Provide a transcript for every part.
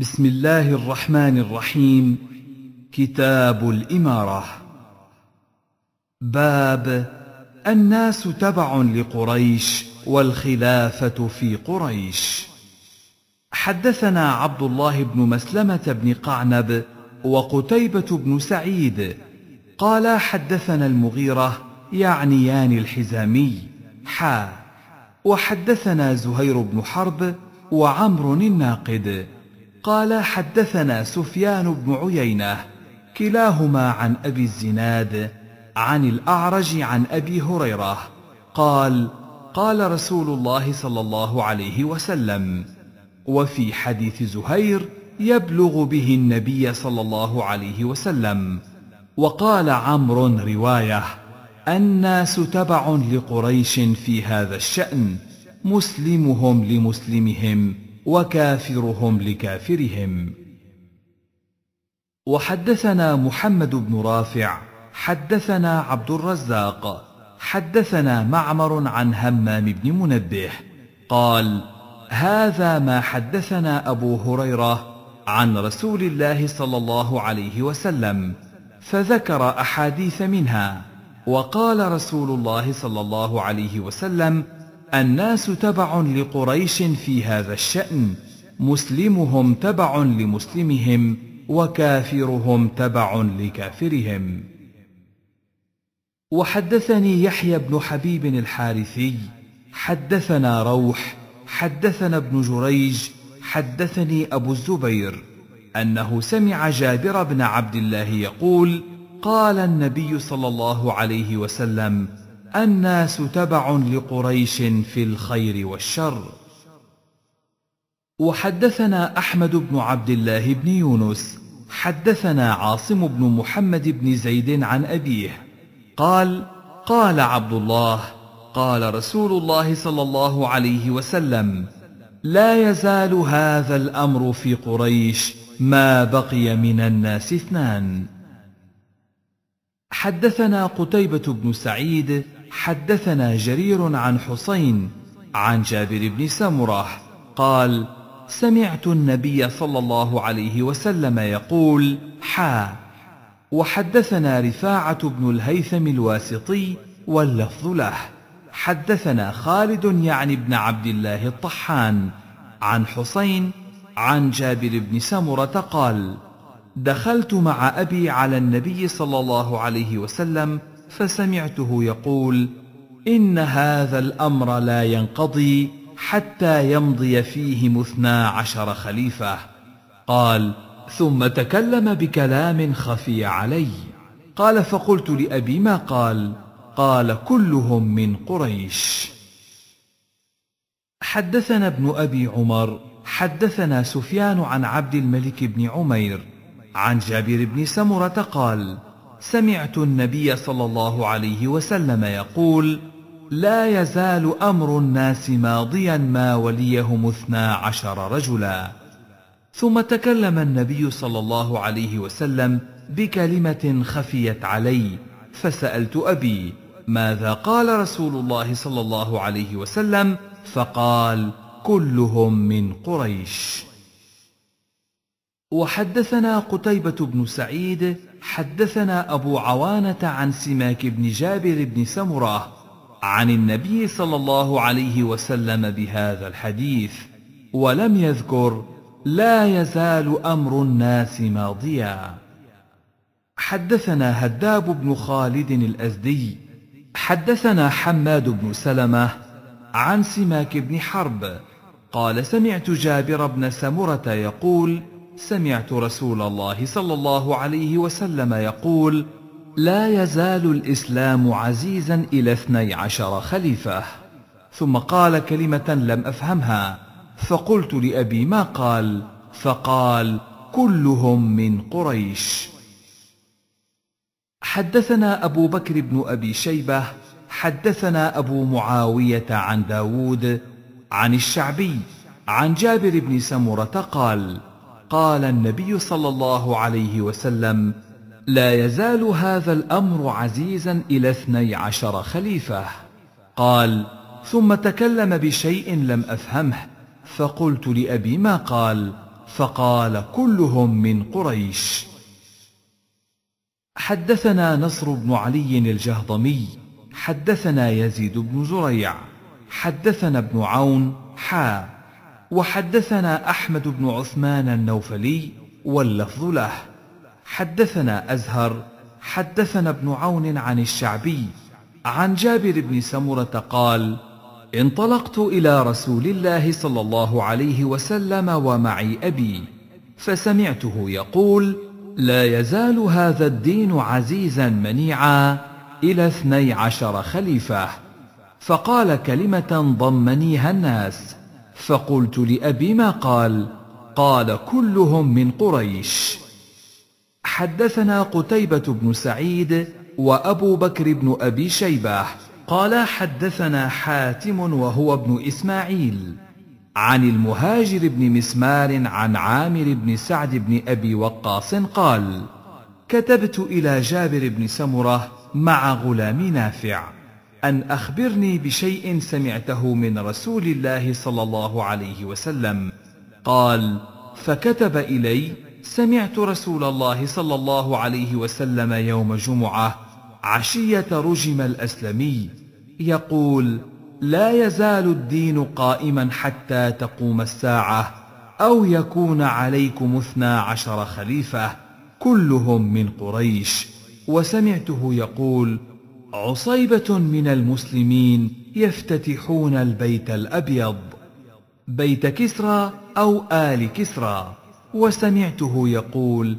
بسم الله الرحمن الرحيم كتاب الإمارة باب الناس تبع لقريش والخلافة في قريش حدثنا عبد الله بن مسلمة بن قعنب وقتيبة بن سعيد قال حدثنا المغيرة يعنيان الحزامي حا وحدثنا زهير بن حرب وعمر الناقد قال حدثنا سفيان بن عيينه كلاهما عن ابي الزناد عن الاعرج عن ابي هريره قال قال رسول الله صلى الله عليه وسلم وفي حديث زهير يبلغ به النبي صلى الله عليه وسلم وقال عمرو روايه الناس تبع لقريش في هذا الشان مسلمهم لمسلمهم وكافرهم لكافرهم وحدثنا محمد بن رافع حدثنا عبد الرزاق حدثنا معمر عن همام بن منبه قال هذا ما حدثنا ابو هريره عن رسول الله صلى الله عليه وسلم فذكر احاديث منها وقال رسول الله صلى الله عليه وسلم الناس تبع لقريش في هذا الشأن مسلمهم تبع لمسلمهم وكافرهم تبع لكافرهم وحدثني يحيى بن حبيب الحارثي حدثنا روح حدثنا ابن جريج حدثني ابو الزبير انه سمع جابر بن عبد الله يقول قال النبي صلى الله عليه وسلم الناس تبع لقريش في الخير والشر وحدثنا احمد بن عبد الله بن يونس حدثنا عاصم بن محمد بن زيد عن ابيه قال قال عبد الله قال رسول الله صلى الله عليه وسلم لا يزال هذا الامر في قريش ما بقي من الناس اثنان حدثنا قتيبه بن سعيد حدثنا جرير عن حسين عن جابر بن سمره قال سمعت النبي صلى الله عليه وسلم يقول حا وحدثنا رفاعه بن الهيثم الواسطي واللفظ له حدثنا خالد يعني بن عبد الله الطحان عن حسين عن جابر بن سمره قال دخلت مع ابي على النبي صلى الله عليه وسلم فسمعته يقول ان هذا الامر لا ينقضي حتى يمضي فيهم اثنا عشر خليفه قال ثم تكلم بكلام خفي علي قال فقلت لابي ما قال قال كلهم من قريش حدثنا ابن ابي عمر حدثنا سفيان عن عبد الملك بن عمير عن جابر بن سمره قال سمعت النبي صلى الله عليه وسلم يقول لا يزال امر الناس ماضيا ما وليهم اثنا عشر رجلا ثم تكلم النبي صلى الله عليه وسلم بكلمه خفيت علي فسالت ابي ماذا قال رسول الله صلى الله عليه وسلم فقال كلهم من قريش وحدثنا قتيبه بن سعيد حدثنا أبو عوانة عن سماك بن جابر بن سمرة عن النبي صلى الله عليه وسلم بهذا الحديث ولم يذكر لا يزال أمر الناس ماضيا حدثنا هداب بن خالد الأزدي حدثنا حماد بن سلمة عن سماك بن حرب قال سمعت جابر بن سمرة يقول سمعت رسول الله صلى الله عليه وسلم يقول لا يزال الاسلام عزيزا الى اثني عشر خليفه ثم قال كلمه لم افهمها فقلت لابي ما قال فقال كلهم من قريش حدثنا ابو بكر بن ابي شيبه حدثنا ابو معاويه عن داود عن الشعبي عن جابر بن سمره قال قال النبي صلى الله عليه وسلم لا يزال هذا الامر عزيزا الى اثني عشر خليفه قال ثم تكلم بشيء لم افهمه فقلت لابي ما قال فقال كلهم من قريش حدثنا نصر بن علي الجهضمي حدثنا يزيد بن زريع حدثنا ابن عون حا وحدثنا أحمد بن عثمان النوفلي واللفظ له حدثنا أزهر حدثنا ابن عون عن الشعبي عن جابر بن سمرة قال انطلقت إلى رسول الله صلى الله عليه وسلم ومعي أبي فسمعته يقول لا يزال هذا الدين عزيزا منيعا إلى اثني عشر خليفة فقال كلمة ضمنيها الناس فقلت لأبي ما قال قال كلهم من قريش حدثنا قتيبة بن سعيد وأبو بكر بن أبي شيبة قال حدثنا حاتم وهو ابن إسماعيل عن المهاجر بن مسمار عن عامر بن سعد بن أبي وقاص قال كتبت إلى جابر بن سمرة مع غلام نافع أن أخبرني بشيء سمعته من رسول الله صلى الله عليه وسلم قال فكتب إلي سمعت رسول الله صلى الله عليه وسلم يوم جمعة عشية رجم الأسلمي يقول لا يزال الدين قائما حتى تقوم الساعة أو يكون عليكم اثنا عشر خليفة كلهم من قريش وسمعته يقول عصيبة من المسلمين يفتتحون البيت الأبيض بيت كسرى أو آل كسرى وسمعته يقول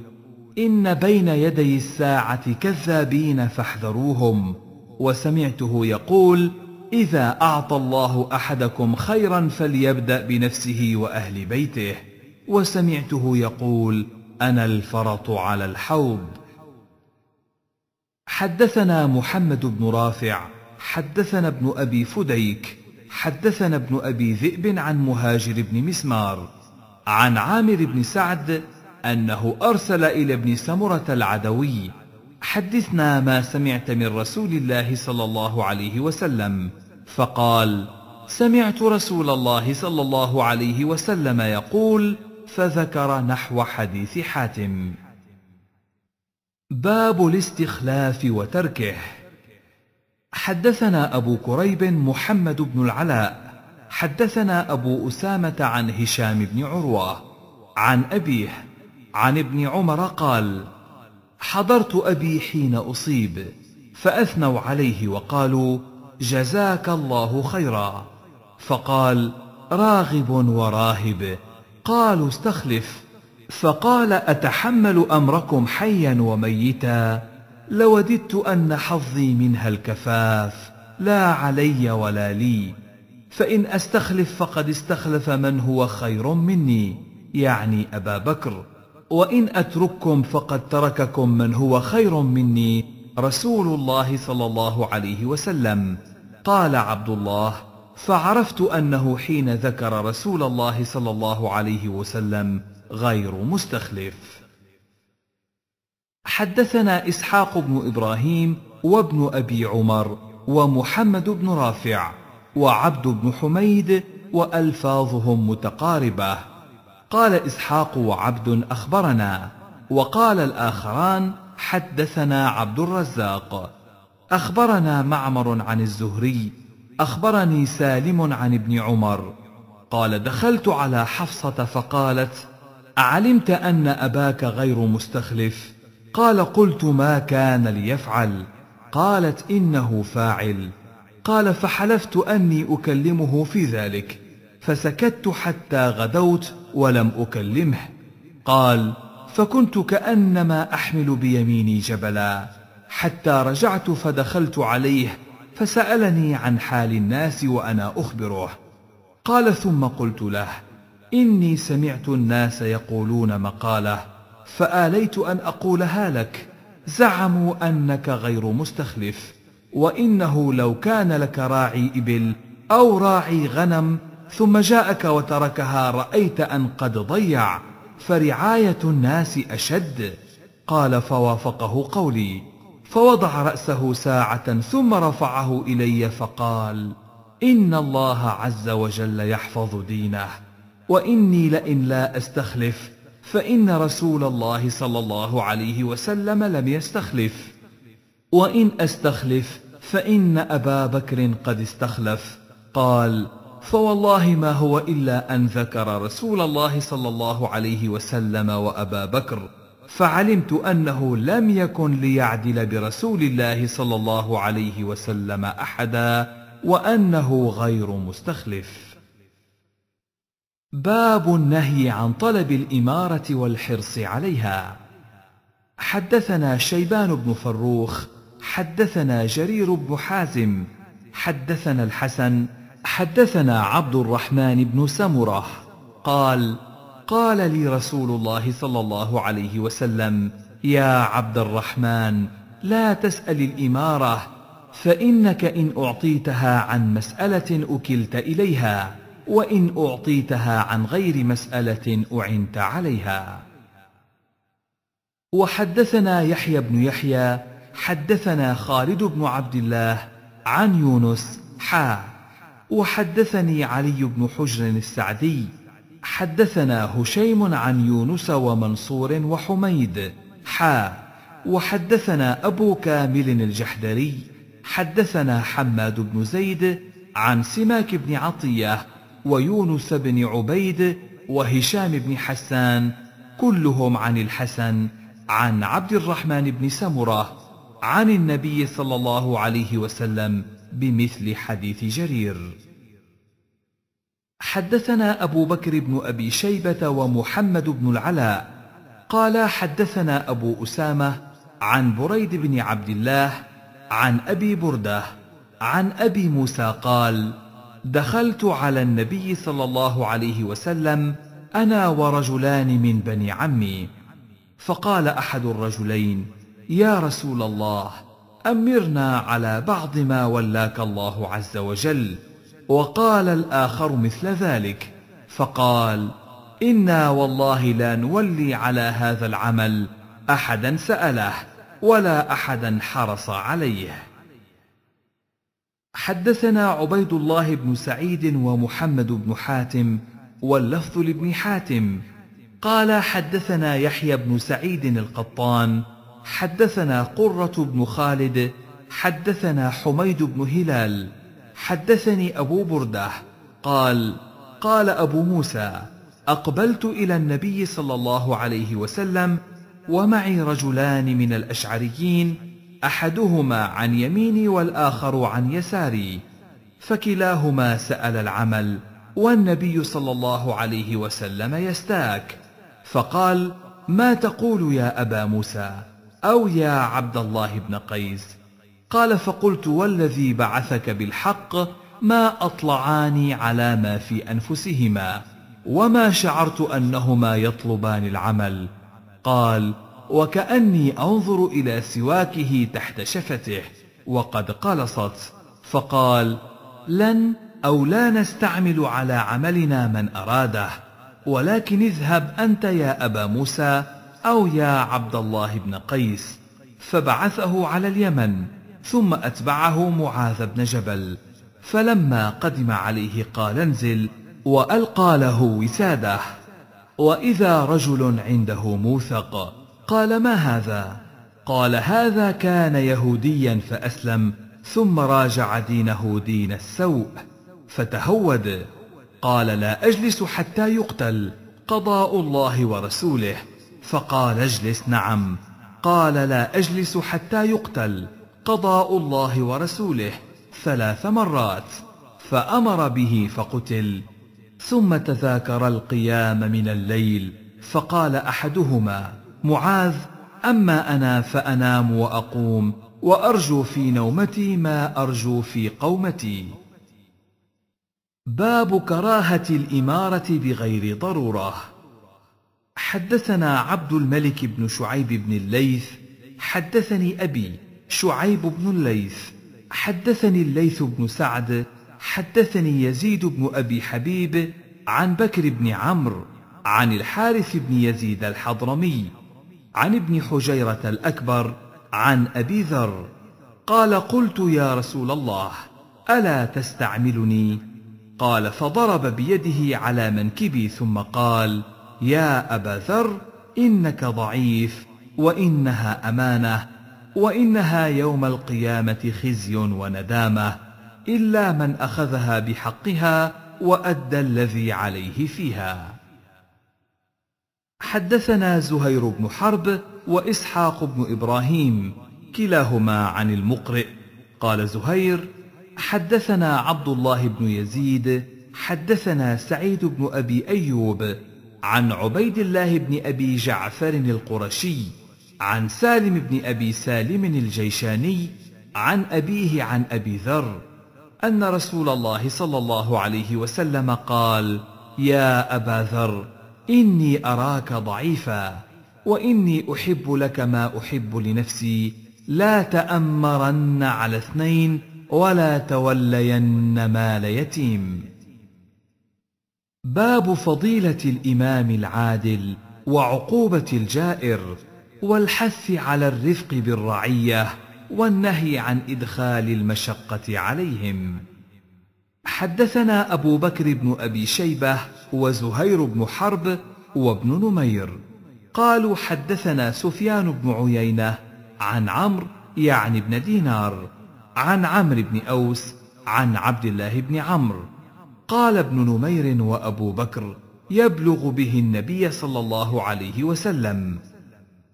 إن بين يدي الساعة كذابين فاحذروهم وسمعته يقول إذا أعطى الله أحدكم خيرا فليبدأ بنفسه وأهل بيته وسمعته يقول أنا الفرط على الحوض حدثنا محمد بن رافع حدثنا ابن ابي فديك حدثنا ابن ابي ذئب عن مهاجر بن مسمار عن عامر بن سعد انه ارسل الى ابن سمره العدوي حدثنا ما سمعت من رسول الله صلى الله عليه وسلم فقال سمعت رسول الله صلى الله عليه وسلم يقول فذكر نحو حديث حاتم باب الاستخلاف وتركه حدثنا ابو كريب محمد بن العلاء حدثنا ابو اسامه عن هشام بن عروه عن ابيه عن ابن عمر قال حضرت ابي حين اصيب فاثنوا عليه وقالوا جزاك الله خيرا فقال راغب وراهب قالوا استخلف فقال اتحمل امركم حيا وميتا لوددت ان حظي منها الكفاف لا علي ولا لي فان استخلف فقد استخلف من هو خير مني يعني ابا بكر وان اترككم فقد ترككم من هو خير مني رسول الله صلى الله عليه وسلم قال عبد الله فعرفت انه حين ذكر رسول الله صلى الله عليه وسلم غير مستخلف حدثنا إسحاق بن إبراهيم وابن أبي عمر ومحمد بن رافع وعبد بن حميد وألفاظهم متقاربة قال إسحاق وعبد أخبرنا وقال الآخران حدثنا عبد الرزاق أخبرنا معمر عن الزهري أخبرني سالم عن ابن عمر قال دخلت على حفصة فقالت أعلمت أن أباك غير مستخلف قال قلت ما كان ليفعل قالت إنه فاعل قال فحلفت أني أكلمه في ذلك فسكت حتى غدوت ولم أكلمه قال فكنت كأنما أحمل بيميني جبلا حتى رجعت فدخلت عليه فسألني عن حال الناس وأنا أخبره قال ثم قلت له إني سمعت الناس يقولون مقالة فآليت أن أقولها لك زعموا أنك غير مستخلف وإنه لو كان لك راعي إبل أو راعي غنم ثم جاءك وتركها رأيت أن قد ضيع فرعاية الناس أشد قال فوافقه قولي فوضع رأسه ساعة ثم رفعه إلي فقال إن الله عز وجل يحفظ دينه واني لئن لا استخلف فان رسول الله صلى الله عليه وسلم لم يستخلف وان استخلف فان ابا بكر قد استخلف قال فوالله ما هو الا ان ذكر رسول الله صلى الله عليه وسلم وابا بكر فعلمت انه لم يكن ليعدل برسول الله صلى الله عليه وسلم احدا وانه غير مستخلف باب النهي عن طلب الإمارة والحرص عليها حدثنا شيبان بن فروخ حدثنا جرير بن حازم حدثنا الحسن حدثنا عبد الرحمن بن سمره قال قال لي رسول الله صلى الله عليه وسلم يا عبد الرحمن لا تسال الاماره فانك ان اعطيتها عن مساله اكلت اليها وإن أعطيتها عن غير مسألة أعنت عليها وحدثنا يحيى بن يحيى حدثنا خالد بن عبد الله عن يونس حا وحدثني علي بن حجر السعدي حدثنا هشيم عن يونس ومنصور وحميد حا وحدثنا أبو كامل الجحدري حدثنا حماد بن زيد عن سماك بن عطية ويونس بن عبيد وهشام بن حسان كلهم عن الحسن عن عبد الرحمن بن سمره عن النبي صلى الله عليه وسلم بمثل حديث جرير حدثنا ابو بكر بن ابي شيبه ومحمد بن العلاء قال حدثنا ابو اسامه عن بريد بن عبد الله عن ابي برده عن ابي موسى قال دخلت على النبي صلى الله عليه وسلم انا ورجلان من بني عمي فقال احد الرجلين يا رسول الله امرنا على بعض ما ولاك الله عز وجل وقال الاخر مثل ذلك فقال انا والله لا نولي على هذا العمل احدا ساله ولا احدا حرص عليه حدثنا عبيد الله بن سعيد ومحمد بن حاتم واللفظ لابن حاتم قال حدثنا يحيى بن سعيد القطان حدثنا قره بن خالد حدثنا حميد بن هلال حدثني ابو برده قال قال ابو موسى اقبلت الى النبي صلى الله عليه وسلم ومعي رجلان من الاشعريين احدهما عن يميني والاخر عن يساري فكلاهما سال العمل والنبي صلى الله عليه وسلم يستاك فقال ما تقول يا ابا موسى او يا عبد الله بن قيس قال فقلت والذي بعثك بالحق ما اطلعاني على ما في انفسهما وما شعرت انهما يطلبان العمل قال وكأني أنظر إلى سواكه تحت شفته وقد قلصت فقال لن أو لا نستعمل على عملنا من أراده ولكن اذهب أنت يا أبا موسى أو يا عبد الله بن قيس فبعثه على اليمن ثم أتبعه معاذ بن جبل فلما قدم عليه قال انزل وألقى له وساده وإذا رجل عنده موثق قال ما هذا قال هذا كان يهوديا فاسلم ثم راجع دينه دين السوء فتهود قال لا اجلس حتى يقتل قضاء الله ورسوله فقال اجلس نعم قال لا اجلس حتى يقتل قضاء الله ورسوله ثلاث مرات فامر به فقتل ثم تذاكر القيام من الليل فقال احدهما معاذ أما أنا فأنام وأقوم وأرجو في نومتي ما أرجو في قومتي باب كراهة الإمارة بغير ضرورة حدثنا عبد الملك بن شعيب بن الليث حدثني أبي شعيب بن الليث حدثني الليث بن سعد حدثني يزيد بن أبي حبيب عن بكر بن عمرو عن الحارث بن يزيد الحضرمي عن ابن حجيرة الأكبر عن أبي ذر قال قلت يا رسول الله ألا تستعملني قال فضرب بيده على منكبي ثم قال يا أبا ذر إنك ضعيف وإنها أمانة وإنها يوم القيامة خزي وندامة إلا من أخذها بحقها وأدى الذي عليه فيها حدثنا زهير بن حرب واسحاق بن ابراهيم كلاهما عن المقرئ قال زهير حدثنا عبد الله بن يزيد حدثنا سعيد بن ابي ايوب عن عبيد الله بن ابي جعفر القرشي عن سالم بن ابي سالم الجيشاني عن ابيه عن ابي ذر ان رسول الله صلى الله عليه وسلم قال يا ابا ذر اني اراك ضعيفا واني احب لك ما احب لنفسي لا تامرن على اثنين ولا تولين مال يتيم باب فضيله الامام العادل وعقوبه الجائر والحث على الرفق بالرعيه والنهي عن ادخال المشقه عليهم حدثنا أبو بكر بن أبي شيبة وزهير بن حرب وابن نمير قالوا حدثنا سفيان بن عيينة عن عمرو يعني بن دينار عن عمرو بن أوس عن عبد الله بن عمرو قال ابن نمير وأبو بكر يبلغ به النبي صلى الله عليه وسلم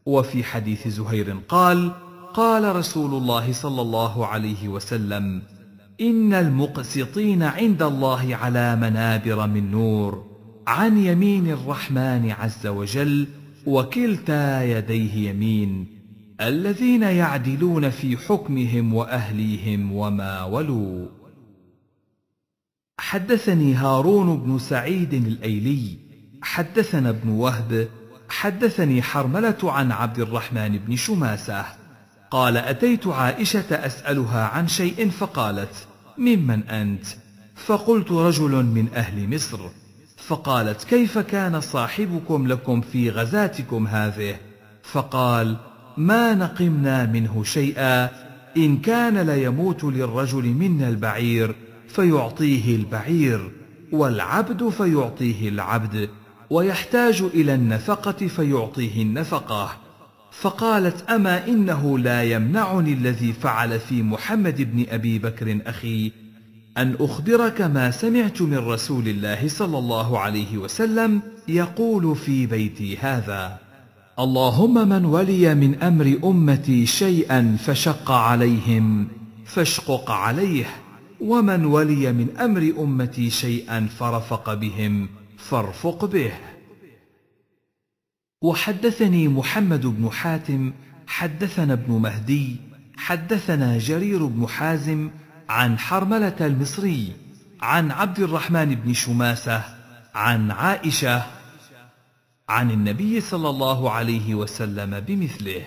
وفي حديث زهير قال قال رسول الله صلى الله عليه وسلم إن المقسطين عند الله على منابر من نور عن يمين الرحمن عز وجل وكلتا يديه يمين الذين يعدلون في حكمهم وأهليهم وما ولوا حدثني هارون بن سعيد الأيلي حدثنا ابن وهب حدثني حرملة عن عبد الرحمن بن شماسة قال أتيت عائشة أسألها عن شيء فقالت ممن انت فقلت رجل من اهل مصر فقالت كيف كان صاحبكم لكم في غزاتكم هذه فقال ما نقمنا منه شيئا ان كان ليموت للرجل منا البعير فيعطيه البعير والعبد فيعطيه العبد ويحتاج الى النفقه فيعطيه النفقه فقالت أما إنه لا يمنعني الذي فعل في محمد بن أبي بكر أخي أن أخبرك ما سمعت من رسول الله صلى الله عليه وسلم يقول في بيتي هذا اللهم من ولي من أمر أمتي شيئا فشق عليهم فاشقق عليه ومن ولي من أمر أمتي شيئا فرفق بهم فارفق به وحدثني محمد بن حاتم حدثنا ابن مهدي حدثنا جرير بن حازم عن حرمله المصري عن عبد الرحمن بن شماسه عن عائشه عن النبي صلى الله عليه وسلم بمثله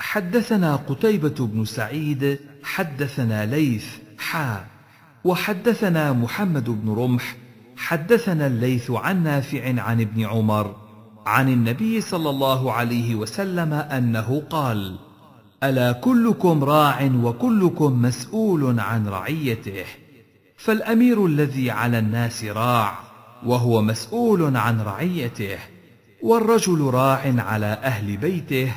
حدثنا قتيبه بن سعيد حدثنا ليث حا وحدثنا محمد بن رمح حدثنا الليث عن نافع عن ابن عمر عن النبي صلى الله عليه وسلم انه قال الا كلكم راع وكلكم مسؤول عن رعيته فالامير الذي على الناس راع وهو مسؤول عن رعيته والرجل راع على اهل بيته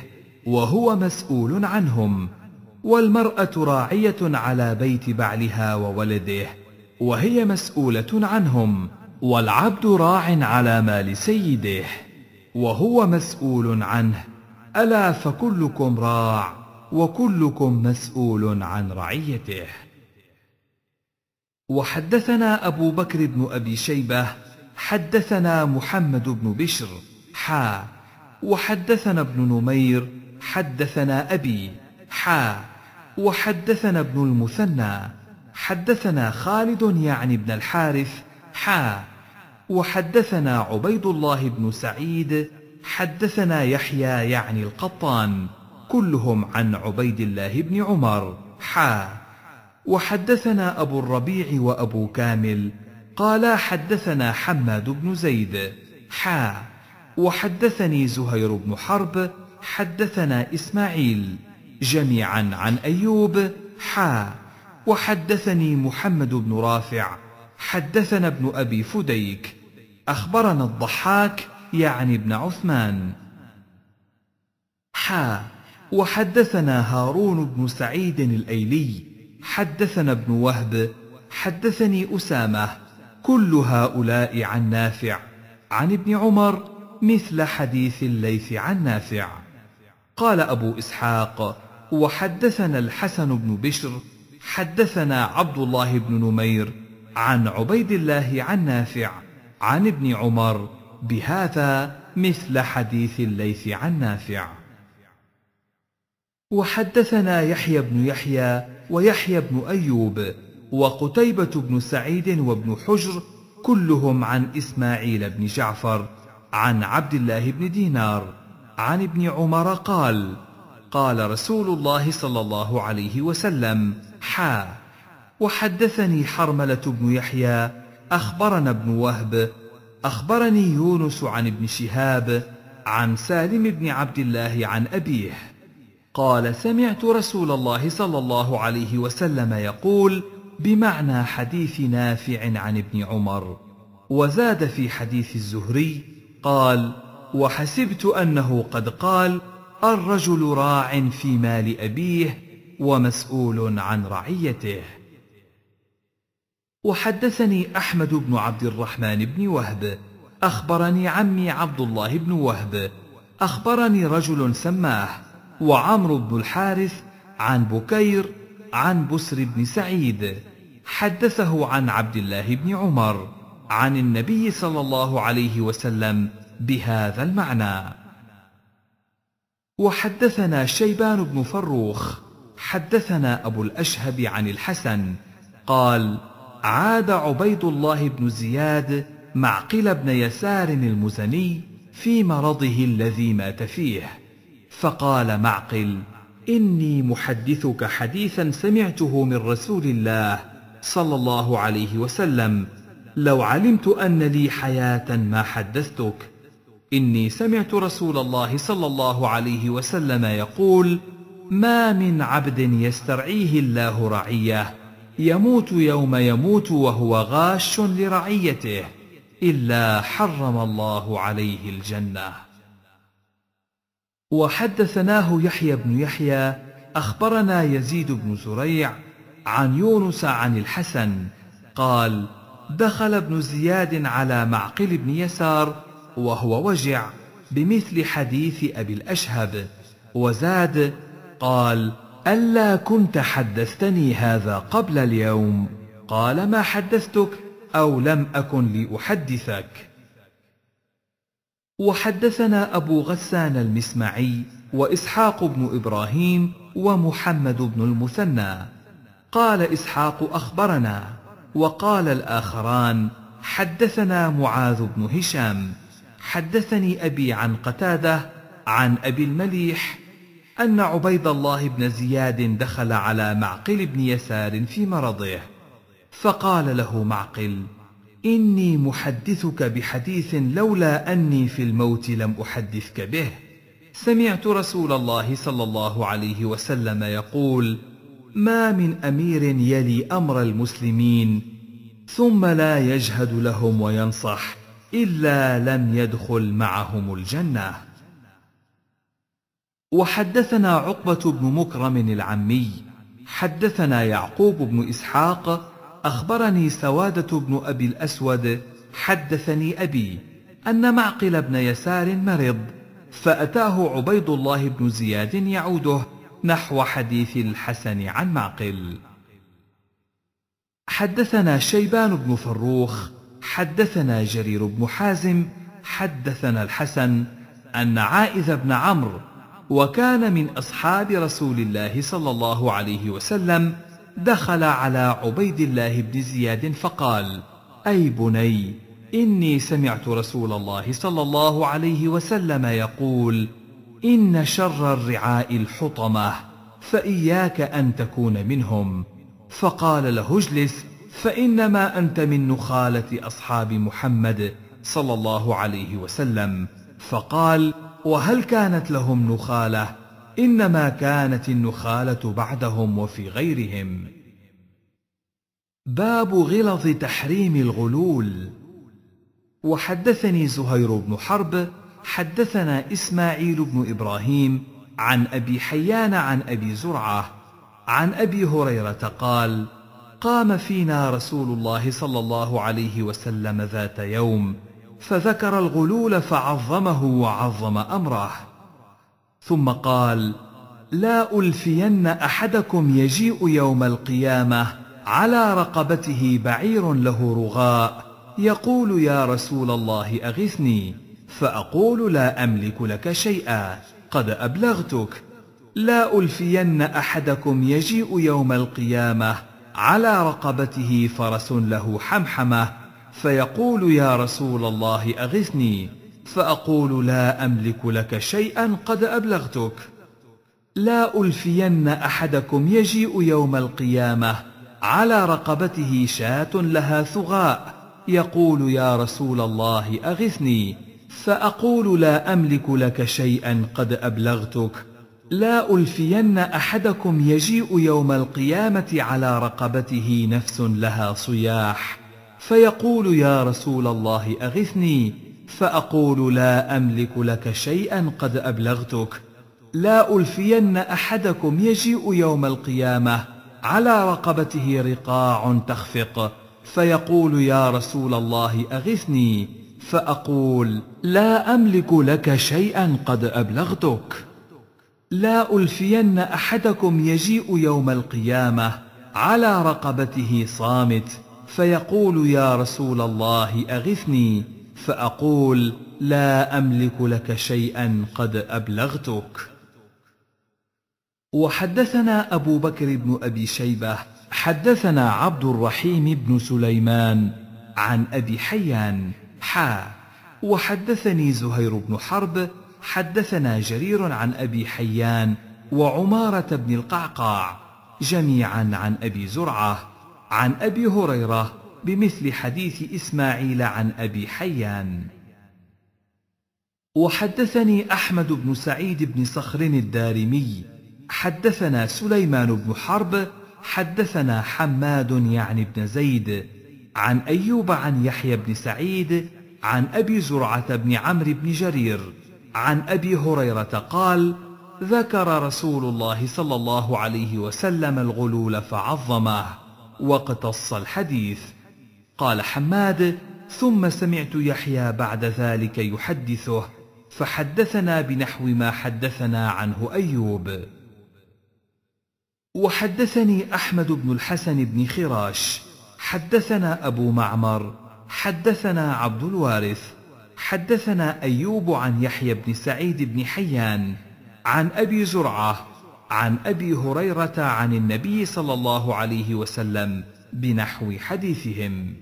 وهو مسؤول عنهم والمراه راعيه على بيت بعلها وولده وهي مسؤولة عنهم والعبد راع على مال سيده وهو مسؤول عنه ألا فكلكم راع وكلكم مسؤول عن رعيته وحدثنا أبو بكر بن أبي شيبة حدثنا محمد بن بشر حا وحدثنا ابن نمير حدثنا أبي حا وحدثنا ابن المثنى حدثنا خالد يعني بن الحارث حا وحدثنا عبيد الله بن سعيد حدثنا يحيى يعني القطان كلهم عن عبيد الله بن عمر حا وحدثنا ابو الربيع وابو كامل قالا حدثنا حماد بن زيد حا وحدثني زهير بن حرب حدثنا اسماعيل جميعا عن ايوب حا وحدثني محمد بن رافع حدثنا ابن ابي فديك اخبرنا الضحاك يعني ابن عثمان حا وحدثنا هارون بن سعيد الايلي حدثنا ابن وهب حدثني اسامه كل هؤلاء عن نافع عن ابن عمر مثل حديث الليث عن نافع قال ابو اسحاق وحدثنا الحسن بن بشر حدثنا عبد الله بن نمير عن عبيد الله عن نافع عن ابن عمر بهذا مثل حديث الليث عن نافع وحدثنا يحيى بن يحيى ويحيى بن ايوب وقتيبه بن سعيد وابن حجر كلهم عن اسماعيل بن جعفر عن عبد الله بن دينار عن ابن عمر قال قال رسول الله صلى الله عليه وسلم حا وحدثني حرملة بن يحيى أخبرنا ابن وهب أخبرني يونس عن ابن شهاب عن سالم بن عبد الله عن أبيه قال سمعت رسول الله صلى الله عليه وسلم يقول بمعنى حديث نافع عن ابن عمر وزاد في حديث الزهري قال وحسبت أنه قد قال الرجل راع في مال أبيه ومسؤول عن رعيته وحدثني احمد بن عبد الرحمن بن وهب اخبرني عمي عبد الله بن وهب اخبرني رجل سماه وعمرو بن الحارث عن بكير عن بسر بن سعيد حدثه عن عبد الله بن عمر عن النبي صلى الله عليه وسلم بهذا المعنى وحدثنا شيبان بن فروخ حدثنا أبو الأشهب عن الحسن قال عاد عبيد الله بن زياد معقل بن يسار المزني في مرضه الذي مات فيه فقال معقل إني محدثك حديثا سمعته من رسول الله صلى الله عليه وسلم لو علمت أن لي حياة ما حدثتك إني سمعت رسول الله صلى الله عليه وسلم يقول ما من عبد يسترعيه الله رعيه يموت يوم يموت وهو غاش لرعيته الا حرم الله عليه الجنه وحدثناه يحيى بن يحيى اخبرنا يزيد بن زريع عن يونس عن الحسن قال دخل ابن زياد على معقل بن يسار وهو وجع بمثل حديث ابي الاشهب وزاد قال الا كنت حدثتني هذا قبل اليوم قال ما حدثتك او لم اكن لاحدثك وحدثنا ابو غسان المسمعي واسحاق بن ابراهيم ومحمد بن المثنى قال اسحاق اخبرنا وقال الاخران حدثنا معاذ بن هشام حدثني ابي عن قتاده عن ابي المليح أن عبيد الله بن زياد دخل على معقل بن يسار في مرضه فقال له معقل إني محدثك بحديث لولا أني في الموت لم أحدثك به سمعت رسول الله صلى الله عليه وسلم يقول ما من أمير يلي أمر المسلمين ثم لا يجهد لهم وينصح إلا لم يدخل معهم الجنة وحدثنا عقبة بن مكرم العمي حدثنا يعقوب بن إسحاق أخبرني سوادة بن أبي الأسود حدثني أبي أن معقل بن يسار مرض فأتاه عبيد الله بن زياد يعوده نحو حديث الحسن عن معقل حدثنا شيبان بن فروخ حدثنا جرير بن حازم حدثنا الحسن أن عائذ بن عمرو وكان من أصحاب رسول الله صلى الله عليه وسلم دخل على عبيد الله بن زياد فقال أي بني إني سمعت رسول الله صلى الله عليه وسلم يقول إن شر الرعاء الحطمة فإياك أن تكون منهم فقال له اجلس فإنما أنت من نخالة أصحاب محمد صلى الله عليه وسلم فقال وهل كانت لهم نخاله انما كانت النخاله بعدهم وفي غيرهم باب غلظ تحريم الغلول وحدثني زهير بن حرب حدثنا اسماعيل بن ابراهيم عن ابي حيان عن ابي زرعه عن ابي هريره قال قام فينا رسول الله صلى الله عليه وسلم ذات يوم فذكر الغلول فعظمه وعظم امره ثم قال لا الفين احدكم يجيء يوم القيامه على رقبته بعير له رغاء يقول يا رسول الله اغثني فاقول لا املك لك شيئا قد ابلغتك لا الفين احدكم يجيء يوم القيامه على رقبته فرس له حمحمه فيقول يا رسول الله اغثني فاقول لا املك لك شيئا قد ابلغتك لا الفين احدكم يجيء يوم القيامه على رقبته شاه لها ثغاء يقول يا رسول الله اغثني فاقول لا املك لك شيئا قد ابلغتك لا الفين احدكم يجيء يوم القيامه على رقبته نفس لها صياح فيقول يا رسول الله اغثني فاقول لا املك لك شيئا قد ابلغتك لا الفين احدكم يجيء يوم القيامه على رقبته رقاع تخفق فيقول يا رسول الله اغثني فاقول لا املك لك شيئا قد ابلغتك لا الفين احدكم يجيء يوم القيامه على رقبته صامت فيقول يا رسول الله اغثني فاقول لا املك لك شيئا قد ابلغتك وحدثنا ابو بكر بن ابي شيبه حدثنا عبد الرحيم بن سليمان عن ابي حيان حا وحدثني زهير بن حرب حدثنا جرير عن ابي حيان وعماره بن القعقاع جميعا عن ابي زرعه عن ابي هريره بمثل حديث اسماعيل عن ابي حيان وحدثني احمد بن سعيد بن صخر الدارمي حدثنا سليمان بن حرب حدثنا حماد يعني بن زيد عن ايوب عن يحيى بن سعيد عن ابي زرعه بن عمرو بن جرير عن ابي هريره قال ذكر رسول الله صلى الله عليه وسلم الغلول فعظمه واقتص الحديث قال حماد ثم سمعت يحيى بعد ذلك يحدثه فحدثنا بنحو ما حدثنا عنه ايوب وحدثني احمد بن الحسن بن خراش حدثنا ابو معمر حدثنا عبد الوارث حدثنا ايوب عن يحيى بن سعيد بن حيان عن ابي زرعه عن ابي هريره عن النبي صلى الله عليه وسلم بنحو حديثهم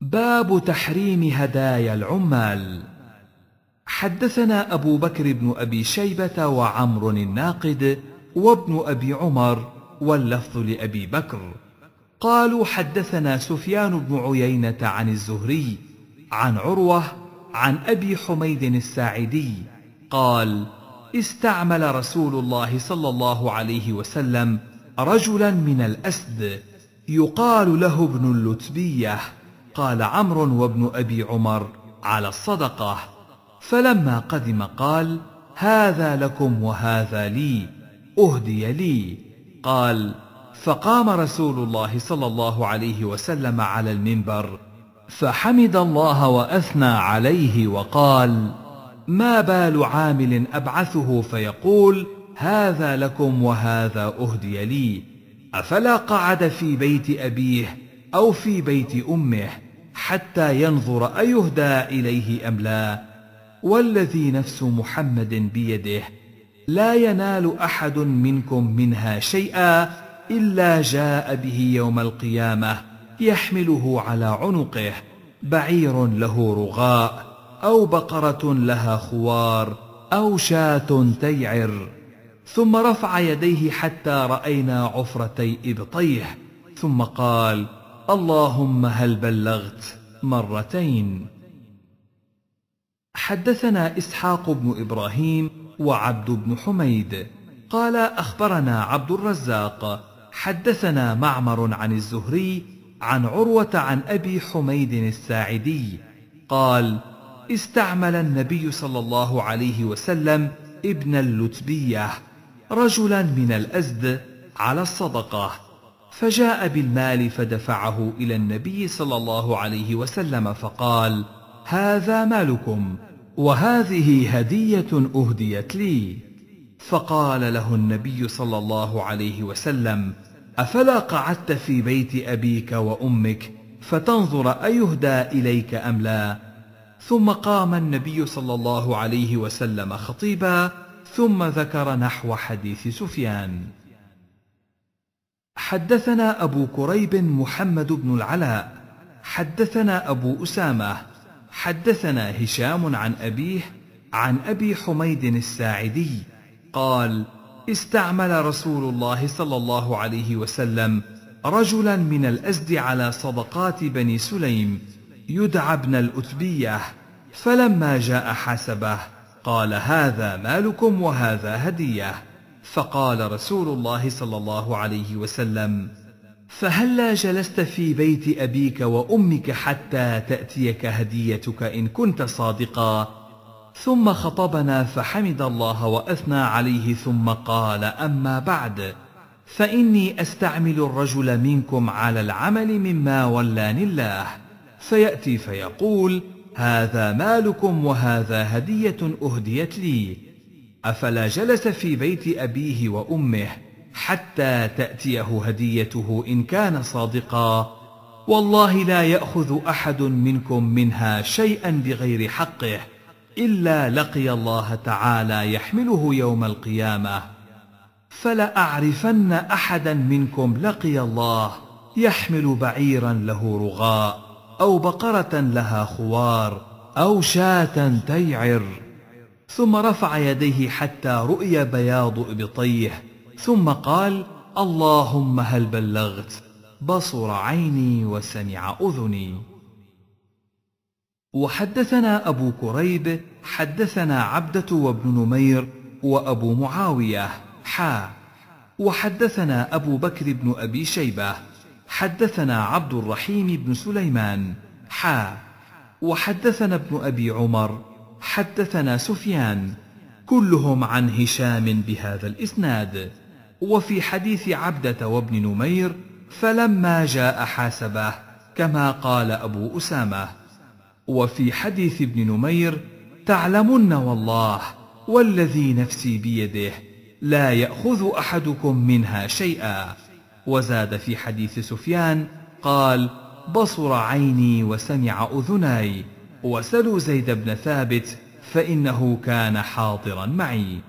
باب تحريم هدايا العمال حدثنا ابو بكر بن ابي شيبه وعمر الناقد وابن ابي عمر واللفظ لابي بكر قالوا حدثنا سفيان بن عيينه عن الزهري عن عروه عن ابي حميد الساعدي قال استعمل رسول الله صلى الله عليه وسلم رجلا من الأسد يقال له ابن اللتبية قال عمرو وابن أبي عمر على الصدقة فلما قدم قال هذا لكم وهذا لي أهدي لي قال فقام رسول الله صلى الله عليه وسلم على المنبر فحمد الله وأثنى عليه وقال ما بال عامل أبعثه فيقول هذا لكم وهذا أهدي لي أفلا قعد في بيت أبيه أو في بيت أمه حتى ينظر أيهدى إليه أم لا والذي نفس محمد بيده لا ينال أحد منكم منها شيئا إلا جاء به يوم القيامة يحمله على عنقه بعير له رغاء او بقره لها خوار او شاه تيعر ثم رفع يديه حتى راينا عفرتي ابطيه ثم قال اللهم هل بلغت مرتين حدثنا اسحاق بن ابراهيم وعبد بن حميد قال اخبرنا عبد الرزاق حدثنا معمر عن الزهري عن عروه عن ابي حميد الساعدي قال استعمل النبي صلى الله عليه وسلم ابن اللتبية رجلا من الأزد على الصدقة فجاء بالمال فدفعه إلى النبي صلى الله عليه وسلم فقال هذا مالكم وهذه هدية أهديت لي فقال له النبي صلى الله عليه وسلم أفلا قعدت في بيت أبيك وأمك فتنظر أيهدى إليك أم لا ثم قام النبي صلى الله عليه وسلم خطيبا ثم ذكر نحو حديث سفيان حدثنا ابو كريب محمد بن العلاء حدثنا ابو اسامه حدثنا هشام عن ابيه عن ابي حميد الساعدي قال استعمل رسول الله صلى الله عليه وسلم رجلا من الازد على صدقات بني سليم يدعى ابن الأثبية فلما جاء حسبه قال هذا مالكم وهذا هدية فقال رسول الله صلى الله عليه وسلم فهلا جلست في بيت أبيك وأمك حتى تأتيك هديتك إن كنت صادقا ثم خطبنا فحمد الله واثنى عليه ثم قال اما بعد فاني استعمل الرجل منكم على العمل مما ولاني الله فيأتي فيقول: هذا مالكم وهذا هدية أهديت لي، أفلا جلس في بيت أبيه وأمه حتى تأتيه هديته إن كان صادقا، والله لا يأخذ أحد منكم منها شيئا بغير حقه، إلا لقي الله تعالى يحمله يوم القيامة، فلأعرفن أحدا منكم لقي الله يحمل بعيرا له رغاء أو بقرة لها خوار أو شاة تيعر ثم رفع يديه حتى رؤي بياض إبطيه ثم قال اللهم هل بلغت بصر عيني وسمع أذني وحدثنا أبو كريب حدثنا عبدة وابن نمير وأبو معاوية حا وحدثنا أبو بكر بن أبي شيبة حدثنا عبد الرحيم بن سليمان حا وحدثنا ابن ابي عمر حدثنا سفيان كلهم عن هشام بهذا الاسناد وفي حديث عبده وابن نمير فلما جاء حاسبه كما قال ابو اسامه وفي حديث ابن نمير تعلمن والله والذي نفسي بيده لا ياخذ احدكم منها شيئا وزاد في حديث سفيان قال بصر عيني وسمع أذناي وسلوا زيد بن ثابت فإنه كان حاضرا معي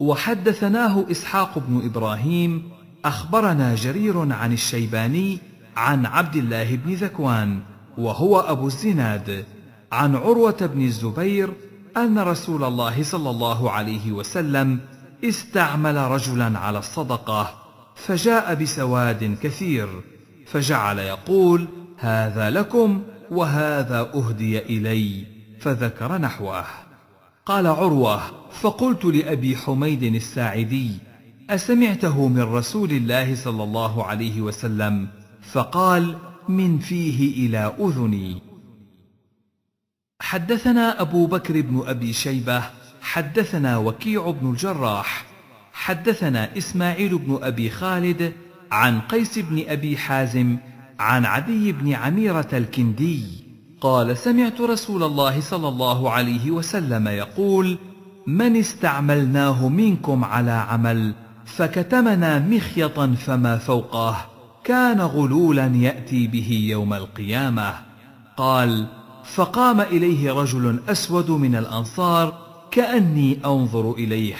وحدثناه إسحاق بن إبراهيم أخبرنا جرير عن الشيباني عن عبد الله بن ذكوان وهو أبو الزناد عن عروة بن الزبير أن رسول الله صلى الله عليه وسلم استعمل رجلا على الصدقة فجاء بسواد كثير فجعل يقول هذا لكم وهذا اهدي الي فذكر نحوه قال عروه فقلت لابي حميد الساعدي اسمعته من رسول الله صلى الله عليه وسلم فقال من فيه الى اذني حدثنا ابو بكر بن ابي شيبه حدثنا وكيع بن الجراح حدثنا إسماعيل بن أبي خالد عن قيس بن أبي حازم عن عدي بن عميرة الكندي قال سمعت رسول الله صلى الله عليه وسلم يقول من استعملناه منكم على عمل فكتمنا مخيطا فما فوقه كان غلولا يأتي به يوم القيامة قال فقام إليه رجل أسود من الأنصار كأني أنظر إليه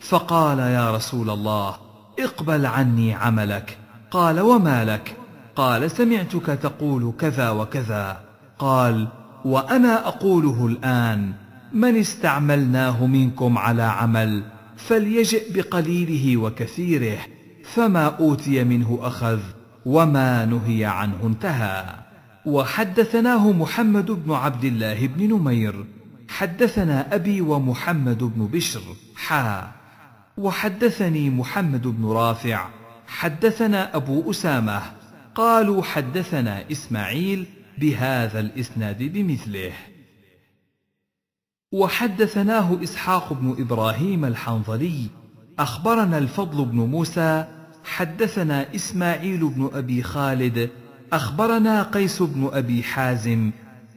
فقال يا رسول الله اقبل عني عملك قال وما لك قال سمعتك تقول كذا وكذا قال وانا اقوله الان من استعملناه منكم على عمل فليجئ بقليله وكثيره فما اوتي منه اخذ وما نهي عنه انتهى وحدثناه محمد بن عبد الله بن نمير حدثنا ابي ومحمد بن بشر حا وحدثني محمد بن رافع حدثنا ابو اسامه قالوا حدثنا اسماعيل بهذا الاسناد بمثله وحدثناه اسحاق بن ابراهيم الحنظلي اخبرنا الفضل بن موسى حدثنا اسماعيل بن ابي خالد اخبرنا قيس بن ابي حازم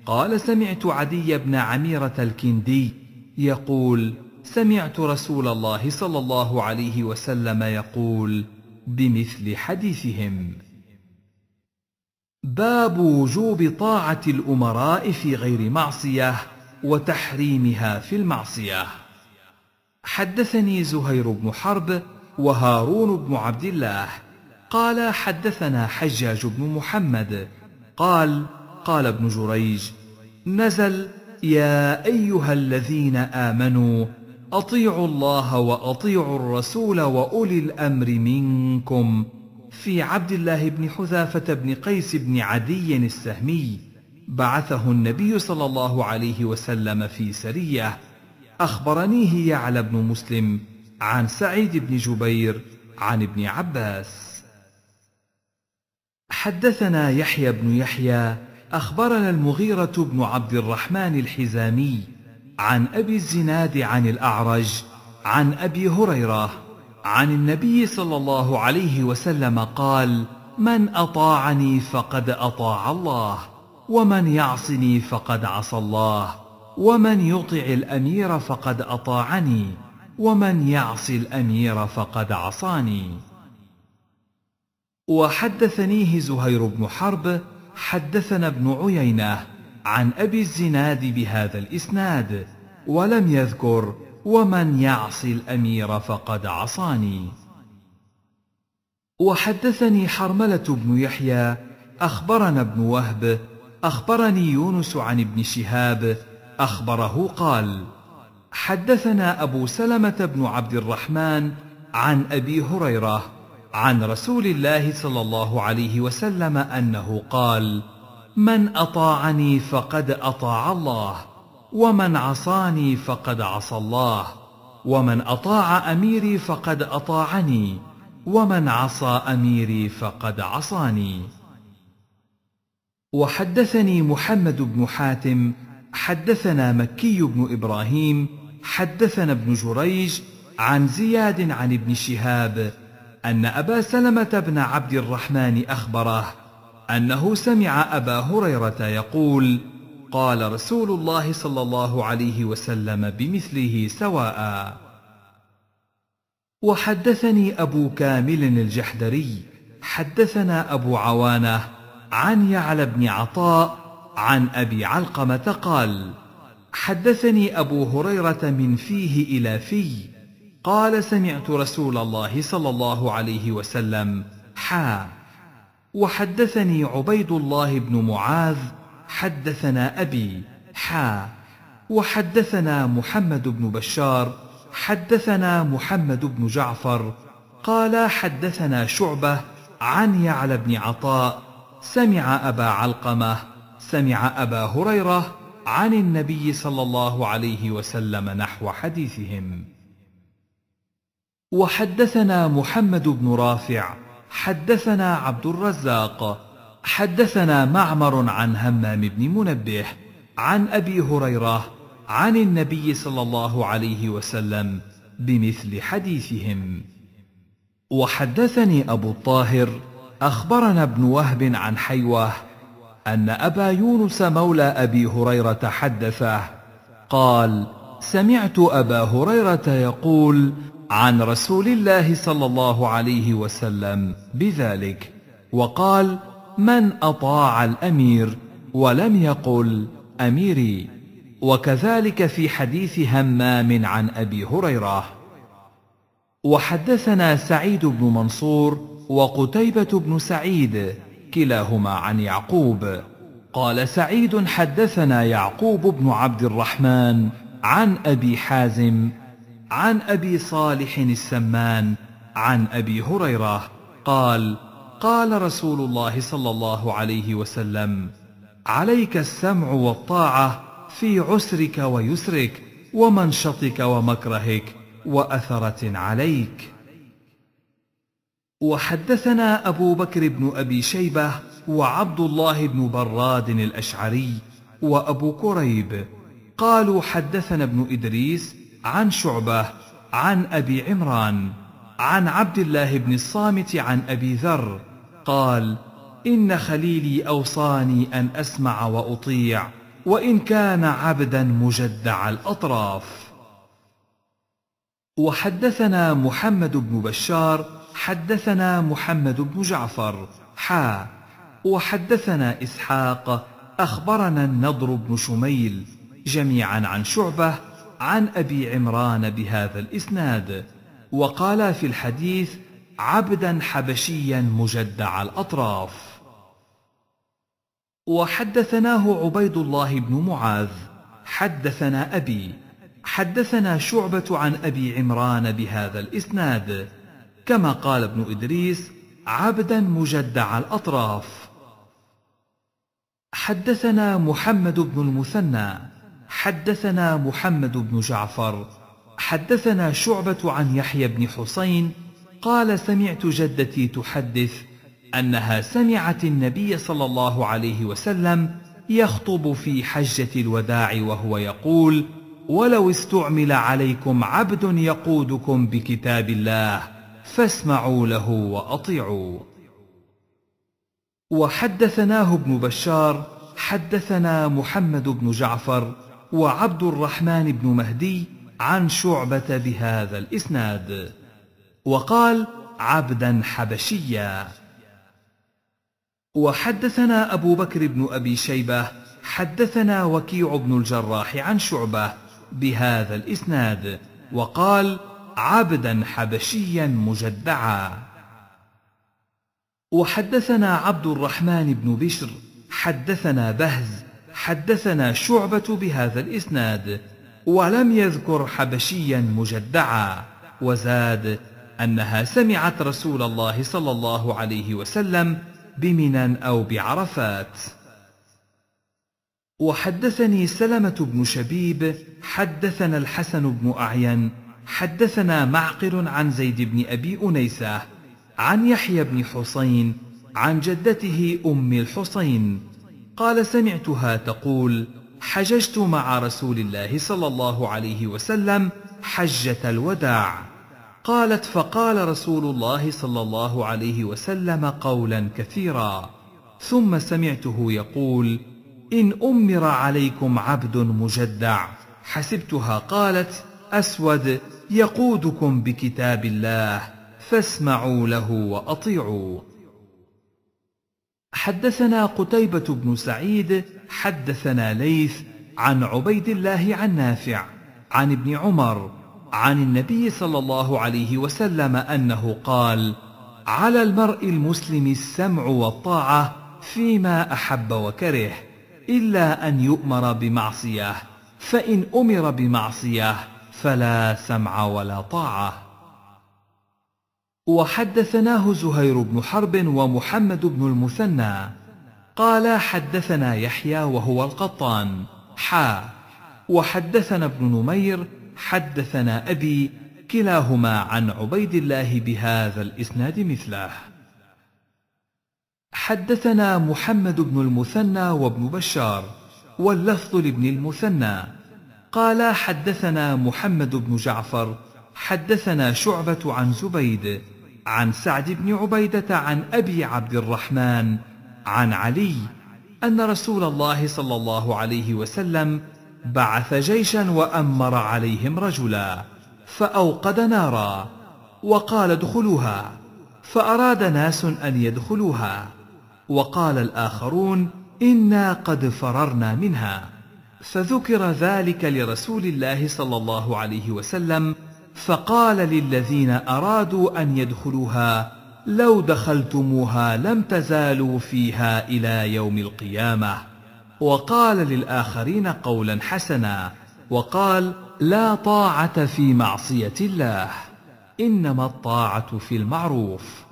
قال سمعت عدي بن عميره الكندي يقول سمعت رسول الله صلى الله عليه وسلم يقول بمثل حديثهم باب وجوب طاعه الامراء في غير معصيه وتحريمها في المعصيه حدثني زهير بن حرب وهارون بن عبد الله قال حدثنا حجاج بن محمد قال قال ابن جريج نزل يا ايها الذين امنوا اطيعوا الله واطيعوا الرسول واولي الامر منكم في عبد الله بن حذافه بن قيس بن عدي السهمي بعثه النبي صلى الله عليه وسلم في سريه اخبرنيه يعلى بن مسلم عن سعيد بن جبير عن ابن عباس حدثنا يحيى بن يحيى اخبرنا المغيره بن عبد الرحمن الحزامي عن أبي الزناد عن الأعرج عن أبي هريرة عن النبي صلى الله عليه وسلم قال من أطاعني فقد أطاع الله ومن يعصني فقد عصى الله ومن يطع الأمير فقد أطاعني ومن يعص الأمير فقد عصاني وحدثنيه زهير بن حرب حدثنا ابن عيينه عن أبي الزناد بهذا الإسناد ولم يذكر ومن يعصي الأمير فقد عصاني وحدثني حرملة بن يحيى أخبرنا ابن وهب أخبرني يونس عن ابن شهاب أخبره قال حدثنا أبو سلمة بن عبد الرحمن عن أبي هريرة عن رسول الله صلى الله عليه وسلم أنه قال: من اطاعني فقد اطاع الله ومن عصاني فقد عصى الله ومن اطاع اميري فقد اطاعني ومن عصى اميري فقد عصاني وحدثني محمد بن حاتم حدثنا مكي بن ابراهيم حدثنا ابن جريج عن زياد عن ابن شهاب ان ابا سلمه بن عبد الرحمن اخبره انه سمع ابا هريره يقول قال رسول الله صلى الله عليه وسلم بمثله سواء وحدثني ابو كامل الجحدري حدثنا ابو عوانه عن يعلى بن عطاء عن ابي علقمه قال حدثني ابو هريره من فيه الى في قال سمعت رسول الله صلى الله عليه وسلم حا وحدثني عبيد الله بن معاذ حدثنا أبي حا وحدثنا محمد بن بشار حدثنا محمد بن جعفر قال حدثنا شعبة عن يعلى بن عطاء سمع أبا علقمة سمع أبا هريرة عن النبي صلى الله عليه وسلم نحو حديثهم وحدثنا محمد بن رافع حدثنا عبد الرزاق حدثنا معمر عن همام بن منبه عن ابي هريره عن النبي صلى الله عليه وسلم بمثل حديثهم وحدثني ابو الطاهر اخبرنا ابن وهب عن حيوه ان ابا يونس مولى ابي هريره حدثه قال سمعت ابا هريره يقول عن رسول الله صلى الله عليه وسلم بذلك وقال من اطاع الامير ولم يقل اميري وكذلك في حديث همام عن ابي هريره وحدثنا سعيد بن منصور وقتيبه بن سعيد كلاهما عن يعقوب قال سعيد حدثنا يعقوب بن عبد الرحمن عن ابي حازم عن ابي صالح السمان عن ابي هريره قال قال رسول الله صلى الله عليه وسلم عليك السمع والطاعه في عسرك ويسرك ومنشطك ومكرهك واثره عليك وحدثنا ابو بكر بن ابي شيبه وعبد الله بن براد الاشعري وابو كريب قالوا حدثنا ابن ادريس عن شعبة عن أبي عمران عن عبد الله بن الصامت عن أبي ذر قال إن خليلي أوصاني أن أسمع وأطيع وإن كان عبدا مجدع الأطراف وحدثنا محمد بن بشار حدثنا محمد بن جعفر حا وحدثنا إسحاق أخبرنا النضر بن شميل جميعا عن شعبة عن أبي عمران بهذا الإسناد وقال في الحديث عبدا حبشيا مجدع الأطراف وحدثناه عبيد الله بن معاذ حدثنا أبي حدثنا شعبة عن أبي عمران بهذا الإسناد كما قال ابن إدريس عبدا مجدع الأطراف حدثنا محمد بن المثنى حدثنا محمد بن جعفر حدثنا شعبة عن يحيى بن حسين قال سمعت جدتي تحدث أنها سمعت النبي صلى الله عليه وسلم يخطب في حجة الوداع وهو يقول: ولو استعمل عليكم عبد يقودكم بكتاب الله فاسمعوا له واطيعوا وحدثناه ابن بشار حدثنا محمد بن جعفر وعبد الرحمن بن مهدي عن شعبة بهذا الإسناد وقال عبدا حبشيا وحدثنا أبو بكر بن أبي شيبة حدثنا وكيع بن الجراح عن شعبة بهذا الإسناد وقال عبدا حبشيا مجدعا وحدثنا عبد الرحمن بن بشر حدثنا بهز حدثنا شعبة بهذا الإسناد ولم يذكر حبشيا مجدعا وزاد أنها سمعت رسول الله صلى الله عليه وسلم بمنى أو بعرفات وحدثني سلمة بن شبيب حدثنا الحسن بن أعين حدثنا معقل عن زيد بن أبي أنيسة عن يحيى بن حسين عن جدته أم الحسين قال سمعتها تقول حججت مع رسول الله صلى الله عليه وسلم حجه الوداع قالت فقال رسول الله صلى الله عليه وسلم قولا كثيرا ثم سمعته يقول ان امر عليكم عبد مجدع حسبتها قالت اسود يقودكم بكتاب الله فاسمعوا له واطيعوا حدثنا قتيبة بن سعيد حدثنا ليث عن عبيد الله عن نافع عن ابن عمر عن النبي صلى الله عليه وسلم أنه قال: على المرء المسلم السمع والطاعة فيما أحب وكره، إلا أن يؤمر بمعصية، فإن أمر بمعصية فلا سمع ولا طاعة. وحدثناه زهير بن حرب ومحمد بن المثنى قال حدثنا يحيى وهو القطان حا وحدثنا ابن نمير حدثنا أبي كلاهما عن عبيد الله بهذا الإسناد مثله حدثنا محمد بن المثنى وابن بشار واللفظ لابن المثنى قال حدثنا محمد بن جعفر حدثنا شعبة عن زبيد عن سعد بن عبيده عن ابي عبد الرحمن عن علي ان رسول الله صلى الله عليه وسلم بعث جيشا وامر عليهم رجلا فاوقد نارا وقال ادخلوها فاراد ناس ان يدخلوها وقال الاخرون انا قد فررنا منها فذكر ذلك لرسول الله صلى الله عليه وسلم فقال للذين أرادوا أن يدخلوها لو دخلتموها لم تزالوا فيها إلى يوم القيامة وقال للآخرين قولا حسنا وقال لا طاعة في معصية الله إنما الطاعة في المعروف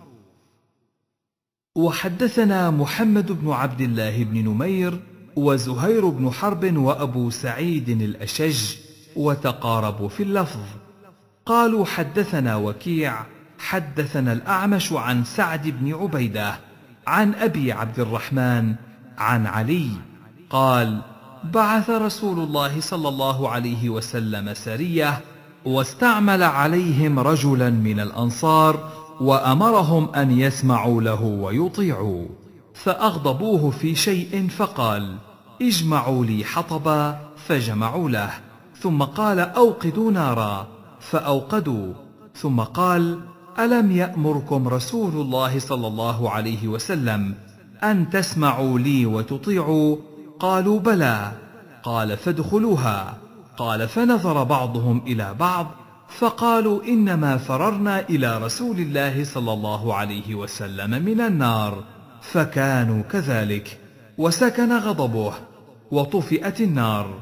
وحدثنا محمد بن عبد الله بن نمير وزهير بن حرب وأبو سعيد الأشج وتقاربوا في اللفظ قالوا حدثنا وكيع حدثنا الاعمش عن سعد بن عبيده عن ابي عبد الرحمن عن علي قال بعث رسول الله صلى الله عليه وسلم سريه واستعمل عليهم رجلا من الانصار وامرهم ان يسمعوا له ويطيعوا فاغضبوه في شيء فقال اجمعوا لي حطبا فجمعوا له ثم قال اوقدوا نارا فأوقدوا ثم قال ألم يأمركم رسول الله صلى الله عليه وسلم أن تسمعوا لي وتطيعوا قالوا بلى قال فادخلوها قال فنظر بعضهم إلى بعض فقالوا إنما فررنا إلى رسول الله صلى الله عليه وسلم من النار فكانوا كذلك وسكن غضبه وطفئت النار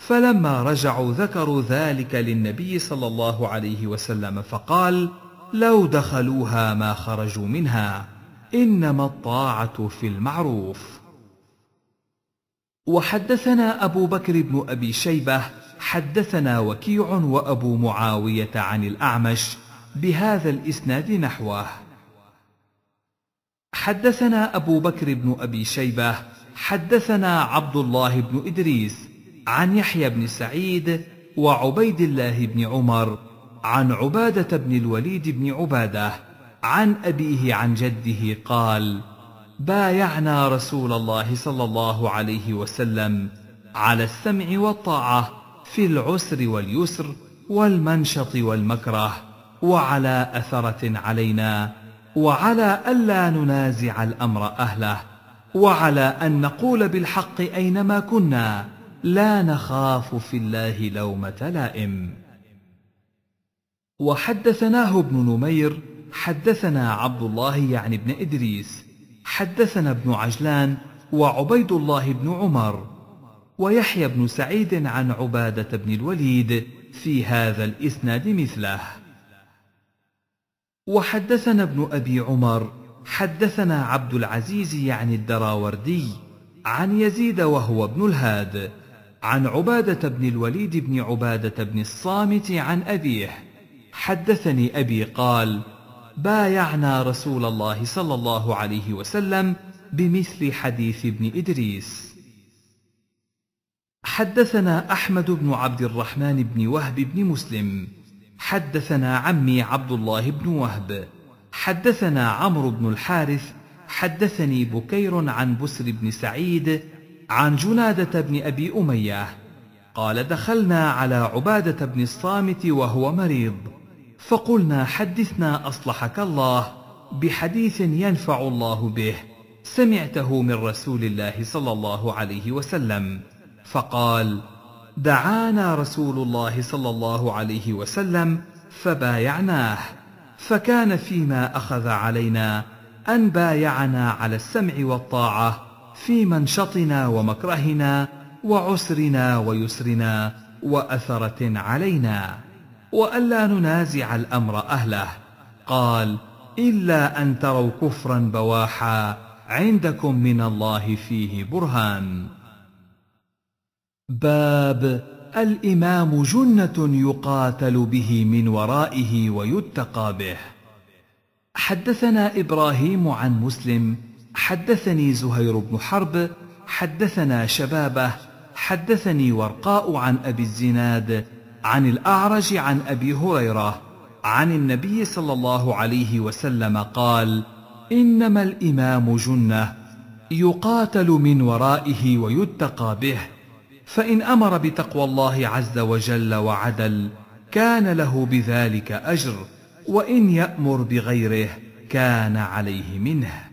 فلما رجعوا ذكروا ذلك للنبي صلى الله عليه وسلم فقال لو دخلوها ما خرجوا منها انما الطاعه في المعروف وحدثنا ابو بكر بن ابي شيبه حدثنا وكيع وابو معاويه عن الاعمش بهذا الاسناد نحوه حدثنا ابو بكر بن ابي شيبه حدثنا عبد الله بن ادريس عن يحيى بن سعيد وعبيد الله بن عمر عن عباده بن الوليد بن عباده عن ابيه عن جده قال بايعنا رسول الله صلى الله عليه وسلم على السمع والطاعه في العسر واليسر والمنشط والمكره وعلى اثره علينا وعلى الا ننازع الامر اهله وعلى ان نقول بالحق اينما كنا لا نخاف في الله لومة لائم وحدثناه ابن نمير حدثنا عبد الله يعني ابن إدريس حدثنا ابن عجلان وعبيد الله بن عمر ويحيى بن سعيد عن عبادة بن الوليد في هذا الإسناد مثله وحدثنا ابن أبي عمر حدثنا عبد العزيز يعني الدراوردي عن يزيد وهو ابن الهاد عن عبادة بن الوليد بن عبادة بن الصامت عن أبيه حدثني أبي قال بايعنا رسول الله صلى الله عليه وسلم بمثل حديث ابن إدريس حدثنا أحمد بن عبد الرحمن بن وهب بن مسلم حدثنا عمي عبد الله بن وهب حدثنا عمرو بن الحارث حدثني بكير عن بسر بن سعيد عن جنادة بن أبي أمية قال دخلنا على عبادة بن الصامت وهو مريض فقلنا حدثنا أصلحك الله بحديث ينفع الله به سمعته من رسول الله صلى الله عليه وسلم فقال دعانا رسول الله صلى الله عليه وسلم فبايعناه فكان فيما اخذ علينا ان بايعنا على السمع والطاعه في منشطنا ومكرهنا وعسرنا ويسرنا واثره علينا والا ننازع الامر اهله قال الا ان تروا كفرا بواحا عندكم من الله فيه برهان باب الامام جنه يقاتل به من ورائه ويتقى به حدثنا ابراهيم عن مسلم حدثني زهير بن حرب حدثنا شبابه حدثني ورقاء عن ابي الزناد عن الاعرج عن ابي هريره عن النبي صلى الله عليه وسلم قال انما الامام جنه يقاتل من ورائه ويتقى به فان امر بتقوى الله عز وجل وعدل كان له بذلك اجر وان يامر بغيره كان عليه منه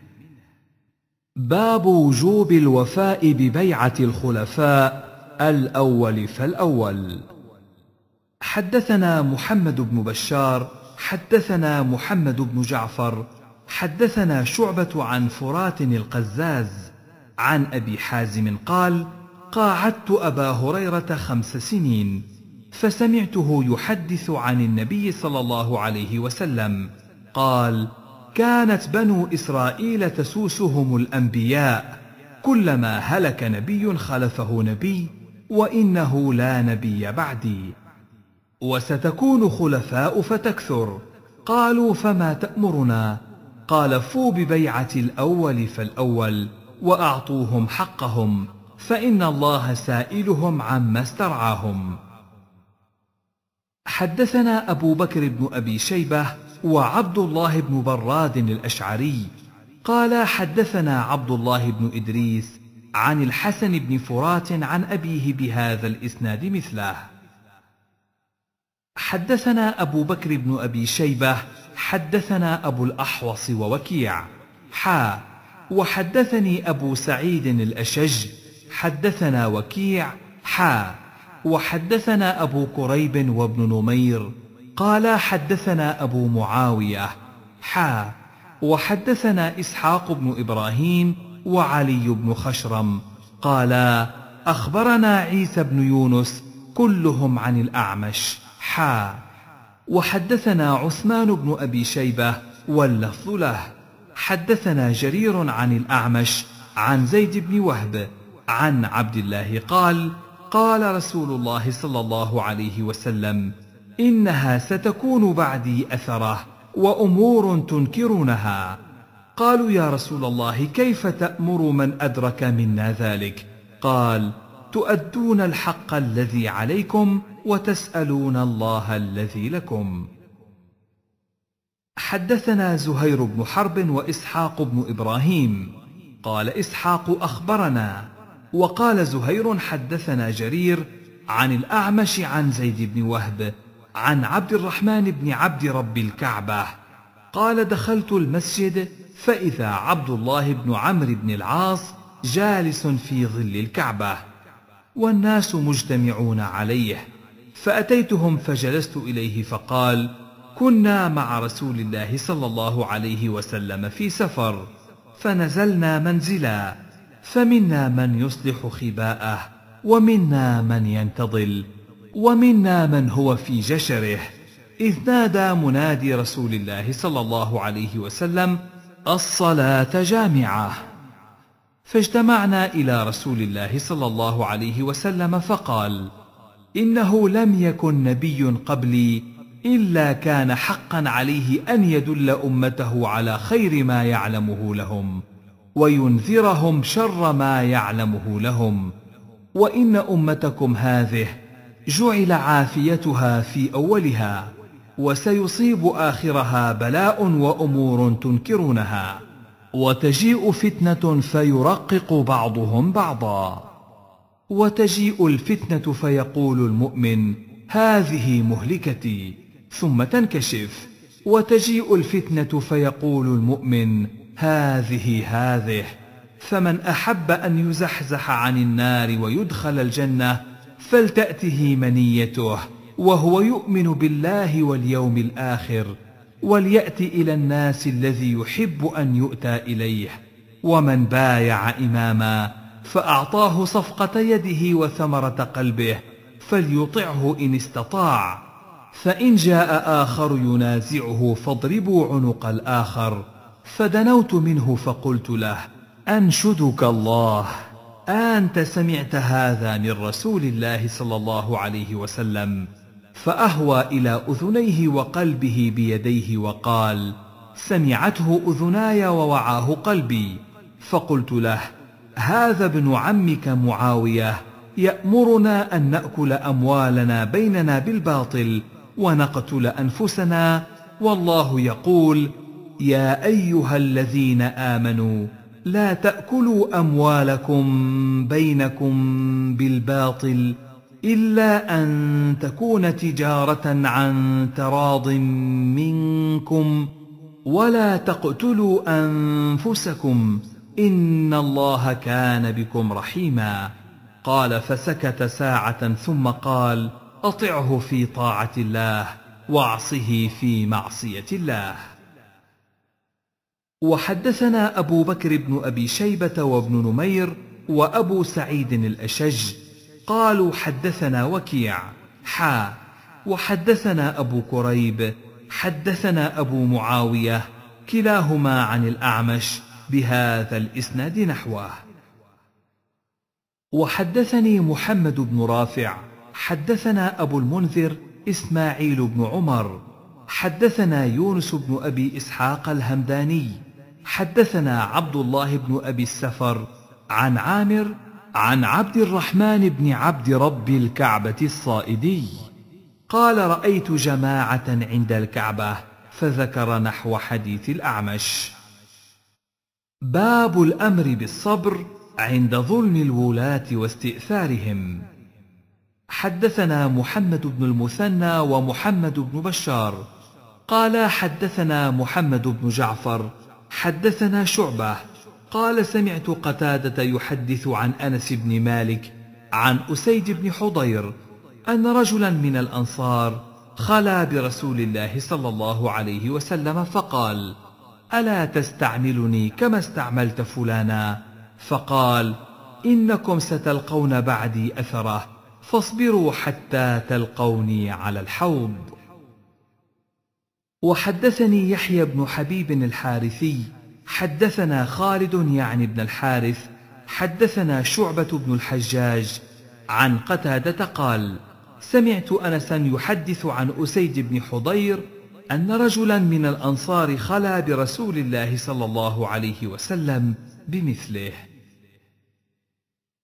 باب وجوب الوفاء ببيعة الخلفاء الأول فالأول حدثنا محمد بن بشار حدثنا محمد بن جعفر حدثنا شعبة عن فرات القزاز عن أبي حازم قال قاعدت أبا هريرة خمس سنين فسمعته يحدث عن النبي صلى الله عليه وسلم قال كانت بنو إسرائيل تسوسهم الأنبياء كلما هلك نبي خلفه نبي وإنه لا نبي بعدي وستكون خلفاء فتكثر قالوا فما تأمرنا قال فو ببيعة الأول فالأول وأعطوهم حقهم فإن الله سائلهم عما استرعاهم حدثنا أبو بكر بن أبي شيبة وعبد الله بن براد الأشعري قال حدثنا عبد الله بن إدريس عن الحسن بن فرات عن أبيه بهذا الإسناد مثله حدثنا أبو بكر بن أبي شيبة حدثنا أبو الأحوص ووكيع حا وحدثني أبو سعيد الأشج حدثنا وكيع حا وحدثنا أبو كريب وابن نمير قال حدثنا أبو معاوية حا وحدثنا إسحاق بن إبراهيم وعلي بن خشرم قالا أخبرنا عيسى بن يونس كلهم عن الأعمش حا وحدثنا عثمان بن أبي شيبة واللفظ له حدثنا جرير عن الأعمش عن زيد بن وهب عن عبد الله قال قال رسول الله صلى الله عليه وسلم انها ستكون بعدي اثره وامور تنكرونها قالوا يا رسول الله كيف تامر من ادرك منا ذلك قال تؤدون الحق الذي عليكم وتسالون الله الذي لكم حدثنا زهير بن حرب واسحاق بن ابراهيم قال اسحاق اخبرنا وقال زهير حدثنا جرير عن الاعمش عن زيد بن وهب عن عبد الرحمن بن عبد رب الكعبة قال دخلت المسجد فإذا عبد الله بن عمرو بن العاص جالس في ظل الكعبة والناس مجتمعون عليه فأتيتهم فجلست إليه فقال كنا مع رسول الله صلى الله عليه وسلم في سفر فنزلنا منزلا فمنا من يصلح خباءه ومنا من ينتظل ومنا من هو في جشره إذ نادى منادي رسول الله صلى الله عليه وسلم الصلاة جامعة فاجتمعنا إلى رسول الله صلى الله عليه وسلم فقال إنه لم يكن نبي قبلي إلا كان حقا عليه أن يدل أمته على خير ما يعلمه لهم وينذرهم شر ما يعلمه لهم وإن أمتكم هذه جعل عافيتها في اولها وسيصيب اخرها بلاء وامور تنكرونها وتجيء فتنه فيرقق بعضهم بعضا وتجيء الفتنه فيقول المؤمن هذه مهلكتي ثم تنكشف وتجيء الفتنه فيقول المؤمن هذه هذه فمن احب ان يزحزح عن النار ويدخل الجنه فلتأته منيته وهو يؤمن بالله واليوم الآخر وليأت إلى الناس الذي يحب أن يؤتى إليه ومن بايع إماما فأعطاه صفقة يده وثمرة قلبه فليطعه إن استطاع فإن جاء آخر ينازعه فاضربوا عنق الآخر فدنوت منه فقلت له أنشدك الله أنت سمعت هذا من رسول الله صلى الله عليه وسلم فأهوى إلى أذنيه وقلبه بيديه وقال سمعته أذناي ووعاه قلبي فقلت له هذا ابن عمك معاوية يأمرنا أن نأكل أموالنا بيننا بالباطل ونقتل أنفسنا والله يقول يا أيها الذين آمنوا لا تاكلوا اموالكم بينكم بالباطل الا ان تكون تجاره عن تراض منكم ولا تقتلوا انفسكم ان الله كان بكم رحيما قال فسكت ساعه ثم قال اطعه في طاعه الله واعصه في معصيه الله وحدثنا أبو بكر بن أبي شيبة وابن نمير وأبو سعيد الأشج قالوا حدثنا وكيع حا وحدثنا أبو كريب حدثنا أبو معاوية كلاهما عن الأعمش بهذا الإسناد نحوه وحدثني محمد بن رافع حدثنا أبو المنذر إسماعيل بن عمر حدثنا يونس بن أبي إسحاق الهمداني حدثنا عبد الله بن ابي السفر عن عامر عن عبد الرحمن بن عبد رب الكعبه الصائدي قال رايت جماعه عند الكعبه فذكر نحو حديث الاعمش باب الامر بالصبر عند ظلم الولاه واستئثارهم حدثنا محمد بن المثنى ومحمد بن بشار قال حدثنا محمد بن جعفر حدثنا شعبه قال سمعت قتاده يحدث عن انس بن مالك عن اسيد بن حضير ان رجلا من الانصار خلا برسول الله صلى الله عليه وسلم فقال الا تستعملني كما استعملت فلانا فقال انكم ستلقون بعدي اثره فاصبروا حتى تلقوني على الحوض وحدثني يحيى بن حبيب الحارثي حدثنا خالد يعني بن الحارث حدثنا شعبة بن الحجاج عن قتادة قال سمعت أنسا يحدث عن أسيد بن حضير أن رجلا من الأنصار خلا برسول الله صلى الله عليه وسلم بمثله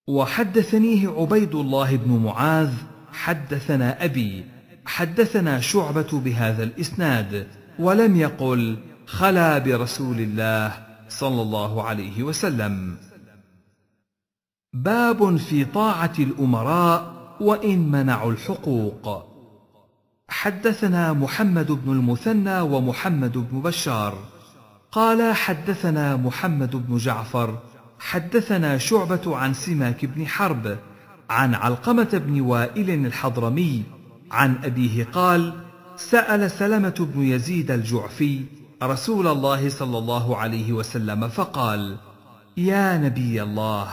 وحدثنيه عبيد الله بن معاذ حدثنا أبي حدثنا شعبة بهذا الإسناد ولم يقل خلا برسول الله صلى الله عليه وسلم باب في طاعة الأمراء وإن منعوا الحقوق حدثنا محمد بن المثنى ومحمد بن بشار قال حدثنا محمد بن جعفر حدثنا شعبة عن سماك بن حرب عن علقمة بن وائل الحضرمي عن أبيه قال: سأل سلمة بن يزيد الجعفي رسول الله صلى الله عليه وسلم فقال: يا نبي الله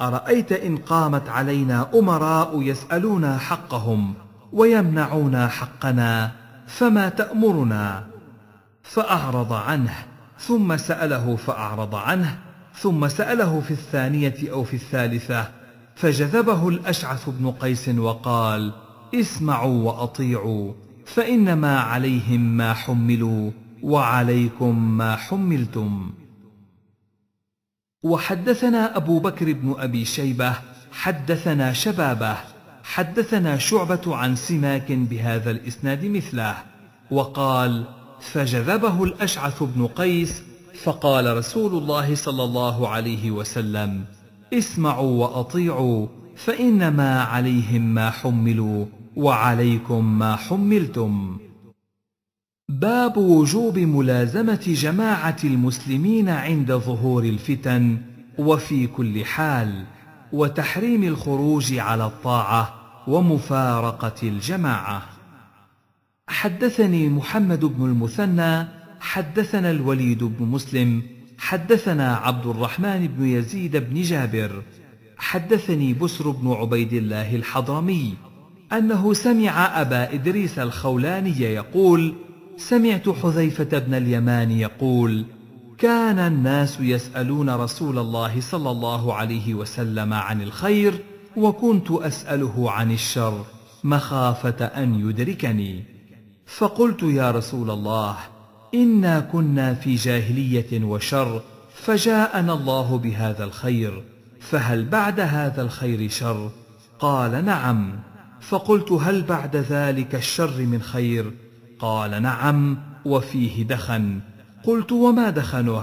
أرأيت إن قامت علينا أمراء يسألون حقهم ويمنعون حقنا فما تأمرنا؟ فأعرض عنه ثم سأله فأعرض عنه ثم سأله في الثانية أو في الثالثة فجذبه الأشعث بن قيس وقال: اسمعوا واطيعوا فانما عليهم ما حملوا وعليكم ما حملتم وحدثنا ابو بكر بن ابي شيبه حدثنا شبابه حدثنا شعبه عن سماك بهذا الاسناد مثله وقال فجذبه الاشعث بن قيس فقال رسول الله صلى الله عليه وسلم اسمعوا واطيعوا فانما عليهم ما حملوا وعليكم ما حملتم باب وجوب ملازمه جماعه المسلمين عند ظهور الفتن وفي كل حال وتحريم الخروج على الطاعه ومفارقه الجماعه حدثني محمد بن المثنى حدثنا الوليد بن مسلم حدثنا عبد الرحمن بن يزيد بن جابر حدثني بسر بن عبيد الله الحضرمي أنه سمع أبا إدريس الخولاني يقول سمعت حذيفة بن اليمان يقول كان الناس يسألون رسول الله صلى الله عليه وسلم عن الخير وكنت أسأله عن الشر مخافة أن يدركني فقلت يا رسول الله إنا كنا في جاهلية وشر فجاءنا الله بهذا الخير فهل بعد هذا الخير شر قال نعم فقلت هل بعد ذلك الشر من خير قال نعم وفيه دخن قلت وما دخنه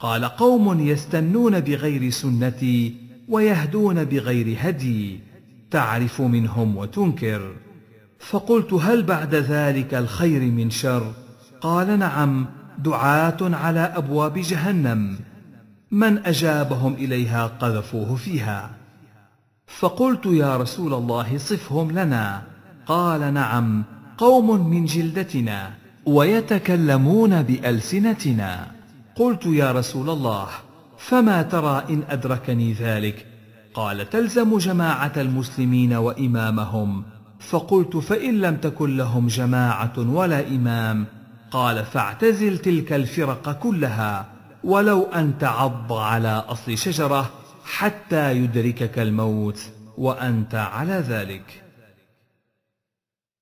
قال قوم يستنون بغير سنتي ويهدون بغير هدي تعرف منهم وتنكر فقلت هل بعد ذلك الخير من شر قال نعم دعاه على ابواب جهنم من اجابهم اليها قذفوه فيها فقلت يا رسول الله صفهم لنا قال نعم قوم من جلدتنا ويتكلمون بالسنتنا قلت يا رسول الله فما ترى ان ادركني ذلك قال تلزم جماعه المسلمين وامامهم فقلت فان لم تكن لهم جماعه ولا امام قال فاعتزل تلك الفرق كلها ولو ان تعض على اصل شجره حتى يدركك الموت وانت على ذلك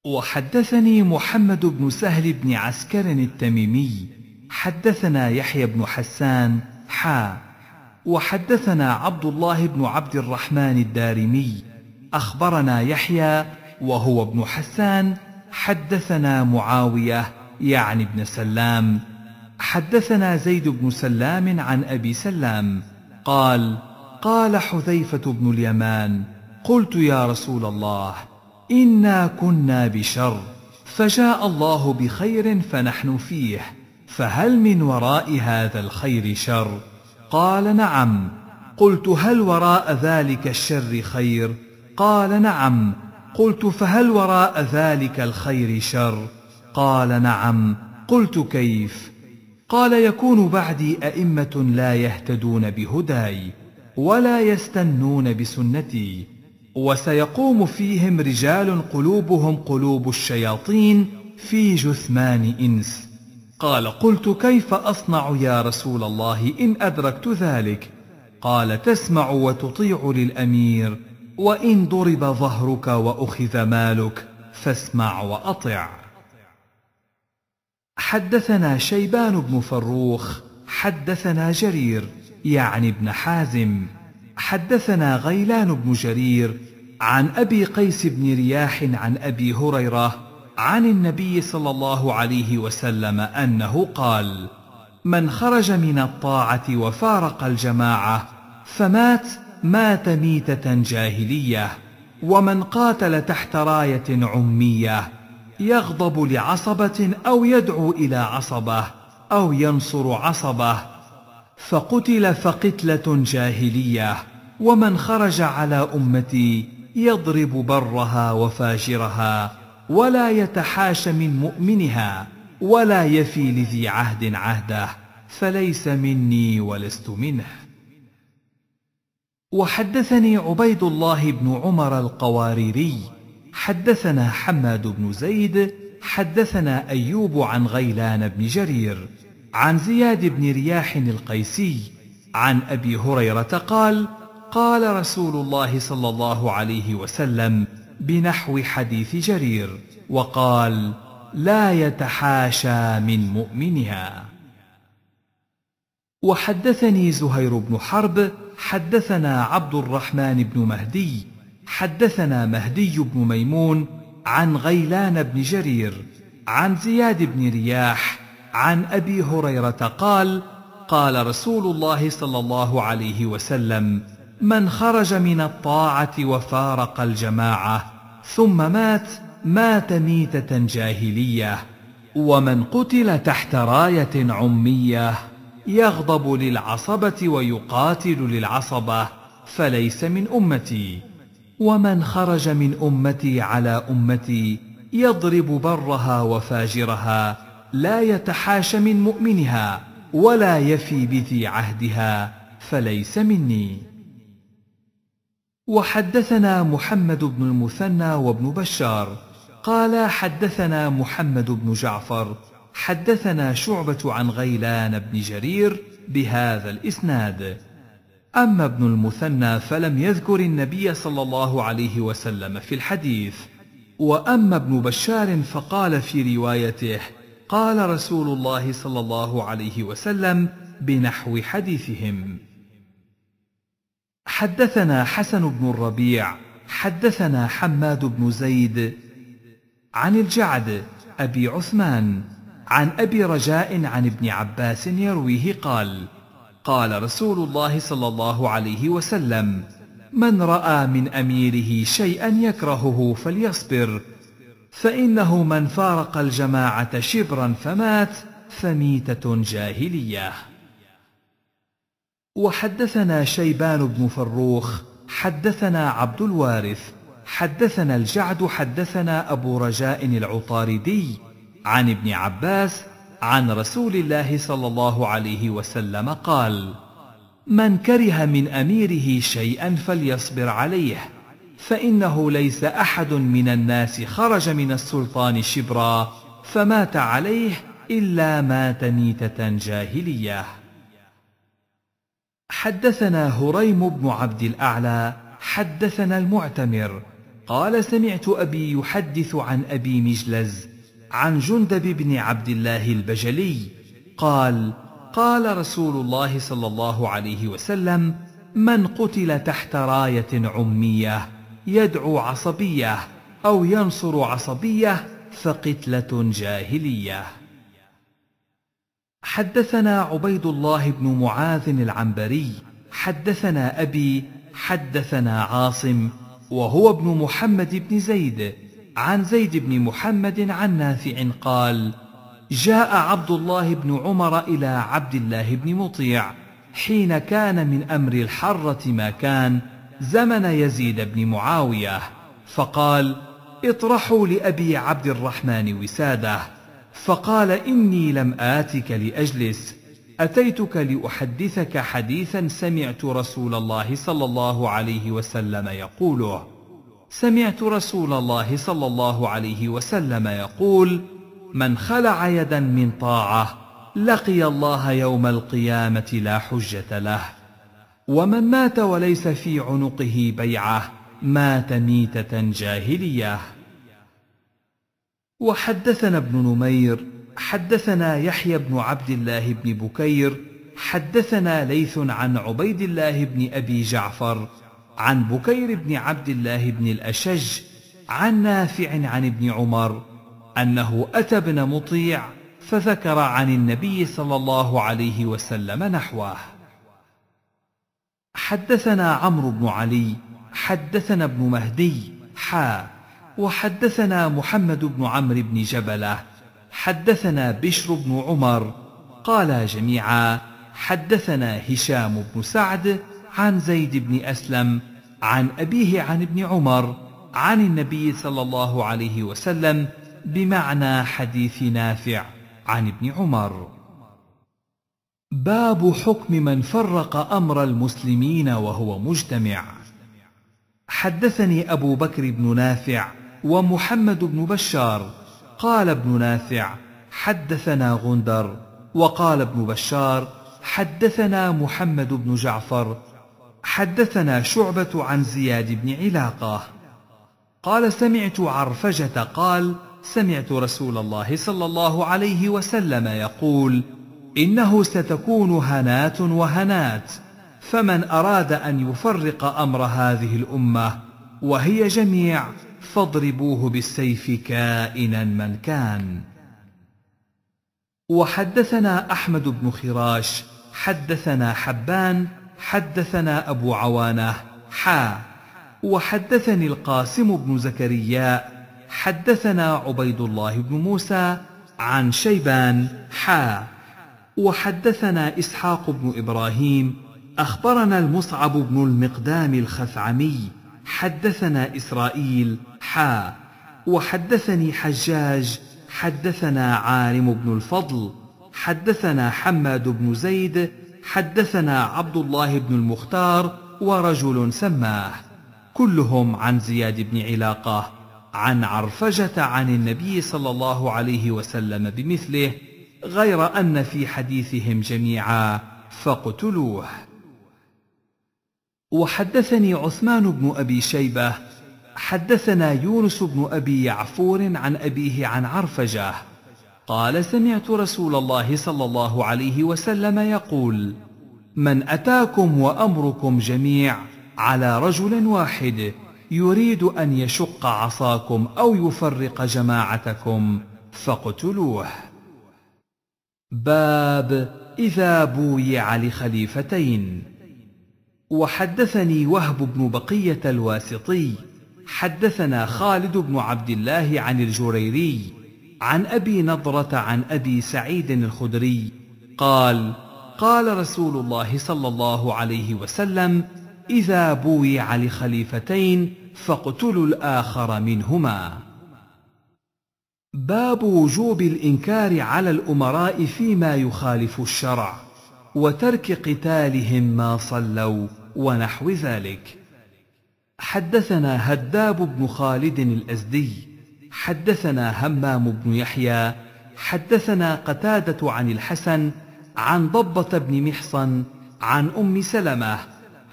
وحدثني محمد بن سهل بن عسكر التميمي حدثنا يحيى بن حسان حا وحدثنا عبد الله بن عبد الرحمن الدارمي اخبرنا يحيى وهو ابن حسان حدثنا معاويه يعني ابن سلام حدثنا زيد بن سلام عن ابي سلام قال قال حذيفه بن اليمان قلت يا رسول الله انا كنا بشر فجاء الله بخير فنحن فيه فهل من وراء هذا الخير شر قال نعم قلت هل وراء ذلك الشر خير قال نعم قلت فهل وراء ذلك الخير شر قال نعم قلت كيف قال يكون بعدي ائمه لا يهتدون بهداي ولا يستنون بسنتي وسيقوم فيهم رجال قلوبهم قلوب الشياطين في جثمان انس قال قلت كيف اصنع يا رسول الله ان ادركت ذلك قال تسمع وتطيع للامير وان ضرب ظهرك واخذ مالك فاسمع واطع حدثنا شيبان بن فروخ حدثنا جرير يعني ابن حازم حدثنا غيلان بن جرير عن ابي قيس بن رياح عن ابي هريره عن النبي صلى الله عليه وسلم انه قال من خرج من الطاعه وفارق الجماعه فمات مات ميته جاهليه ومن قاتل تحت رايه عميه يغضب لعصبه او يدعو الى عصبه او ينصر عصبه فقتل فقتله جاهليه ومن خرج على امتي يضرب برها وفاجرها ولا يتحاش من مؤمنها ولا يفي لذي عهد عهده فليس مني ولست منه وحدثني عبيد الله بن عمر القواريري حدثنا حماد بن زيد حدثنا ايوب عن غيلان بن جرير عن زياد بن رياح القيسي عن ابي هريره قال قال رسول الله صلى الله عليه وسلم بنحو حديث جرير وقال لا يتحاشى من مؤمنها وحدثني زهير بن حرب حدثنا عبد الرحمن بن مهدي حدثنا مهدي بن ميمون عن غيلان بن جرير عن زياد بن رياح عن ابي هريره قال قال رسول الله صلى الله عليه وسلم من خرج من الطاعه وفارق الجماعه ثم مات مات ميته جاهليه ومن قتل تحت رايه عميه يغضب للعصبه ويقاتل للعصبه فليس من امتي ومن خرج من امتي على امتي يضرب برها وفاجرها لا يتحاش من مؤمنها ولا يفي بذي عهدها فليس مني وحدثنا محمد بن المثنى وابن بشار قال حدثنا محمد بن جعفر حدثنا شعبة عن غيلان بن جرير بهذا الإسناد أما ابن المثنى فلم يذكر النبي صلى الله عليه وسلم في الحديث وأما ابن بشار فقال في روايته قال رسول الله صلى الله عليه وسلم بنحو حديثهم حدثنا حسن بن الربيع حدثنا حماد بن زيد عن الجعد ابي عثمان عن ابي رجاء عن ابن عباس يرويه قال قال رسول الله صلى الله عليه وسلم من راى من اميره شيئا يكرهه فليصبر فإنه من فارق الجماعة شبرا فمات فميتة جاهلية. وحدثنا شيبان بن فروخ، حدثنا عبد الوارث، حدثنا الجعد حدثنا أبو رجاء العطاردي، عن ابن عباس، عن رسول الله صلى الله عليه وسلم قال: من كره من أميره شيئا فليصبر عليه فإنه ليس أحد من الناس خرج من السلطان شبرا فمات عليه إلا مات ميتة جاهلية حدثنا هريم بن عبد الأعلى حدثنا المعتمر قال سمعت أبي يحدث عن أبي مجلز عن جندب بن عبد الله البجلي قال قال رسول الله صلى الله عليه وسلم من قتل تحت رايه عميه يدعو عصبية أو ينصر عصبية فقتلة جاهلية حدثنا عبيد الله بن معاذ العنبري حدثنا أبي حدثنا عاصم وهو ابن محمد بن زيد عن زيد بن محمد عن نافع قال جاء عبد الله بن عمر إلى عبد الله بن مطيع حين كان من أمر الحرة ما كان زمن يزيد بن معاوية فقال اطرحوا لأبي عبد الرحمن وسادة فقال إني لم آتك لأجلس أتيتك لأحدثك حديثا سمعت رسول الله صلى الله عليه وسلم يقوله سمعت رسول الله صلى الله عليه وسلم يقول من خلع يدا من طاعة لقي الله يوم القيامة لا حجة له ومن مات وليس في عنقه بيعه مات ميته جاهليه وحدثنا ابن نمير حدثنا يحيى بن عبد الله بن بكير حدثنا ليث عن عبيد الله بن ابي جعفر عن بكير بن عبد الله بن الاشج عن نافع عن ابن عمر انه اتى ابن مطيع فذكر عن النبي صلى الله عليه وسلم نحوه حدثنا عمرو بن علي حدثنا ابن مهدي حا وحدثنا محمد بن عمرو بن جبله حدثنا بشر بن عمر قال جميعا حدثنا هشام بن سعد عن زيد بن اسلم عن ابيه عن ابن عمر عن النبي صلى الله عليه وسلم بمعنى حديث نافع عن ابن عمر باب حكم من فرق امر المسلمين وهو مجتمع حدثني ابو بكر بن نافع ومحمد بن بشار قال ابن نافع حدثنا غندر وقال ابن بشار حدثنا محمد بن جعفر حدثنا شعبه عن زياد بن علاقه قال سمعت عرفجه قال سمعت رسول الله صلى الله عليه وسلم يقول إنه ستكون هنات وهنات فمن أراد أن يفرق أمر هذه الأمة وهي جميع فاضربوه بالسيف كائنا من كان وحدثنا أحمد بن خراش حدثنا حبان حدثنا أبو عوانة حا وحدثني القاسم بن زكريا حدثنا عبيد الله بن موسى عن شيبان حا وحدثنا اسحاق بن ابراهيم اخبرنا المصعب بن المقدام الخثعمي حدثنا اسرائيل حا وحدثني حجاج حدثنا عارم بن الفضل حدثنا حماد بن زيد حدثنا عبد الله بن المختار ورجل سماه كلهم عن زياد بن علاقه عن عرفجه عن النبي صلى الله عليه وسلم بمثله غير أن في حديثهم جميعا فاقتلوه وحدثني عثمان بن أبي شيبة حدثنا يونس بن أبي يعفور عن أبيه عن عرفجة قال سمعت رسول الله صلى الله عليه وسلم يقول من أتاكم وأمركم جميع على رجل واحد يريد أن يشق عصاكم أو يفرق جماعتكم فاقتلوه باب إذا بويع لخليفتين وحدثني وهب بن بقية الواسطي حدثنا خالد بن عبد الله عن الجريري عن أبي نضرة عن أبي سعيد الخدري قال قال رسول الله صلى الله عليه وسلم إذا بويع لخليفتين فاقتلوا الآخر منهما باب وجوب الانكار على الامراء فيما يخالف الشرع وترك قتالهم ما صلوا ونحو ذلك حدثنا هداب بن خالد الازدي حدثنا همام بن يحيى حدثنا قتاده عن الحسن عن ضبه بن محصن عن ام سلمه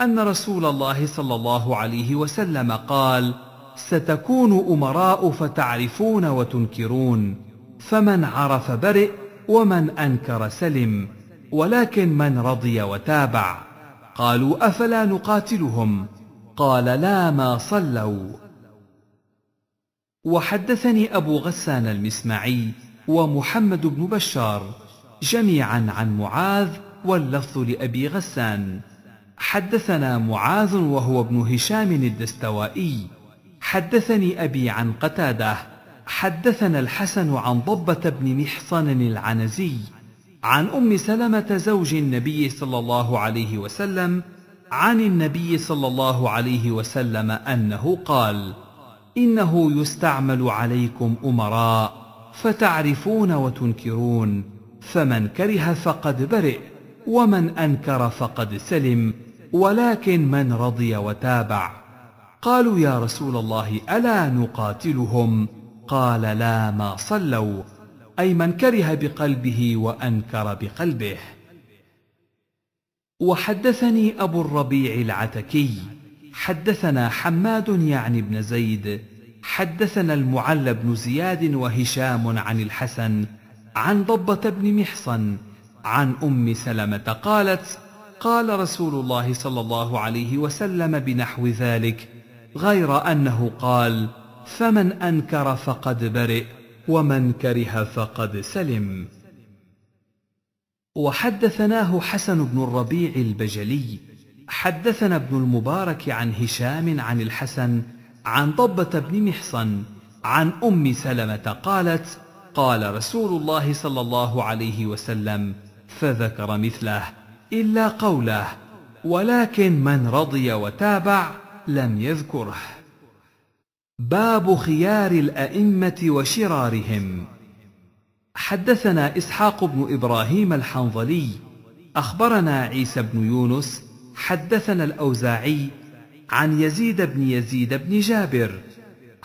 ان رسول الله صلى الله عليه وسلم قال ستكون امراء فتعرفون وتنكرون فمن عرف برئ ومن انكر سلم ولكن من رضي وتابع قالوا افلا نقاتلهم قال لا ما صلوا وحدثني ابو غسان المسمعي ومحمد بن بشار جميعا عن معاذ واللفظ لابي غسان حدثنا معاذ وهو ابن هشام الدستوائي حدثني أبي عن قتادة حدثنا الحسن عن ضبة بن محصن العنزي عن أم سلمة زوج النبي صلى الله عليه وسلم عن النبي صلى الله عليه وسلم أنه قال إنه يستعمل عليكم أمراء فتعرفون وتنكرون فمن كره فقد برئ ومن أنكر فقد سلم ولكن من رضي وتابع قالوا يا رسول الله الا نقاتلهم قال لا ما صلوا اي من كره بقلبه وانكر بقلبه وحدثني ابو الربيع العتكي حدثنا حماد يعني بن زيد حدثنا المعلى بن زياد وهشام عن الحسن عن ضبة بن محصن عن أم سلمة قالت قال رسول الله صلى الله عليه وسلم بنحو ذلك غير انه قال فمن انكر فقد برئ ومن كره فقد سلم وحدثناه حسن بن الربيع البجلي حدثنا ابن المبارك عن هشام عن الحسن عن ضبه بن محصن عن ام سلمه قالت قال رسول الله صلى الله عليه وسلم فذكر مثله الا قوله ولكن من رضي وتابع لم يذكره باب خيار الأئمة وشرارهم حدثنا إسحاق بن إبراهيم الحنظلي أخبرنا عيسى بن يونس حدثنا الأوزاعي عن يزيد بن يزيد بن جابر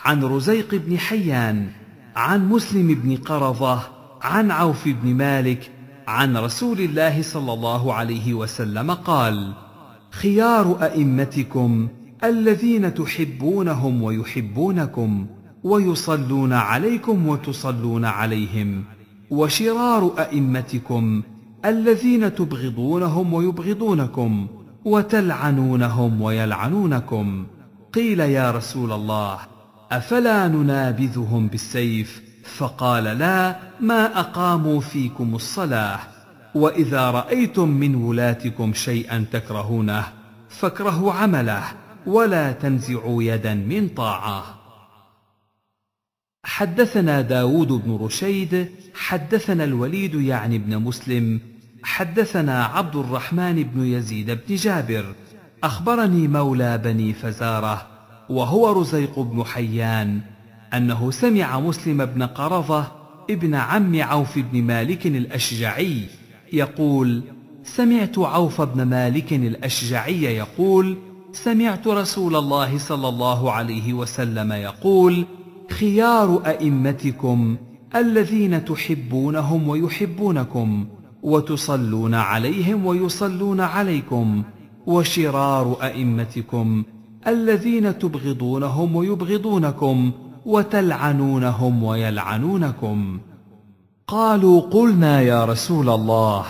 عن رزيق بن حيان عن مسلم بن قرظة عن عوف بن مالك عن رسول الله صلى الله عليه وسلم قال خيار أئمتكم الذين تحبونهم ويحبونكم ويصلون عليكم وتصلون عليهم وشرار ائمتكم الذين تبغضونهم ويبغضونكم وتلعنونهم ويلعنونكم قيل يا رسول الله افلا ننابذهم بالسيف فقال لا ما اقاموا فيكم الصلاه واذا رايتم من ولاتكم شيئا تكرهونه فاكرهوا عمله ولا تنزعوا يدا من طاعة حدثنا داود بن رشيد حدثنا الوليد يعني بن مسلم حدثنا عبد الرحمن بن يزيد بن جابر أخبرني مولى بني فزارة وهو رزيق بن حيان أنه سمع مسلم بن قرظة ابن عم عوف بن مالك الأشجعي يقول سمعت عوف بن مالك الأشجعي يقول سمعت رسول الله صلى الله عليه وسلم يقول خيار ائمتكم الذين تحبونهم ويحبونكم وتصلون عليهم ويصلون عليكم وشرار ائمتكم الذين تبغضونهم ويبغضونكم وتلعنونهم ويلعنونكم قالوا قلنا يا رسول الله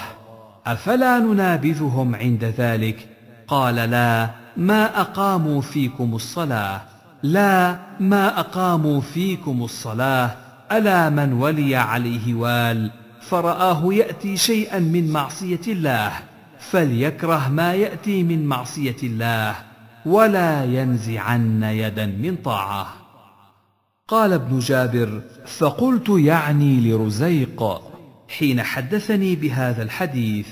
افلا ننابذهم عند ذلك قال لا ما أقاموا فيكم الصلاة لا ما أقاموا فيكم الصلاة ألا من ولي عليه وال فرآه يأتي شيئا من معصية الله فليكره ما يأتي من معصية الله ولا ينزعن يدا من طاعة قال ابن جابر فقلت يعني لرزيق حين حدثني بهذا الحديث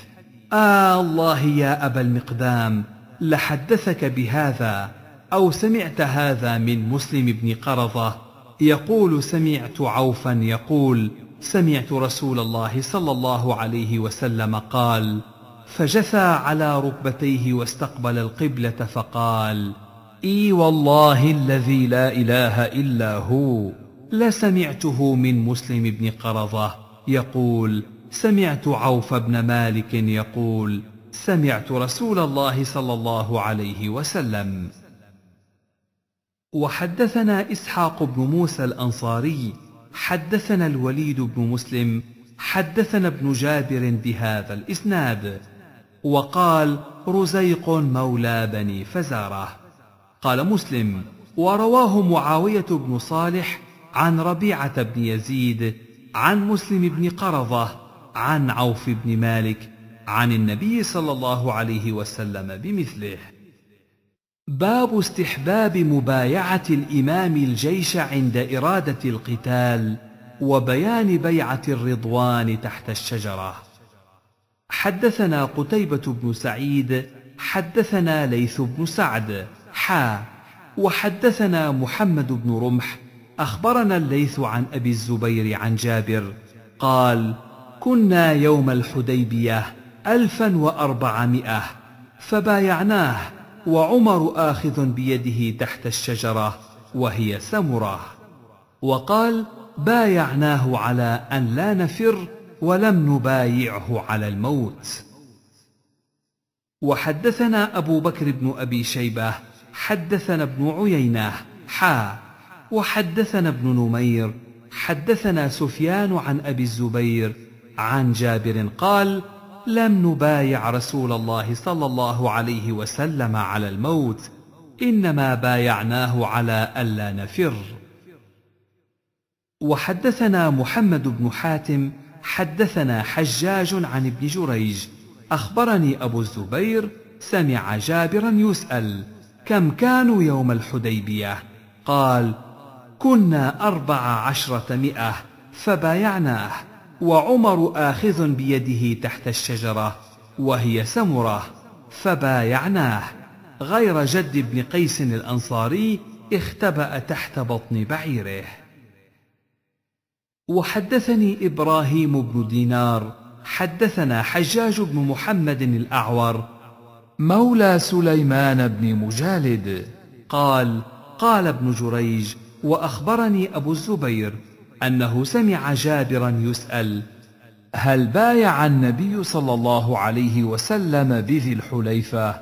آه الله يا أبا المقدام لحدثك بهذا أو سمعت هذا من مسلم بن قرظة يقول سمعت عوفا يقول سمعت رسول الله صلى الله عليه وسلم قال فجثى على ركبتيه واستقبل القبلة فقال اي والله الذي لا إله إلا هو لسمعته من مسلم بن قرظة يقول سمعت عوف بن مالك يقول سمعت رسول الله صلى الله عليه وسلم وحدثنا اسحاق بن موسى الانصاري حدثنا الوليد بن مسلم حدثنا ابن جابر بهذا الاسناد وقال رزيق مولى بني فزاره قال مسلم ورواه معاويه بن صالح عن ربيعه بن يزيد عن مسلم بن قرظه عن عوف بن مالك عن النبي صلى الله عليه وسلم بمثله باب استحباب مبايعه الامام الجيش عند اراده القتال وبيان بيعه الرضوان تحت الشجره حدثنا قتيبه بن سعيد حدثنا ليث بن سعد حا وحدثنا محمد بن رمح اخبرنا الليث عن ابي الزبير عن جابر قال كنا يوم الحديبيه ألفا وأربعمائة فبايعناه وعمر آخذ بيده تحت الشجرة وهي ثمرة وقال بايعناه على أن لا نفر ولم نبايعه على الموت وحدثنا أبو بكر بن أبي شيبة حدثنا ابن عيينة حا وحدثنا ابن نمير حدثنا سفيان عن أبي الزبير عن جابر قال لم نبايع رسول الله صلى الله عليه وسلم على الموت انما بايعناه على الا نفر وحدثنا محمد بن حاتم حدثنا حجاج عن ابن جريج اخبرني ابو الزبير سمع جابرا يسال كم كانوا يوم الحديبيه قال كنا اربع عشره مئه فبايعناه وعمر آخذ بيده تحت الشجرة وهي سمرة فبايعناه غير جد بن قيس الأنصاري اختبأ تحت بطن بعيره وحدثني إبراهيم بن دينار حدثنا حجاج بن محمد الأعور مولى سليمان بن مجالد قال قال ابن جريج وأخبرني أبو الزبير انه سمع جابرا يسال هل بايع النبي صلى الله عليه وسلم بذي الحليفه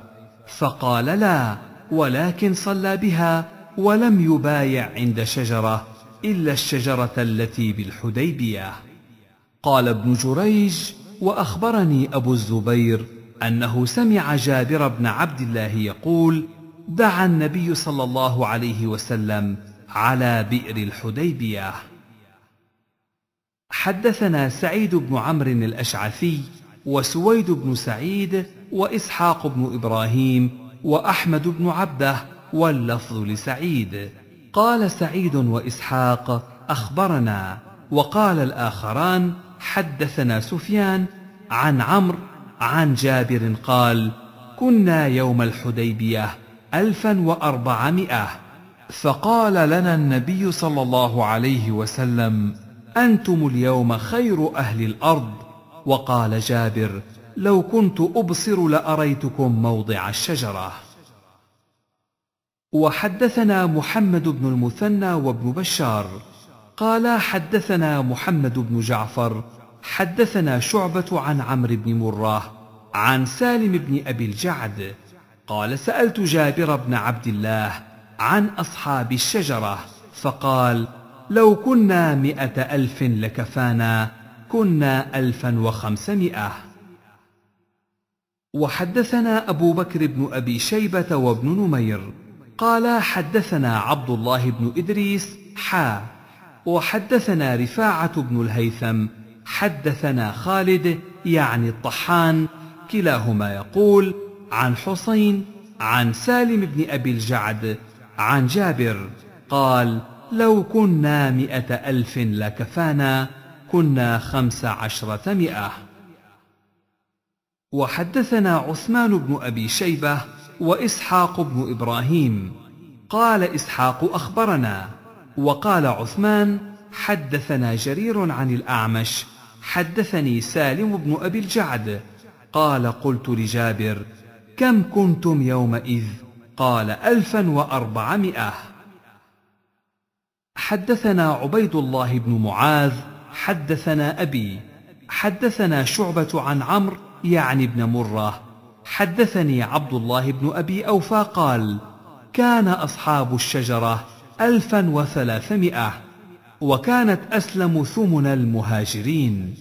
فقال لا ولكن صلى بها ولم يبايع عند شجره الا الشجره التي بالحديبيه قال ابن جريج واخبرني ابو الزبير انه سمع جابر بن عبد الله يقول دعا النبي صلى الله عليه وسلم على بئر الحديبيه حدثنا سعيد بن عمرو الاشعثي وسويد بن سعيد واسحاق بن ابراهيم واحمد بن عبده واللفظ لسعيد قال سعيد واسحاق اخبرنا وقال الاخران حدثنا سفيان عن عمرو عن جابر قال كنا يوم الحديبيه الفا واربعمائه فقال لنا النبي صلى الله عليه وسلم انتم اليوم خير اهل الارض وقال جابر لو كنت ابصر لاريتكم موضع الشجره وحدثنا محمد بن المثنى وابن بشار قال حدثنا محمد بن جعفر حدثنا شعبه عن عمرو بن مره عن سالم بن ابي الجعد قال سالت جابر بن عبد الله عن اصحاب الشجره فقال لو كنا مئة ألف لكفانا كنا ألفا وخمسمائة وحدثنا أبو بكر بن أبي شيبة وابن نمير قال حدثنا عبد الله بن إدريس حا وحدثنا رفاعة بن الهيثم حدثنا خالد يعني الطحان كلاهما يقول عن حسين عن سالم بن أبي الجعد عن جابر قال لو كنا مئة ألف لكفانا كنا خمس عشرة مئة وحدثنا عثمان بن أبي شيبة وإسحاق بن إبراهيم قال إسحاق أخبرنا وقال عثمان حدثنا جرير عن الأعمش حدثني سالم بن أبي الجعد قال قلت لجابر كم كنتم يومئذ قال ألفا وأربعمائة حدثنا عبيد الله بن معاذ حدثنا أبي حدثنا شعبة عن عمرو يعني بن مرة حدثني عبد الله بن أبي أوفى قال كان أصحاب الشجرة ألفا وثلاثمائة وكانت أسلم ثمن المهاجرين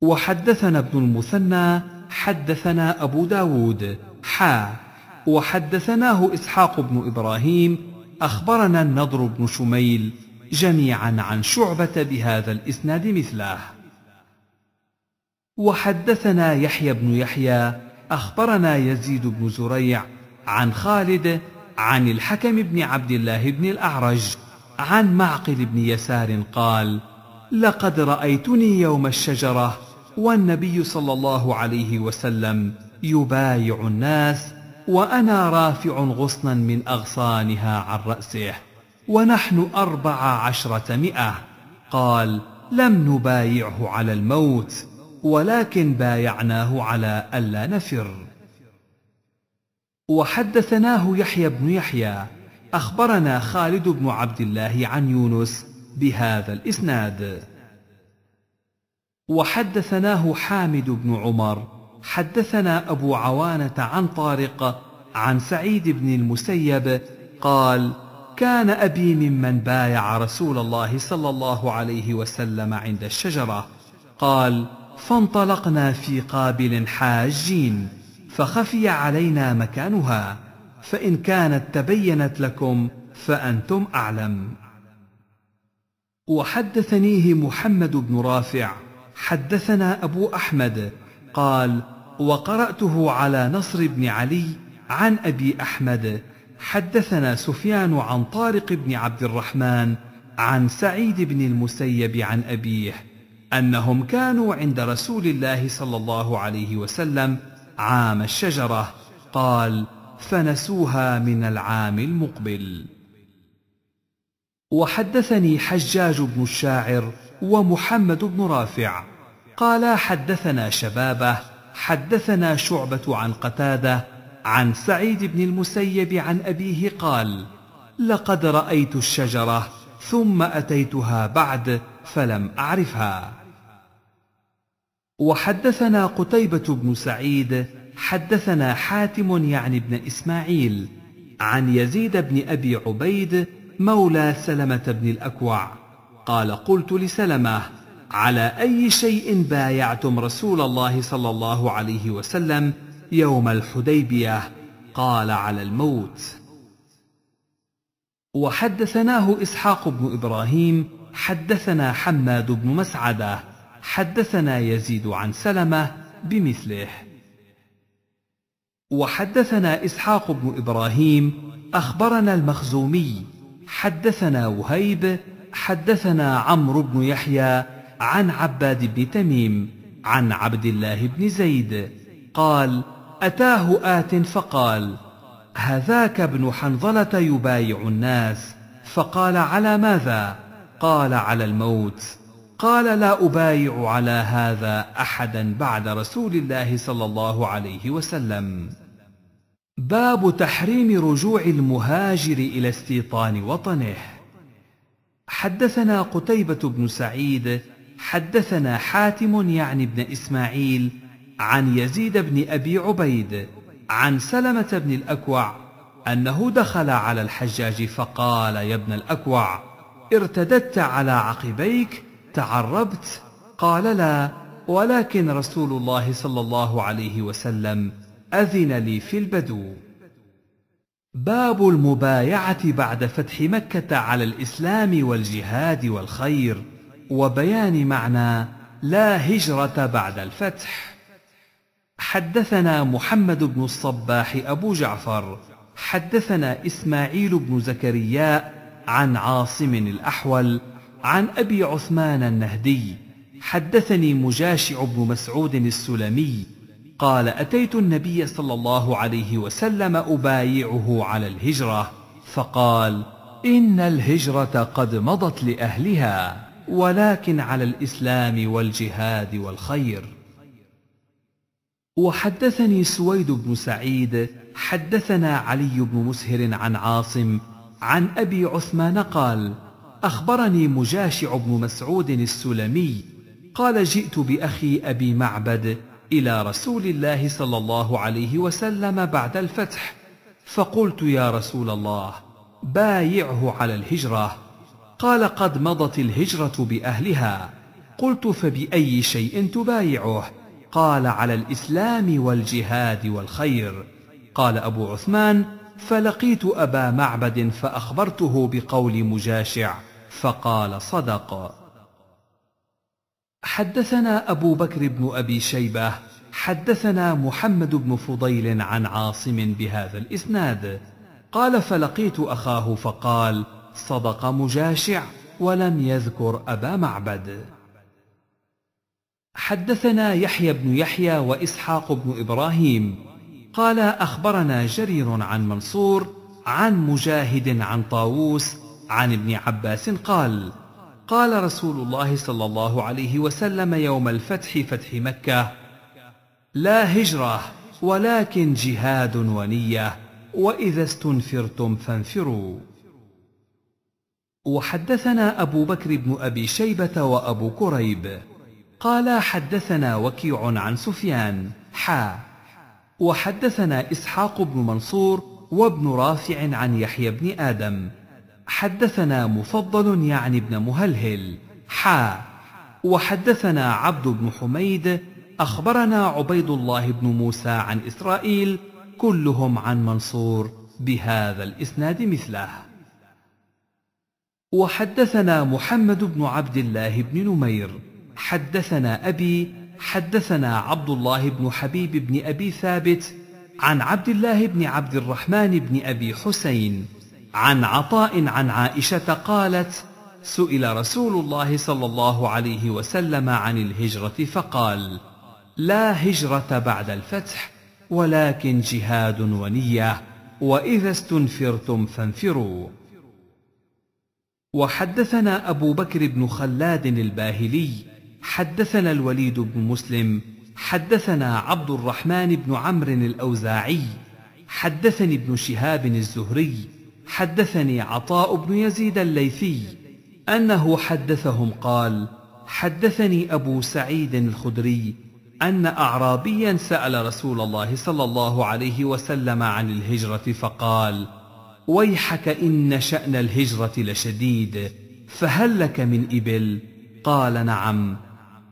وحدثنا ابن المثنى حدثنا أبو داود حا وحدثناه إسحاق بن إبراهيم أخبرنا النضر بن شميل جميعا عن شعبة بهذا الإسناد مثله وحدثنا يحيى بن يحيى أخبرنا يزيد بن زريع عن خالد عن الحكم بن عبد الله بن الأعرج عن معقل بن يسار قال لقد رأيتني يوم الشجرة والنبي صلى الله عليه وسلم يبايع الناس وأنا رافع غصنا من أغصانها عن رأسه ونحن أربع عشرة مئة قال لم نبايعه على الموت ولكن بايعناه على ألا نفر وحدثناه يحيى بن يحيى أخبرنا خالد بن عبد الله عن يونس بهذا الإسناد وحدثناه حامد بن عمر حدثنا أبو عوانة عن طارق عن سعيد بن المسيب قال كان أبي ممن بايع رسول الله صلى الله عليه وسلم عند الشجرة قال فانطلقنا في قابل حاجين فخفي علينا مكانها فإن كانت تبينت لكم فأنتم أعلم وحدثنيه محمد بن رافع حدثنا أبو أحمد قال وقرأته على نصر بن علي عن أبي أحمد حدثنا سفيان عن طارق بن عبد الرحمن عن سعيد بن المسيب عن أبيه أنهم كانوا عند رسول الله صلى الله عليه وسلم عام الشجرة قال فنسوها من العام المقبل وحدثني حجاج بن الشاعر ومحمد بن رافع قالا حدثنا شبابه حدثنا شعبة عن قتادة عن سعيد بن المسيب عن أبيه قال: لقد رأيت الشجرة ثم أتيتها بعد فلم أعرفها. وحدثنا قتيبة بن سعيد حدثنا حاتم يعني بن إسماعيل عن يزيد بن أبي عبيد مولى سلمة بن الأكوع قال قلت لسلمه على أي شيء بايعتم رسول الله صلى الله عليه وسلم يوم الحديبية قال على الموت وحدثناه إسحاق بن إبراهيم حدثنا حماد بن مسعدة حدثنا يزيد عن سلمة بمثله وحدثنا إسحاق بن إبراهيم أخبرنا المخزومي حدثنا وهيب حدثنا عمرو بن يحيى عن عباد بن تميم عن عبد الله بن زيد قال أتاه آت فقال هذاك ابن حنظلة يبايع الناس فقال على ماذا قال على الموت قال لا أبايع على هذا أحدا بعد رسول الله صلى الله عليه وسلم باب تحريم رجوع المهاجر إلى استيطان وطنه حدثنا قتيبة بن سعيد حدثنا حاتم يعني بن إسماعيل عن يزيد بن أبي عبيد عن سلمة بن الأكوع أنه دخل على الحجاج فقال يا ابن الأكوع ارتددت على عقبيك تعربت قال لا ولكن رسول الله صلى الله عليه وسلم أذن لي في البدو باب المبايعة بعد فتح مكة على الإسلام والجهاد والخير وبيان معنى لا هجرة بعد الفتح حدثنا محمد بن الصباح أبو جعفر حدثنا إسماعيل بن زكريا عن عاصم الأحول عن أبي عثمان النهدي حدثني مجاشع بن مسعود السلمي قال أتيت النبي صلى الله عليه وسلم أبايعه على الهجرة فقال إن الهجرة قد مضت لأهلها ولكن على الإسلام والجهاد والخير وحدثني سويد بن سعيد حدثنا علي بن مسهر عن عاصم عن أبي عثمان قال أخبرني مجاشع بن مسعود السلمي قال جئت بأخي أبي معبد إلى رسول الله صلى الله عليه وسلم بعد الفتح فقلت يا رسول الله بايعه على الهجره قال قد مضت الهجرة بأهلها قلت فبأي شيء تبايعه قال على الإسلام والجهاد والخير قال أبو عثمان فلقيت أبا معبد فأخبرته بقول مجاشع فقال صدق حدثنا أبو بكر بن أبي شيبة حدثنا محمد بن فضيل عن عاصم بهذا الإسناد قال فلقيت أخاه فقال صدق مجاشع ولم يذكر أبا معبد حدثنا يحيى بن يحيى وإسحاق بن إبراهيم قال أخبرنا جرير عن منصور عن مجاهد عن طاووس عن ابن عباس قال قال رسول الله صلى الله عليه وسلم يوم الفتح فتح مكة لا هجرة ولكن جهاد ونية وإذا استنفرتم فانفروا وحدثنا أبو بكر بن أبي شيبة وأبو كريب قال حدثنا وكيع عن سفيان حا وحدثنا إسحاق بن منصور وابن رافع عن يحيى بن آدم حدثنا مفضل يعني ابن مهلهل حا وحدثنا عبد بن حميد أخبرنا عبيد الله بن موسى عن إسرائيل كلهم عن منصور بهذا الإسناد مثله وحدثنا محمد بن عبد الله بن نمير حدثنا أبي حدثنا عبد الله بن حبيب بن أبي ثابت عن عبد الله بن عبد الرحمن بن أبي حسين عن عطاء عن عائشة قالت سئل رسول الله صلى الله عليه وسلم عن الهجرة فقال لا هجرة بعد الفتح ولكن جهاد ونية وإذا استنفرتم فانفروا وحدثنا أبو بكر بن خلاد الباهلي حدثنا الوليد بن مسلم حدثنا عبد الرحمن بن عمرو الأوزاعي حدثني ابن شهاب الزهري حدثني عطاء بن يزيد الليثي أنه حدثهم قال حدثني أبو سعيد الخدري أن أعرابيا سأل رسول الله صلى الله عليه وسلم عن الهجرة فقال: ويحك إن شأن الهجرة لشديد فهل لك من إبل قال نعم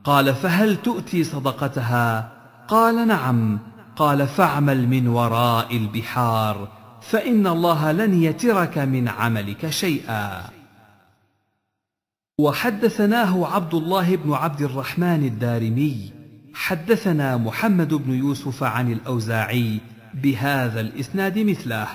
قال فهل تؤتي صدقتها قال نعم قال فاعمل من وراء البحار فإن الله لن يترك من عملك شيئا وحدثناه عبد الله بن عبد الرحمن الدارمي حدثنا محمد بن يوسف عن الأوزاعي بهذا الإسناد مثله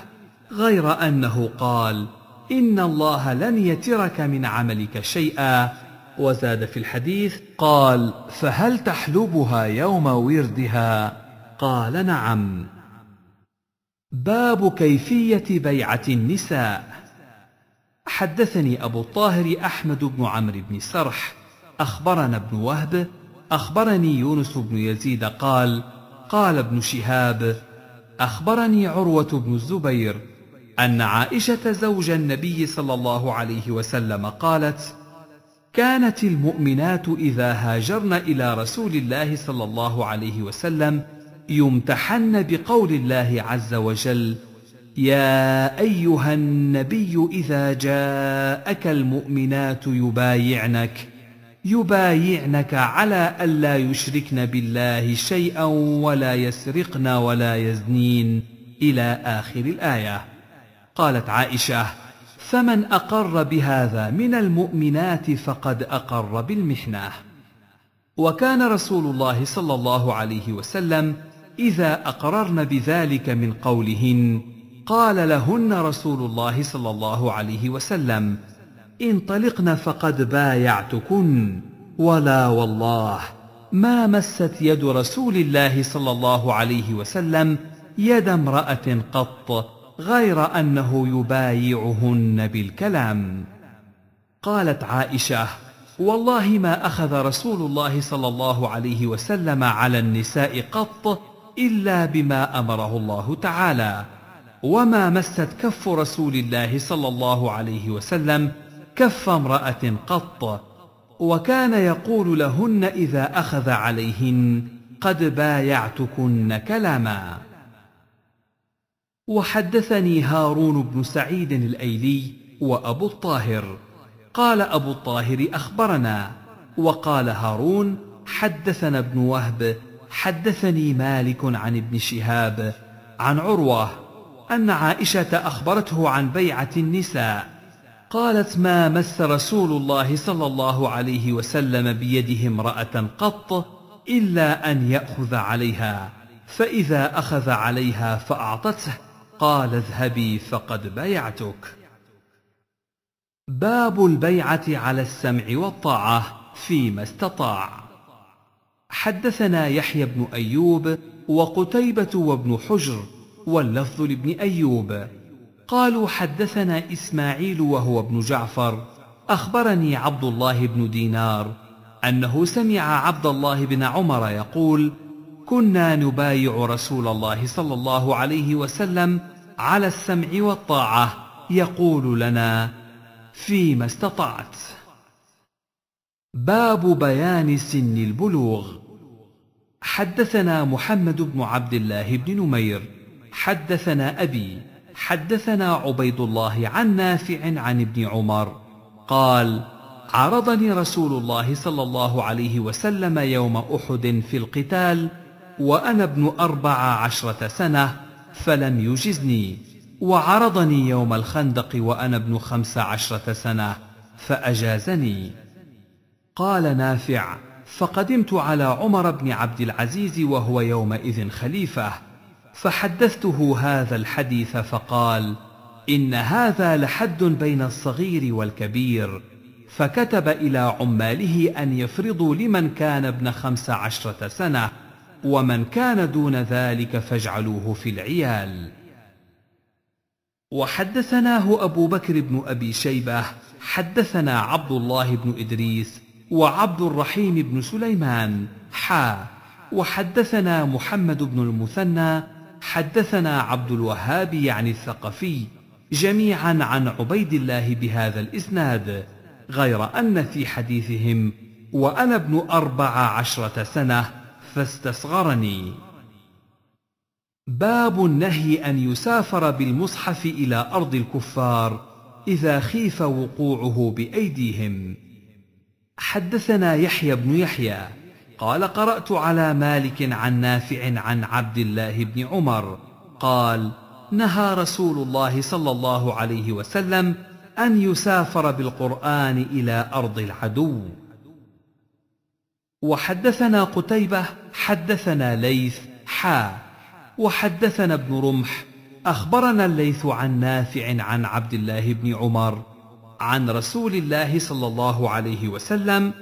غير انه قال ان الله لن يترك من عملك شيئا وزاد في الحديث قال فهل تحلبها يوم وردها قال نعم باب كيفيه بيعه النساء حدثني ابو الطاهر احمد بن عمرو بن سرح اخبرنا ابن وهب اخبرني يونس بن يزيد قال قال ابن شهاب اخبرني عروه بن الزبير ان عائشه زوج النبي صلى الله عليه وسلم قالت كانت المؤمنات اذا هاجرن الى رسول الله صلى الله عليه وسلم يمتحن بقول الله عز وجل يا ايها النبي اذا جاءك المؤمنات يبايعنك يبايعنك على الا يشركن بالله شيئا ولا يسرقن ولا يزنين الى اخر الايه قالت عائشه فمن اقر بهذا من المؤمنات فقد اقر بالمحنه وكان رسول الله صلى الله عليه وسلم اذا اقررن بذلك من قولهن قال لهن رسول الله صلى الله عليه وسلم انطلقن فقد بايعتكن ولا والله ما مست يد رسول الله صلى الله عليه وسلم يد امراه قط غير انه يبايعهن بالكلام قالت عائشه والله ما اخذ رسول الله صلى الله عليه وسلم على النساء قط الا بما امره الله تعالى وما مست كف رسول الله صلى الله عليه وسلم كف امراه قط وكان يقول لهن اذا اخذ عليهن قد بايعتكن كلاما وحدثني هارون بن سعيد الايلي وابو الطاهر قال ابو الطاهر اخبرنا وقال هارون حدثنا ابن وهب حدثني مالك عن ابن شهاب عن عروه ان عائشه اخبرته عن بيعه النساء قالت ما مس رسول الله صلى الله عليه وسلم بيده امراه قط الا ان ياخذ عليها فاذا اخذ عليها فاعطته قال اذهبي فقد بيعتك باب البيعة على السمع والطاعة فيما استطاع حدثنا يحيى بن أيوب وقتيبة وابن حجر واللفظ لابن أيوب قالوا حدثنا إسماعيل وهو ابن جعفر أخبرني عبد الله بن دينار أنه سمع عبد الله بن عمر يقول كنا نبايع رسول الله صلى الله عليه وسلم على السمع والطاعه يقول لنا فيما استطعت باب بيان سن البلوغ حدثنا محمد بن عبد الله بن نمير حدثنا ابي حدثنا عبيد الله عن نافع عن ابن عمر قال عرضني رسول الله صلى الله عليه وسلم يوم احد في القتال وأنا ابن أربع عشرة سنة فلم يجزني وعرضني يوم الخندق وأنا ابن خمس عشرة سنة فأجازني قال نافع فقدمت على عمر بن عبد العزيز وهو يومئذ خليفة فحدثته هذا الحديث فقال إن هذا لحد بين الصغير والكبير فكتب إلى عماله أن يفرضوا لمن كان ابن خمس عشرة سنة ومن كان دون ذلك فاجعلوه في العيال وحدثناه ابو بكر بن ابي شيبه حدثنا عبد الله بن ادريس وعبد الرحيم بن سليمان حا وحدثنا محمد بن المثنى حدثنا عبد الوهاب يعني الثقفي جميعا عن عبيد الله بهذا الاسناد غير ان في حديثهم وانا ابن اربع عشره سنه فاستصغرني باب النهي أن يسافر بالمصحف إلى أرض الكفار إذا خيف وقوعه بأيديهم حدثنا يحيى بن يحيى قال قرأت على مالك عن نافع عن عبد الله بن عمر قال نهى رسول الله صلى الله عليه وسلم أن يسافر بالقرآن إلى أرض العدو وحدثنا قتيبة حدثنا ليث حا وحدثنا ابن رمح أخبرنا الليث عن نافع عن عبد الله بن عمر عن رسول الله صلى الله عليه وسلم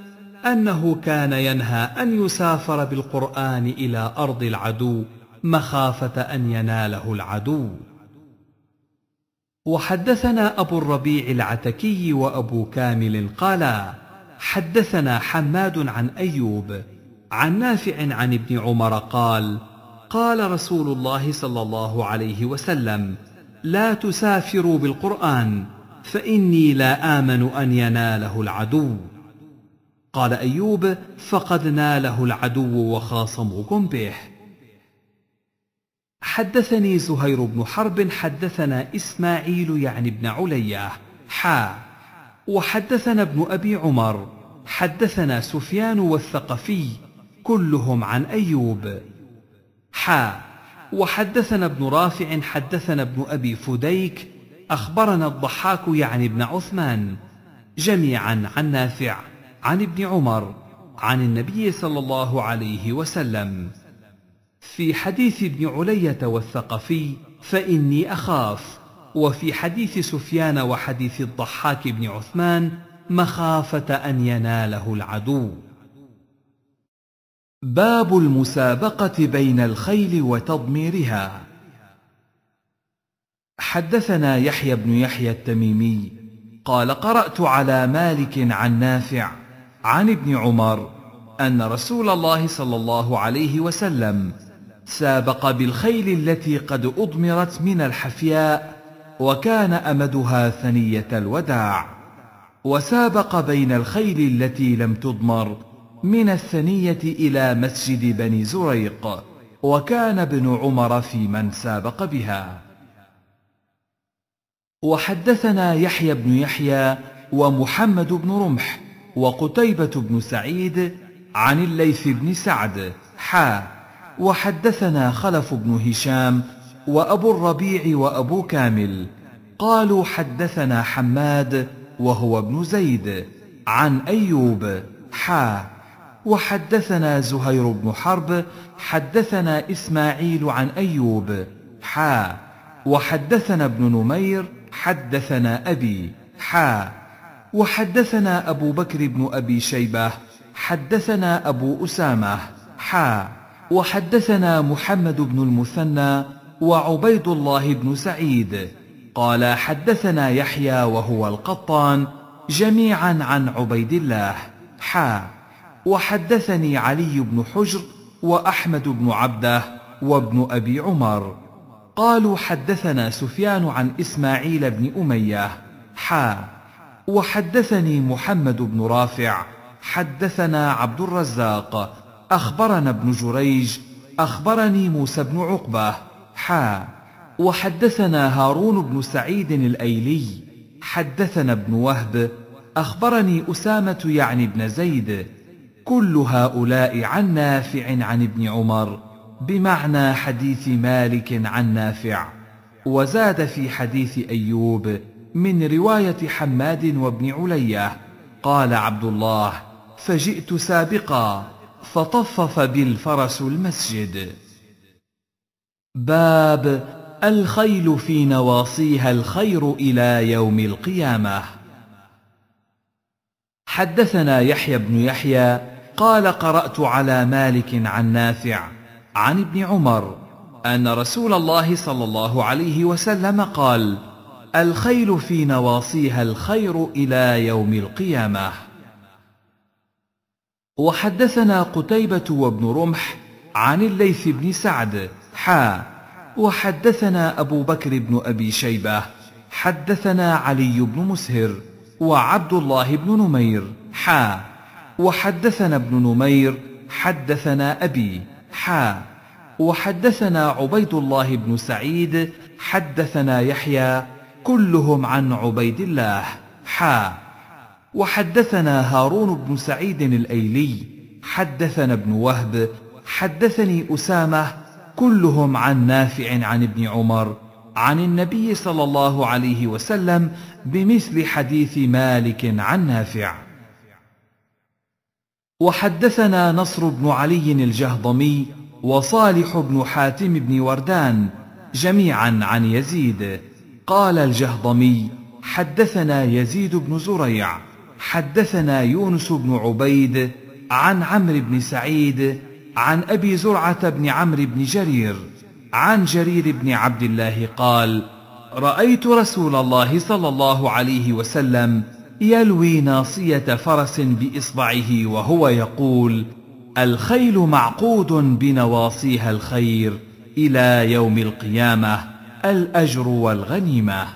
أنه كان ينهى أن يسافر بالقرآن إلى أرض العدو مخافة أن يناله العدو وحدثنا أبو الربيع العتكي وأبو كامل قالا حدثنا حماد عن ايوب عن نافع عن ابن عمر قال قال رسول الله صلى الله عليه وسلم لا تسافروا بالقران فاني لا امن ان يناله العدو قال ايوب فقد ناله العدو وخاصمكم به حدثني زهير بن حرب حدثنا اسماعيل يعني بن عليا حا وحدثنا ابن أبي عمر حدثنا سفيان والثقفي كلهم عن أيوب حا وحدثنا ابن رافع حدثنا ابن أبي فديك أخبرنا الضحاك يعني ابن عثمان جميعا عن نافع عن ابن عمر عن النبي صلى الله عليه وسلم في حديث ابن علية والثقفي فإني أخاف وفي حديث سفيان وحديث الضحاك بن عثمان مخافة أن يناله العدو. باب المسابقة بين الخيل وتضميرها حدثنا يحيى بن يحيى التميمي قال قرأت على مالك عن نافع عن ابن عمر أن رسول الله صلى الله عليه وسلم سابق بالخيل التي قد أضمرت من الحفياء وكان امدها ثنيه الوداع وسابق بين الخيل التي لم تضمر من الثنيه الى مسجد بني زريق وكان ابن عمر في من سابق بها وحدثنا يحيى بن يحيى ومحمد بن رمح وقتيبة بن سعيد عن الليث بن سعد حا وحدثنا خلف بن هشام وابو الربيع وابو كامل قالوا حدثنا حماد وهو ابن زيد عن ايوب حا وحدثنا زهير بن حرب حدثنا اسماعيل عن ايوب حا وحدثنا ابن نمير حدثنا ابي حا وحدثنا ابو بكر بن ابي شيبه حدثنا ابو اسامه حا وحدثنا محمد بن المثنى وعبيد الله بن سعيد قال حدثنا يحيى وهو القطان جميعا عن عبيد الله حا وحدثني علي بن حجر واحمد بن عبده وابن ابي عمر قالوا حدثنا سفيان عن اسماعيل بن اميه حا وحدثني محمد بن رافع حدثنا عبد الرزاق اخبرنا ابن جريج اخبرني موسى بن عقبه حا وحدثنا هارون بن سعيد الايلي حدثنا ابن وهب اخبرني اسامه يعني بن زيد كل هؤلاء عن نافع عن ابن عمر بمعنى حديث مالك عن نافع وزاد في حديث ايوب من روايه حماد وابن عليه قال عبد الله فجئت سابقا فطفف بالفرس المسجد باب الخيل في نواصيها الخير الى يوم القيامه حدثنا يحيى بن يحيى قال قرات على مالك عن نافع عن ابن عمر ان رسول الله صلى الله عليه وسلم قال الخيل في نواصيها الخير الى يوم القيامه وحدثنا قتيبه وابن رمح عن الليث بن سعد حا وحدثنا أبو بكر بن أبي شيبة حدثنا علي بن مسهر وعبد الله بن نمير حا وحدثنا ابن نمير حدثنا أبي حا وحدثنا عبيد الله بن سعيد حدثنا يحيى كلهم عن عبيد الله حا وحدثنا هارون بن سعيد الايلي حدثنا ابن وهب حدثني اسامه كلهم عن نافع عن ابن عمر عن النبي صلى الله عليه وسلم بمثل حديث مالك عن نافع وحدثنا نصر بن علي الجهضمي وصالح بن حاتم بن وردان جميعا عن يزيد قال الجهضمي حدثنا يزيد بن زريع حدثنا يونس بن عبيد عن عمرو بن سعيد عن أبي زرعة بن عمرو بن جرير عن جرير بن عبد الله قال رأيت رسول الله صلى الله عليه وسلم يلوي ناصية فرس بإصبعه وهو يقول الخيل معقود بنواصيها الخير إلى يوم القيامة الأجر والغنيمة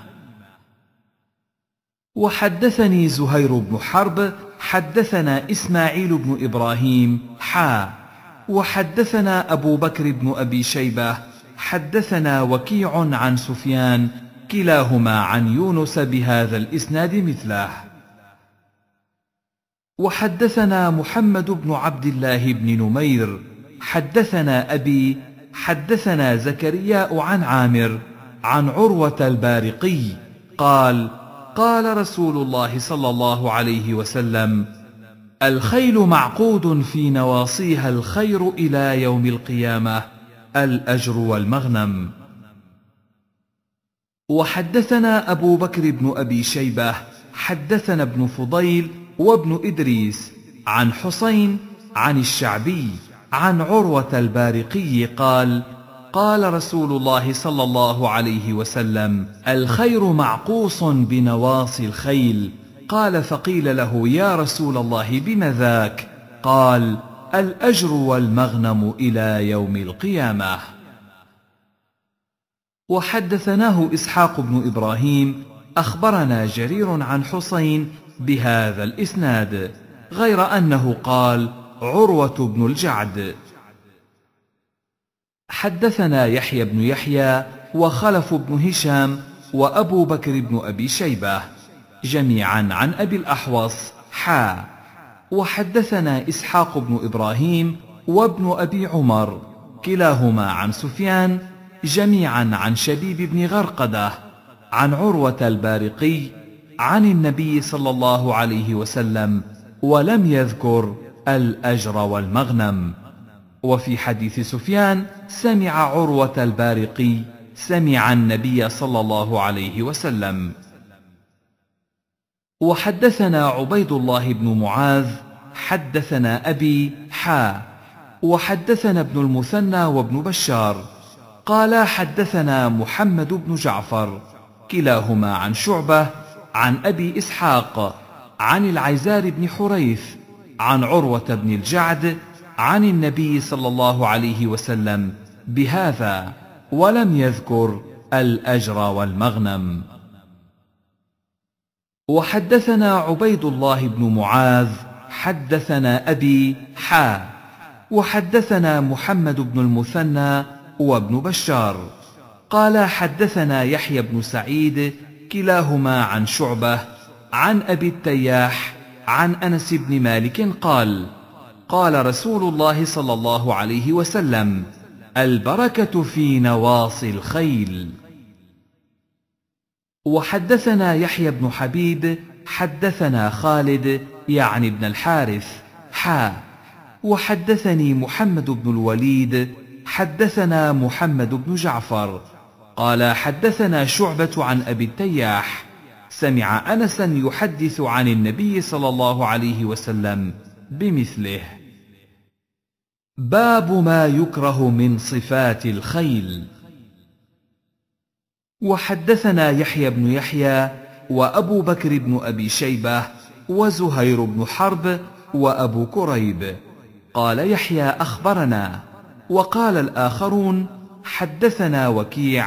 وحدثني زهير بن حرب حدثنا إسماعيل بن إبراهيم حا وحدثنا أبو بكر بن أبي شيبة حدثنا وكيع عن سفيان كلاهما عن يونس بهذا الإسناد مثله وحدثنا محمد بن عبد الله بن نمير حدثنا أبي حدثنا زكرياء عن عامر عن عروة البارقي قال قال رسول الله صلى الله عليه وسلم الخيل معقود في نواصيها الخير إلى يوم القيامة الأجر والمغنم وحدثنا أبو بكر بن أبي شيبة حدثنا ابن فضيل وابن إدريس عن حسين عن الشعبي عن عروة البارقي قال قال رسول الله صلى الله عليه وسلم الخير معقوص بنواصي الخيل قال فقيل له يا رسول الله بم ذاك قال الاجر والمغنم الى يوم القيامه وحدثناه اسحاق بن ابراهيم اخبرنا جرير عن حسين بهذا الاسناد غير انه قال عروه بن الجعد حدثنا يحيى بن يحيى وخلف بن هشام وابو بكر بن ابي شيبه جميعا عن أبي الأحوص حا وحدثنا إسحاق بن إبراهيم وابن أبي عمر كلاهما عن سفيان جميعا عن شبيب بن غرقده عن عروة البارقي عن النبي صلى الله عليه وسلم ولم يذكر الأجر والمغنم وفي حديث سفيان سمع عروة البارقي سمع النبي صلى الله عليه وسلم وحدثنا عبيد الله بن معاذ حدثنا أبي حا وحدثنا ابن المثنى وابن بشار قالا حدثنا محمد بن جعفر كلاهما عن شعبة عن أبي إسحاق عن العزار بن حريث عن عروة بن الجعد عن النبي صلى الله عليه وسلم بهذا ولم يذكر الأجر والمغنم وحدثنا عبيد الله بن معاذ حدثنا أبي حا وحدثنا محمد بن المثنى وابن بشار قال حدثنا يحيى بن سعيد كلاهما عن شعبة عن أبي التياح عن أنس بن مالك قال قال رسول الله صلى الله عليه وسلم البركة في نواصي الخيل وحدثنا يحيى بن حبيب حدثنا خالد يعني ابن الحارث حا وحدثني محمد بن الوليد حدثنا محمد بن جعفر قال حدثنا شعبة عن أبي التياح سمع أنسا يحدث عن النبي صلى الله عليه وسلم بمثله باب ما يكره من صفات الخيل وحدثنا يحيى بن يحيى وابو بكر بن ابي شيبه وزهير بن حرب وابو كريب قال يحيى اخبرنا وقال الاخرون حدثنا وكيع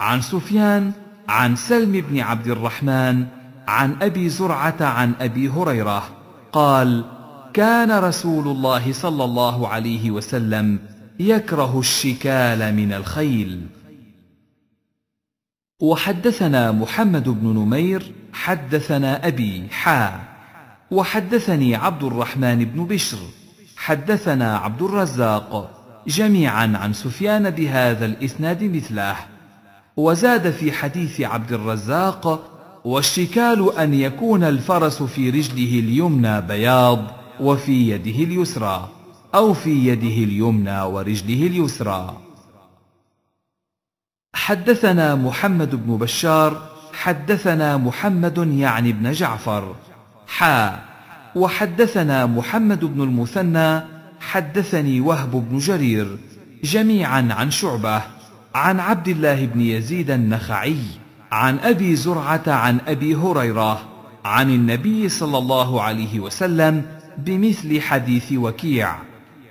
عن سفيان عن سلم بن عبد الرحمن عن ابي زرعه عن ابي هريره قال كان رسول الله صلى الله عليه وسلم يكره الشكال من الخيل وحدثنا محمد بن نمير حدثنا أبي حا وحدثني عبد الرحمن بن بشر حدثنا عبد الرزاق جميعا عن سفيان بهذا الإسناد مثله وزاد في حديث عبد الرزاق والشكال أن يكون الفرس في رجله اليمنى بياض وفي يده اليسرى أو في يده اليمنى ورجله اليسرى حدثنا محمد بن بشار حدثنا محمد يعني بن جعفر حا وحدثنا محمد بن المثنى حدثني وهب بن جرير جميعا عن شعبه عن عبد الله بن يزيد النخعي عن ابي زرعه عن ابي هريره عن النبي صلى الله عليه وسلم بمثل حديث وكيع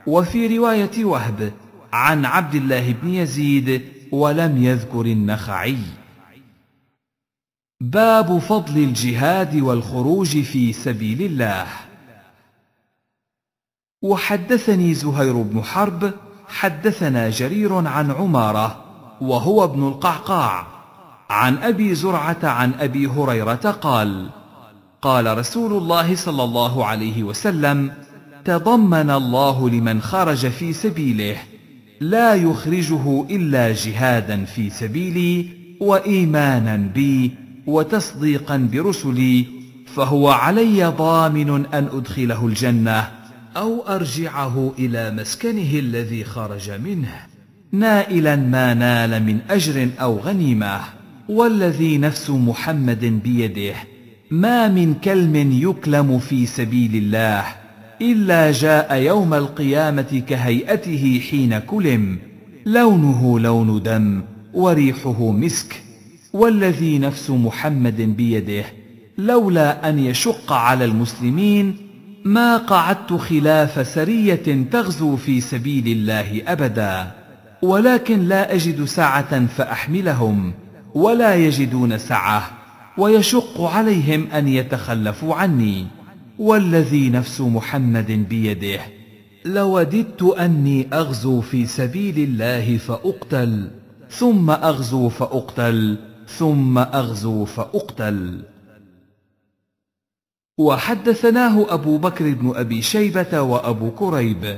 وفي روايه وهب عن عبد الله بن يزيد ولم يذكر النخعي باب فضل الجهاد والخروج في سبيل الله وحدثني زهير بن حرب حدثنا جرير عن عماره وهو ابن القعقاع عن ابي زرعه عن ابي هريره قال قال رسول الله صلى الله عليه وسلم تضمن الله لمن خرج في سبيله لا يخرجه الا جهادا في سبيلي وايمانا بي وتصديقا برسلي فهو علي ضامن ان ادخله الجنه او ارجعه الى مسكنه الذي خرج منه نائلا ما نال من اجر او غنيمه والذي نفس محمد بيده ما من كلم يكلم في سبيل الله إلا جاء يوم القيامة كهيئته حين كلم لونه لون دم وريحه مسك والذي نفس محمد بيده لولا أن يشق على المسلمين ما قعدت خلاف سرية تغزو في سبيل الله أبدا ولكن لا أجد سعة فأحملهم ولا يجدون سعة ويشق عليهم أن يتخلفوا عني والذي نفس محمد بيده لوددت اني اغزو في سبيل الله فاقتل ثم اغزو فاقتل ثم اغزو فاقتل وحدثناه ابو بكر بن ابي شيبه وابو كريب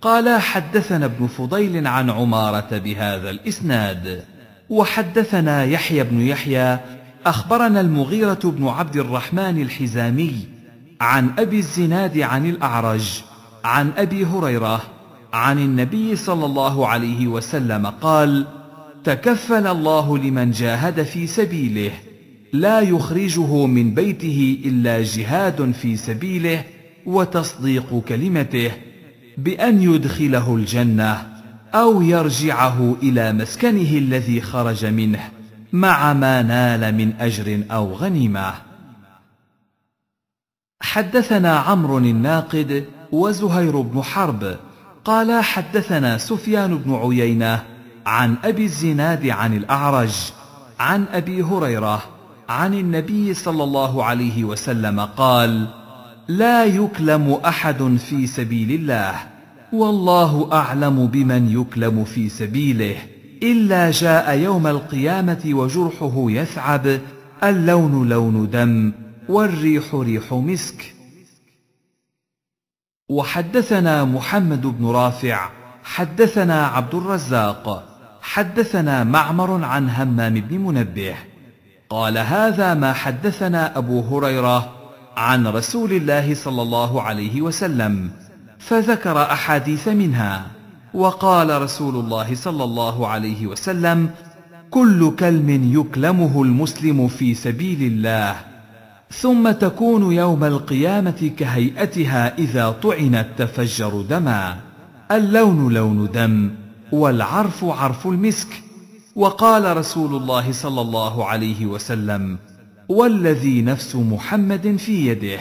قالا حدثنا ابن فضيل عن عماره بهذا الاسناد وحدثنا يحيى بن يحيى اخبرنا المغيره بن عبد الرحمن الحزامي عن أبي الزناد عن الأعرج عن أبي هريرة عن النبي صلى الله عليه وسلم قال تكفل الله لمن جاهد في سبيله لا يخرجه من بيته إلا جهاد في سبيله وتصديق كلمته بأن يدخله الجنة أو يرجعه إلى مسكنه الذي خرج منه مع ما نال من أجر أو غنيمه حدثنا عمرو الناقد وزهير بن حرب قال حدثنا سفيان بن عيينه عن ابي الزناد عن الاعرج عن ابي هريره عن النبي صلى الله عليه وسلم قال لا يكلم احد في سبيل الله والله اعلم بمن يكلم في سبيله الا جاء يوم القيامه وجرحه يثعب اللون لون دم والريح ريح مسك وحدثنا محمد بن رافع حدثنا عبد الرزاق حدثنا معمر عن همام بن منبه قال هذا ما حدثنا ابو هريره عن رسول الله صلى الله عليه وسلم فذكر احاديث منها وقال رسول الله صلى الله عليه وسلم كل كلم يكلمه المسلم في سبيل الله ثم تكون يوم القيامة كهيئتها إذا طعنت تفجر دما اللون لون دم والعرف عرف المسك وقال رسول الله صلى الله عليه وسلم والذي نفس محمد في يده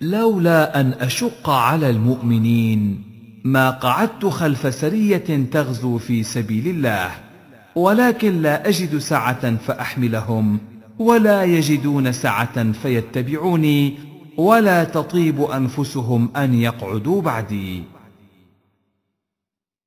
لولا أن أشق على المؤمنين ما قعدت خلف سرية تغزو في سبيل الله ولكن لا أجد سعة فأحملهم ولا يجدون سعة فيتبعوني ولا تطيب أنفسهم أن يقعدوا بعدي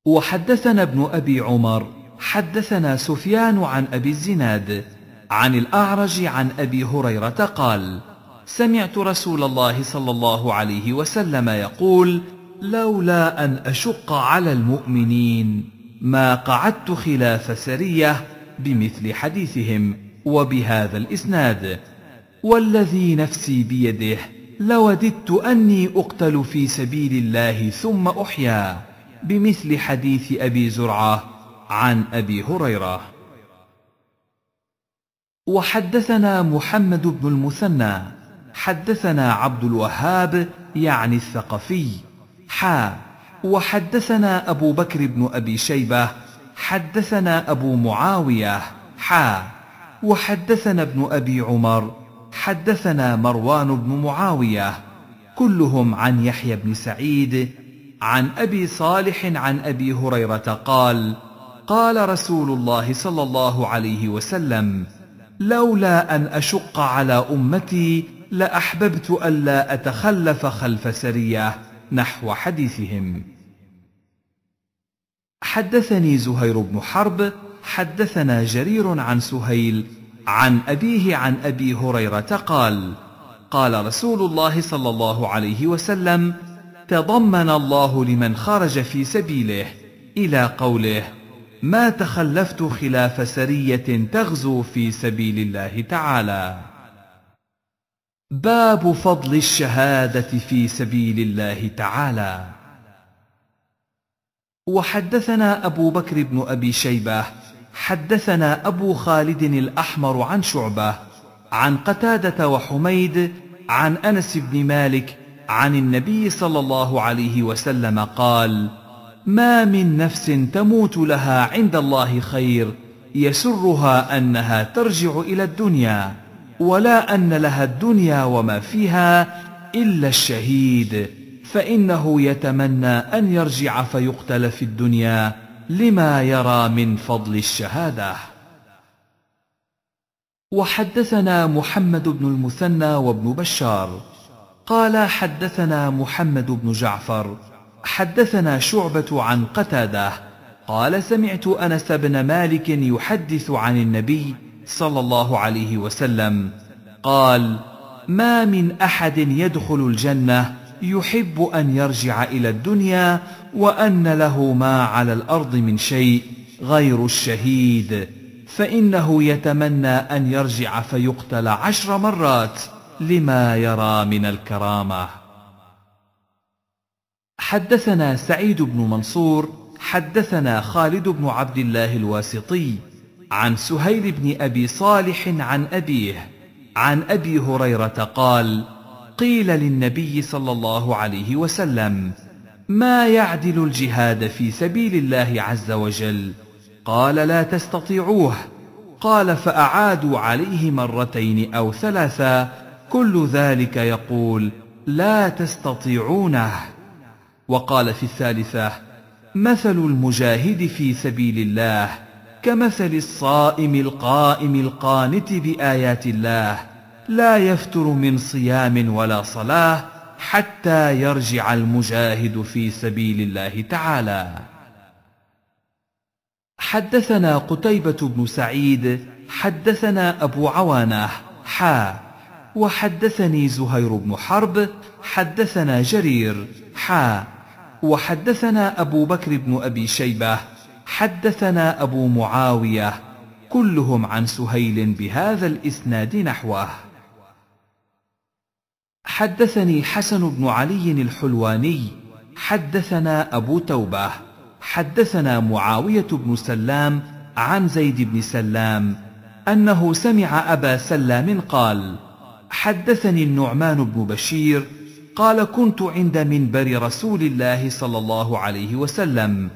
وحدثنا ابن أبي عمر حدثنا سفيان عن أبي الزناد عن الأعرج عن أبي هريرة قال سمعت رسول الله صلى الله عليه وسلم يقول لولا أن أشق على المؤمنين ما قعدت خلاف سرية بمثل حديثهم وبهذا الإسناد والذي نفسي بيده لوددت أني أقتل في سبيل الله ثم أحيا بمثل حديث أبي زرعة عن أبي هريرة وحدثنا محمد بن المثنى حدثنا عبد الوهاب يعني الثقفي حا وحدثنا أبو بكر بن أبي شيبة حدثنا أبو معاوية حا وحدثنا ابن ابي عمر حدثنا مروان بن معاويه كلهم عن يحيى بن سعيد عن ابي صالح عن ابي هريره قال قال رسول الله صلى الله عليه وسلم لولا ان اشق على امتي لاحببت الا اتخلف خلف سريه نحو حديثهم حدثني زهير بن حرب حدثنا جرير عن سهيل عن أبيه عن أبي هريرة قال قال رسول الله صلى الله عليه وسلم تضمن الله لمن خرج في سبيله إلى قوله ما تخلفت خلاف سرية تغزو في سبيل الله تعالى باب فضل الشهادة في سبيل الله تعالى وحدثنا أبو بكر بن أبي شيبة حدثنا أبو خالد الأحمر عن شعبة عن قتادة وحميد عن أنس بن مالك عن النبي صلى الله عليه وسلم قال ما من نفس تموت لها عند الله خير يسرها أنها ترجع إلى الدنيا ولا أن لها الدنيا وما فيها إلا الشهيد فإنه يتمنى أن يرجع فيقتل في الدنيا لما يرى من فضل الشهاده وحدثنا محمد بن المثنى وابن بشار قال حدثنا محمد بن جعفر حدثنا شعبه عن قتاده قال سمعت انس بن مالك يحدث عن النبي صلى الله عليه وسلم قال ما من احد يدخل الجنه يحب ان يرجع الى الدنيا وان له ما على الارض من شيء غير الشهيد فانه يتمنى ان يرجع فيقتل عشر مرات لما يرى من الكرامه حدثنا سعيد بن منصور حدثنا خالد بن عبد الله الواسطي عن سهيل بن ابي صالح عن ابيه عن ابي هريره قال قيل للنبي صلى الله عليه وسلم ما يعدل الجهاد في سبيل الله عز وجل قال لا تستطيعوه قال فاعادوا عليه مرتين او ثلاثا كل ذلك يقول لا تستطيعونه وقال في الثالثه مثل المجاهد في سبيل الله كمثل الصائم القائم القانت بايات الله لا يفتر من صيام ولا صلاه حتى يرجع المجاهد في سبيل الله تعالى حدثنا قتيبة بن سعيد حدثنا أبو عوانة حا وحدثني زهير بن حرب حدثنا جرير حا وحدثنا أبو بكر بن أبي شيبة حدثنا أبو معاوية كلهم عن سهيل بهذا الإسناد نحوه حدثني حسن بن علي الحلواني حدثنا ابو توبه حدثنا معاويه بن سلام عن زيد بن سلام انه سمع ابا سلام قال حدثني النعمان بن بشير قال كنت عند منبر رسول الله صلى الله عليه وسلم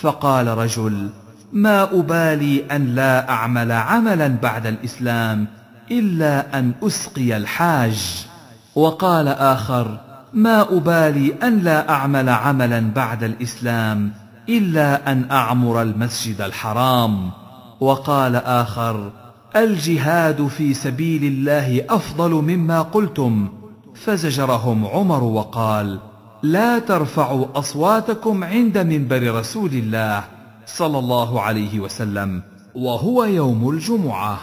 فقال رجل ما ابالي ان لا اعمل عملا بعد الاسلام الا ان اسقي الحاج وقال آخر ما أبالي أن لا أعمل عملا بعد الإسلام إلا أن أعمر المسجد الحرام وقال آخر الجهاد في سبيل الله أفضل مما قلتم فزجرهم عمر وقال لا ترفعوا أصواتكم عند منبر رسول الله صلى الله عليه وسلم وهو يوم الجمعه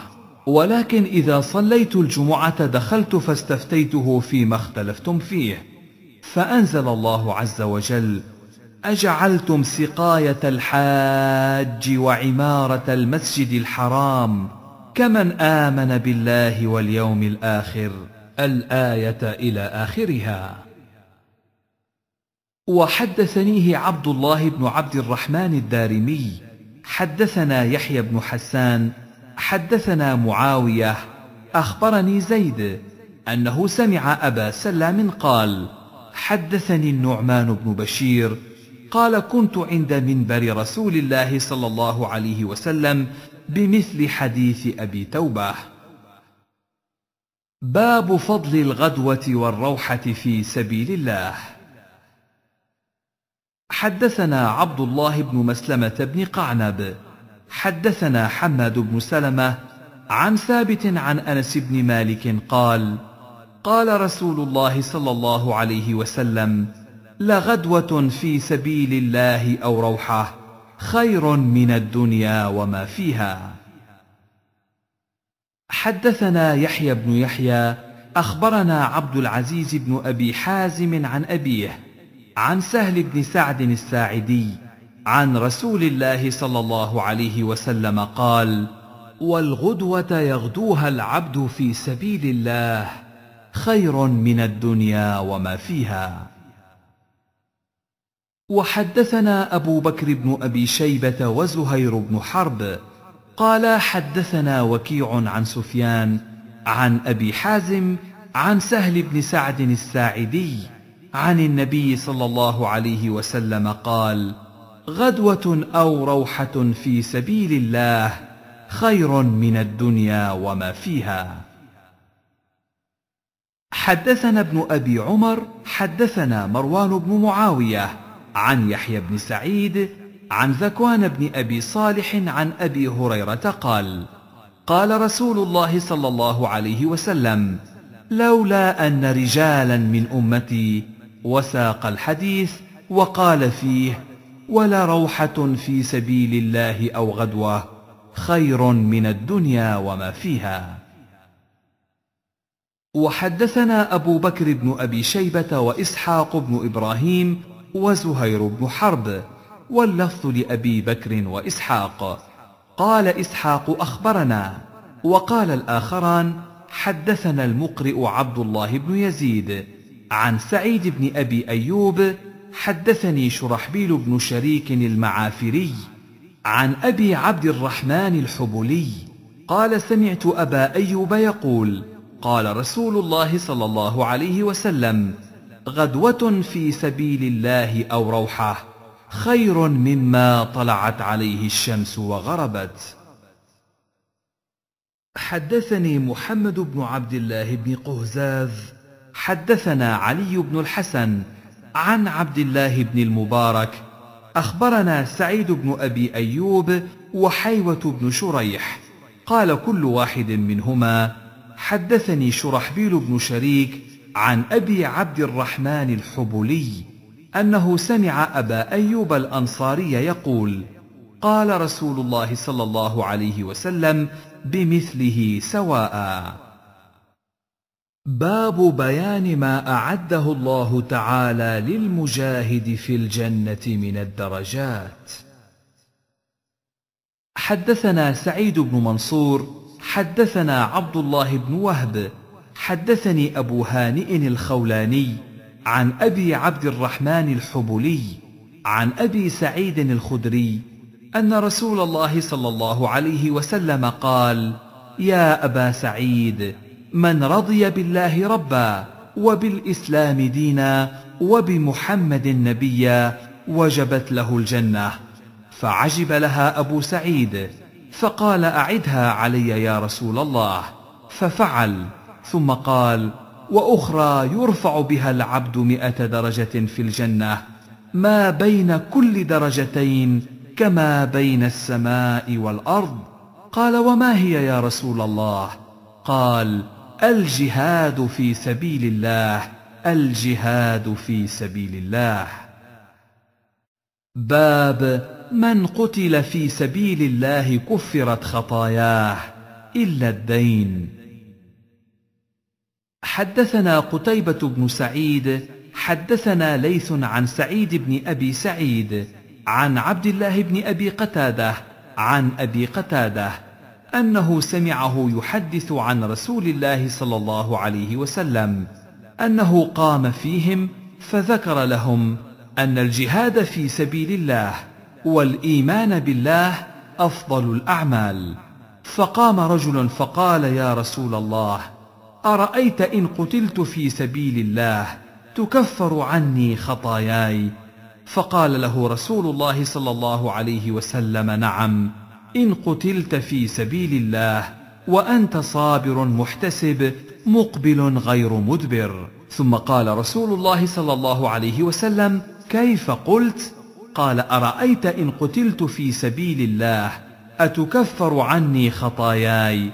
ولكن إذا صليت الجمعة دخلت فاستفتيته فيما اختلفتم فيه فأنزل الله عز وجل أجعلتم سقاية الحاج وعمارة المسجد الحرام كمن آمن بالله واليوم الآخر الآية إلى آخرها وحدثنيه عبد الله بن عبد الرحمن الدارمي حدثنا يحيى بن حسان حدثنا معاويه اخبرني زيد انه سمع ابا سلام قال حدثني النعمان بن بشير قال كنت عند منبر رسول الله صلى الله عليه وسلم بمثل حديث ابي توبه باب فضل الغدوه والروحه في سبيل الله حدثنا عبد الله بن مسلمه بن قعنب حدثنا حماد بن سلمه عن ثابت عن انس بن مالك قال قال رسول الله صلى الله عليه وسلم لغدوه في سبيل الله او روحه خير من الدنيا وما فيها حدثنا يحيى بن يحيى اخبرنا عبد العزيز بن ابي حازم عن ابيه عن سهل بن سعد الساعدي عن رسول الله صلى الله عليه وسلم قال والغدوه يغدوها العبد في سبيل الله خير من الدنيا وما فيها وحدثنا ابو بكر بن ابي شيبه وزهير بن حرب قال حدثنا وكيع عن سفيان عن ابي حازم عن سهل بن سعد الساعدي عن النبي صلى الله عليه وسلم قال غدوه او روحه في سبيل الله خير من الدنيا وما فيها حدثنا ابن ابي عمر حدثنا مروان بن معاويه عن يحيى بن سعيد عن ذكوان بن ابي صالح عن ابي هريره قال قال رسول الله صلى الله عليه وسلم لولا ان رجالا من امتي وساق الحديث وقال فيه ولا روحة في سبيل الله أو غدوة خير من الدنيا وما فيها وحدثنا أبو بكر بن أبي شيبة وإسحاق بن إبراهيم وزهير بن حرب واللفظ لأبي بكر وإسحاق قال إسحاق أخبرنا وقال الآخران حدثنا المقرئ عبد الله بن يزيد عن سعيد بن أبي أيوب حدثني شرحبيل بن شريك المعافري عن ابي عبد الرحمن الحبلي قال سمعت ابا ايوب يقول قال رسول الله صلى الله عليه وسلم غدوه في سبيل الله او روحه خير مما طلعت عليه الشمس وغربت حدثني محمد بن عبد الله بن قهزاز حدثنا علي بن الحسن عن عبد الله بن المبارك اخبرنا سعيد بن ابي ايوب وحيوه بن شريح قال كل واحد منهما حدثني شرحبيل بن شريك عن ابي عبد الرحمن الحبلي انه سمع ابا ايوب الانصاري يقول قال رسول الله صلى الله عليه وسلم بمثله سواء باب بيان ما اعده الله تعالى للمجاهد في الجنه من الدرجات حدثنا سعيد بن منصور حدثنا عبد الله بن وهب حدثني ابو هانئ الخولاني عن ابي عبد الرحمن الحبلي عن ابي سعيد الخدري ان رسول الله صلى الله عليه وسلم قال يا ابا سعيد من رضي بالله ربا وبالاسلام دينا وبمحمد نبيا وجبت له الجنه فعجب لها ابو سعيد فقال اعدها علي يا رسول الله ففعل ثم قال واخرى يرفع بها العبد مائه درجه في الجنه ما بين كل درجتين كما بين السماء والارض قال وما هي يا رسول الله قال الجهاد في سبيل الله الجهاد في سبيل الله باب من قتل في سبيل الله كفرت خطاياه الا الدين حدثنا قتيبه بن سعيد حدثنا ليث عن سعيد بن ابي سعيد عن عبد الله بن ابي قتاده عن ابي قتاده انه سمعه يحدث عن رسول الله صلى الله عليه وسلم انه قام فيهم فذكر لهم ان الجهاد في سبيل الله والايمان بالله افضل الاعمال فقام رجل فقال يا رسول الله ارايت ان قتلت في سبيل الله تكفر عني خطاياي فقال له رسول الله صلى الله عليه وسلم نعم إن قتلت في سبيل الله وأنت صابر محتسب مقبل غير مدبر ثم قال رسول الله صلى الله عليه وسلم كيف قلت قال أرأيت إن قتلت في سبيل الله أتكفر عني خطاياي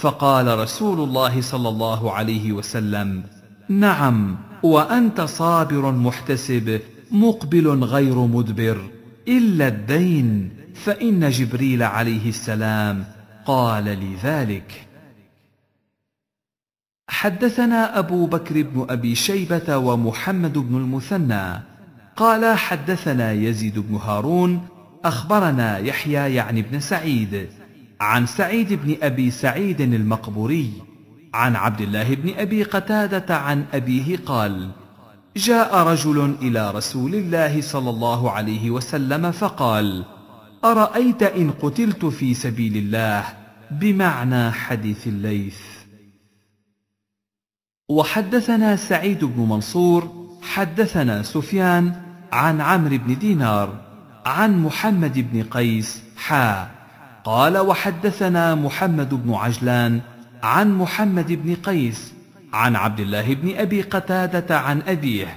فقال رسول الله صلى الله عليه وسلم نعم وأنت صابر محتسب مقبل غير مدبر إلا الدين فإن جبريل عليه السلام قال لي ذلك حدثنا أبو بكر بن أبي شيبة ومحمد بن المثنى قال حدثنا يزيد بن هارون أخبرنا يحيى يعني بن سعيد عن سعيد بن أبي سعيد المقبوري عن عبد الله بن أبي قتادة عن أبيه قال جاء رجل إلى رسول الله صلى الله عليه وسلم فقال: ارايت ان قتلت في سبيل الله بمعنى حديث الليث وحدثنا سعيد بن منصور حدثنا سفيان عن عمرو بن دينار عن محمد بن قيس حا قال وحدثنا محمد بن عجلان عن محمد بن قيس عن عبد الله بن ابي قتاده عن ابيه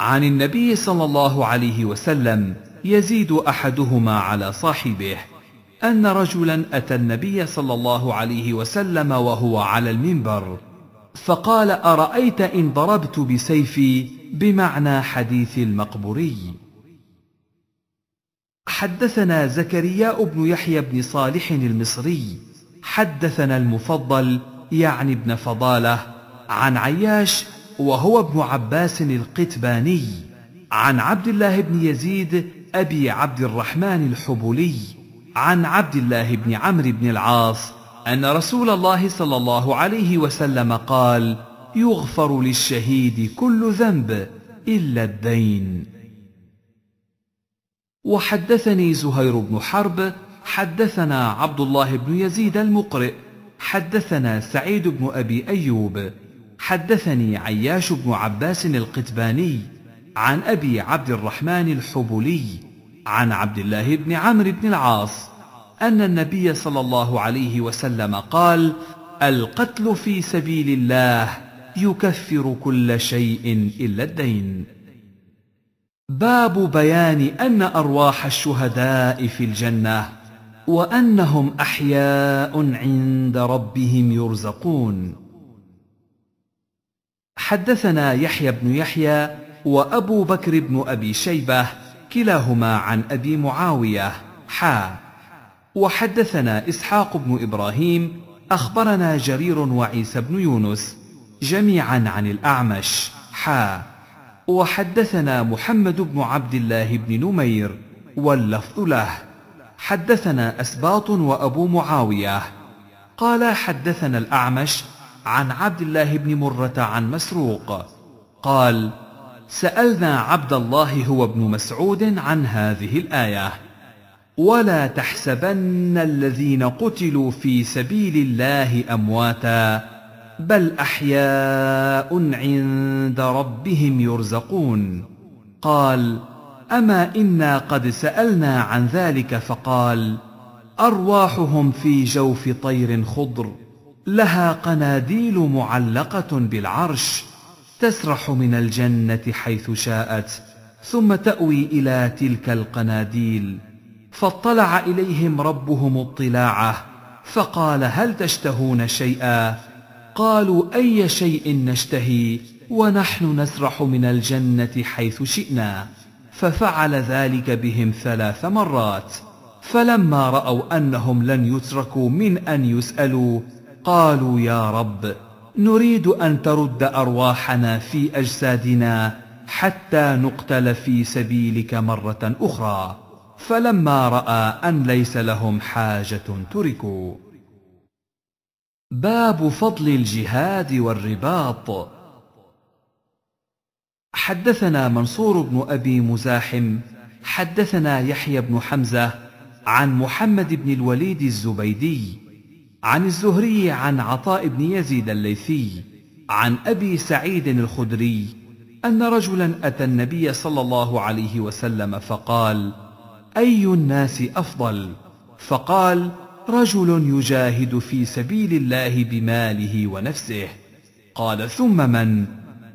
عن النبي صلى الله عليه وسلم يزيد احدهما على صاحبه ان رجلا اتى النبي صلى الله عليه وسلم وهو على المنبر فقال ارايت ان ضربت بسيفي بمعنى حديث المقبري حدثنا زكريا بن يحيى بن صالح المصري حدثنا المفضل يعني ابن فضاله عن عياش وهو ابن عباس القتباني عن عبد الله بن يزيد أبي عبد الرحمن الحبولي عن عبد الله بن عمرو بن العاص أن رسول الله صلى الله عليه وسلم قال يغفر للشهيد كل ذنب إلا الدين وحدثني زهير بن حرب حدثنا عبد الله بن يزيد المقرئ حدثنا سعيد بن أبي أيوب حدثني عياش بن عباس القتباني عن أبي عبد الرحمن الحبلي عن عبد الله بن عمرو بن العاص أن النبي صلى الله عليه وسلم قال القتل في سبيل الله يكفر كل شيء إلا الدين باب بيان أن أرواح الشهداء في الجنة وأنهم أحياء عند ربهم يرزقون حدثنا يحيى بن يحيى وأبو بكر بن أبي شيبة كلاهما عن أبي معاوية حا وحدثنا إسحاق بن إبراهيم أخبرنا جرير وعيسى بن يونس جميعا عن الأعمش حا وحدثنا محمد بن عبد الله بن نمير واللفظ له حدثنا أسباط وأبو معاوية قال حدثنا الأعمش عن عبد الله بن مرة عن مسروق قال سألنا عبد الله هو ابن مسعود عن هذه الآية ولا تحسبن الذين قتلوا في سبيل الله أمواتا بل أحياء عند ربهم يرزقون قال أما إنا قد سألنا عن ذلك فقال أرواحهم في جوف طير خضر لها قناديل معلقة بالعرش تسرح من الجنة حيث شاءت ثم تأوي إلى تلك القناديل فاطلع إليهم ربهم اطلاعه فقال هل تشتهون شيئا قالوا أي شيء نشتهي ونحن نسرح من الجنة حيث شئنا ففعل ذلك بهم ثلاث مرات فلما رأوا أنهم لن يتركوا من أن يسألوا قالوا يا رب نريد ان ترد ارواحنا في اجسادنا حتى نقتل في سبيلك مره اخرى فلما راى ان ليس لهم حاجه تركوا باب فضل الجهاد والرباط حدثنا منصور بن ابي مزاحم حدثنا يحيى بن حمزه عن محمد بن الوليد الزبيدي عن الزهري عن عطاء بن يزيد الليثي عن ابي سعيد الخدري ان رجلا اتى النبي صلى الله عليه وسلم فقال اي الناس افضل فقال رجل يجاهد في سبيل الله بماله ونفسه قال ثم من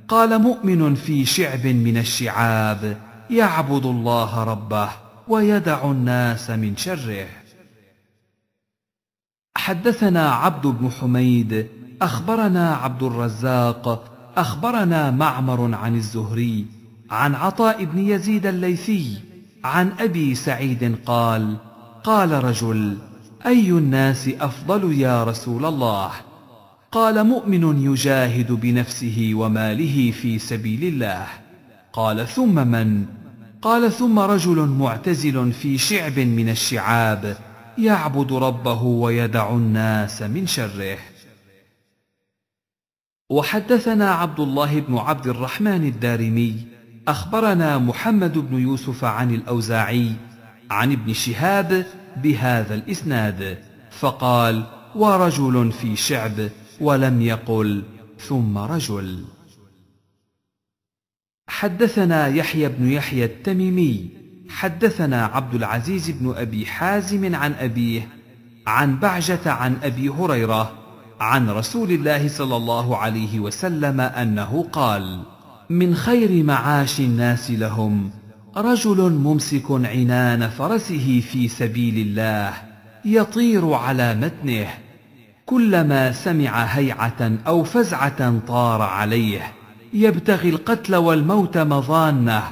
قال مؤمن في شعب من الشعاب يعبد الله ربه ويدع الناس من شره حدثنا عبد بن حميد اخبرنا عبد الرزاق اخبرنا معمر عن الزهري عن عطاء بن يزيد الليثي عن ابي سعيد قال قال رجل اي الناس افضل يا رسول الله قال مؤمن يجاهد بنفسه وماله في سبيل الله قال ثم من قال ثم رجل معتزل في شعب من الشعاب يعبد ربه ويدع الناس من شره وحدثنا عبد الله بن عبد الرحمن الدارمي اخبرنا محمد بن يوسف عن الاوزاعي عن ابن شهاب بهذا الاسناد فقال ورجل في شعب ولم يقل ثم رجل حدثنا يحيى بن يحيى التميمي حدثنا عبد العزيز بن ابي حازم عن ابيه عن بعجه عن ابي هريره عن رسول الله صلى الله عليه وسلم انه قال من خير معاش الناس لهم رجل ممسك عنان فرسه في سبيل الله يطير على متنه كلما سمع هيعه او فزعه طار عليه يبتغي القتل والموت مظانه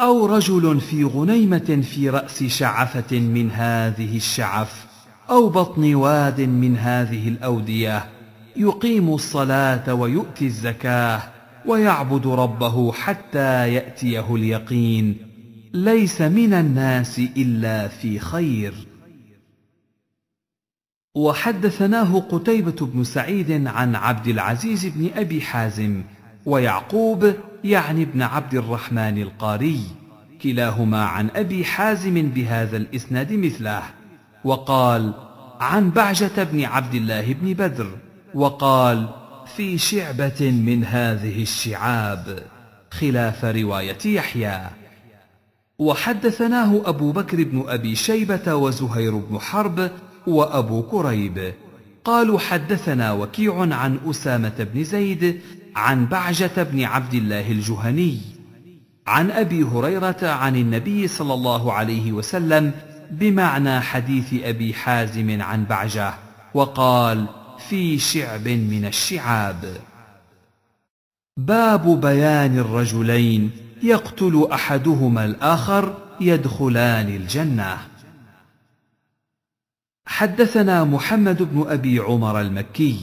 أو رجل في غنيمة في رأس شعفة من هذه الشعف أو بطن واد من هذه الأودية يقيم الصلاة ويؤتي الزكاة ويعبد ربه حتى يأتيه اليقين ليس من الناس إلا في خير وحدثناه قتيبة بن سعيد عن عبد العزيز بن أبي حازم ويعقوب يعني ابن عبد الرحمن القاري كلاهما عن أبي حازم بهذا الإسناد مثله وقال عن بعجة بن عبد الله بن بدر وقال في شعبة من هذه الشعاب خلاف رواية يحيى وحدثناه أبو بكر بن أبي شيبة وزهير بن حرب وأبو كريب قالوا حدثنا وكيع عن أسامة بن زيد عن بعجة بن عبد الله الجهني عن أبي هريرة عن النبي صلى الله عليه وسلم بمعنى حديث أبي حازم عن بعجة وقال في شعب من الشعاب باب بيان الرجلين يقتل أحدهما الآخر يدخلان الجنة حدثنا محمد بن أبي عمر المكي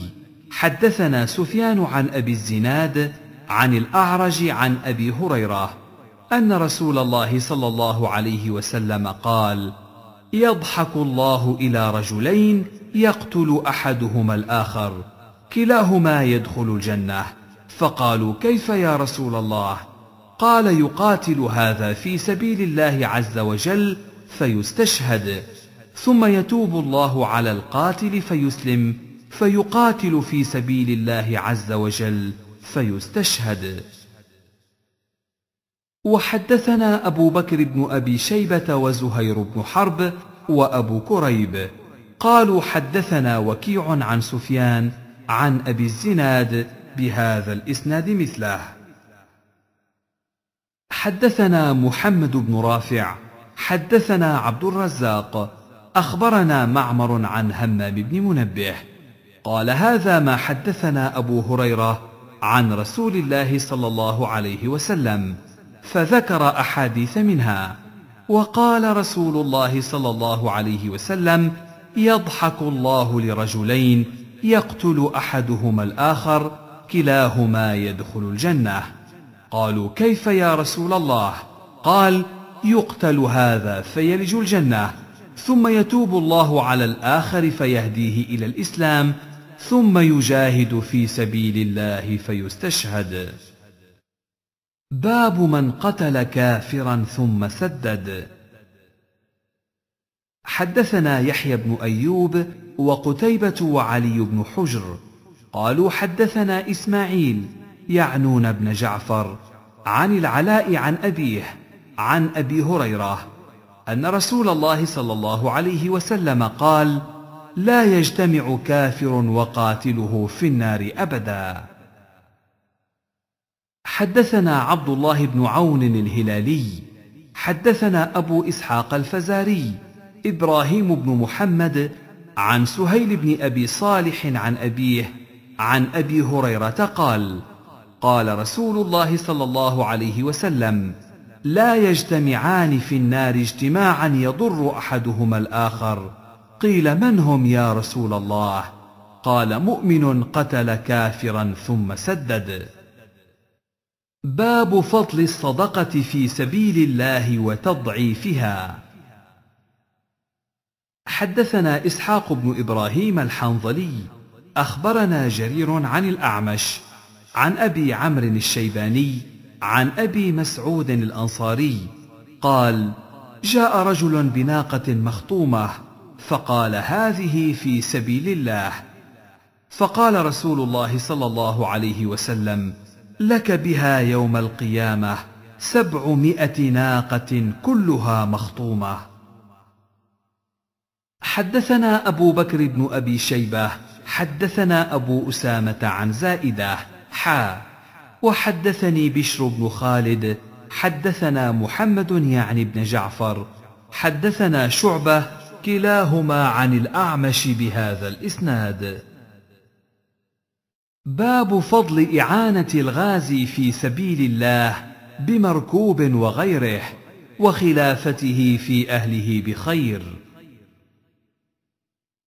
حدثنا سفيان عن أبي الزناد عن الأعرج عن أبي هريرة أن رسول الله صلى الله عليه وسلم قال يضحك الله إلى رجلين يقتل أحدهما الآخر كلاهما يدخل الجنة فقالوا كيف يا رسول الله قال يقاتل هذا في سبيل الله عز وجل فيستشهد ثم يتوب الله على القاتل فيسلم فيقاتل في سبيل الله عز وجل فيستشهد وحدثنا ابو بكر بن ابي شيبه وزهير بن حرب وابو كريب قالوا حدثنا وكيع عن سفيان عن ابي الزناد بهذا الاسناد مثله حدثنا محمد بن رافع حدثنا عبد الرزاق اخبرنا معمر عن همام بن منبه قال هذا ما حدثنا أبو هريرة عن رسول الله صلى الله عليه وسلم فذكر أحاديث منها وقال رسول الله صلى الله عليه وسلم يضحك الله لرجلين يقتل أحدهما الآخر كلاهما يدخل الجنة قالوا كيف يا رسول الله قال يقتل هذا فيلج الجنه ثم يتوب الله على الآخر فيهديه إلى الإسلام ثم يجاهد في سبيل الله فيستشهد باب من قتل كافرا ثم سدد حدثنا يحيى بن ايوب وقتيبه وعلي بن حجر قالوا حدثنا اسماعيل يعنون بن جعفر عن العلاء عن ابيه عن ابي هريره ان رسول الله صلى الله عليه وسلم قال لا يجتمع كافر وقاتله في النار ابدا حدثنا عبد الله بن عون الهلالي حدثنا ابو اسحاق الفزاري ابراهيم بن محمد عن سهيل بن ابي صالح عن ابيه عن ابي هريره قال قال رسول الله صلى الله عليه وسلم لا يجتمعان في النار اجتماعا يضر احدهما الاخر قيل من هم يا رسول الله قال مؤمن قتل كافرا ثم سدد باب فضل الصدقه في سبيل الله وتضعيفها حدثنا اسحاق بن ابراهيم الحنظلي اخبرنا جرير عن الاعمش عن ابي عمرو الشيباني عن ابي مسعود الانصاري قال جاء رجل بناقه مخطومه فقال هذه في سبيل الله فقال رسول الله صلى الله عليه وسلم لك بها يوم القيامه سبعمائه ناقه كلها مخطومه حدثنا ابو بكر بن ابي شيبه حدثنا ابو اسامه عن زائده حا وحدثني بشر بن خالد حدثنا محمد يعني بن جعفر حدثنا شعبه كلاهما عن الأعمش بهذا الإسناد باب فضل إعانة الغازي في سبيل الله بمركوب وغيره وخلافته في أهله بخير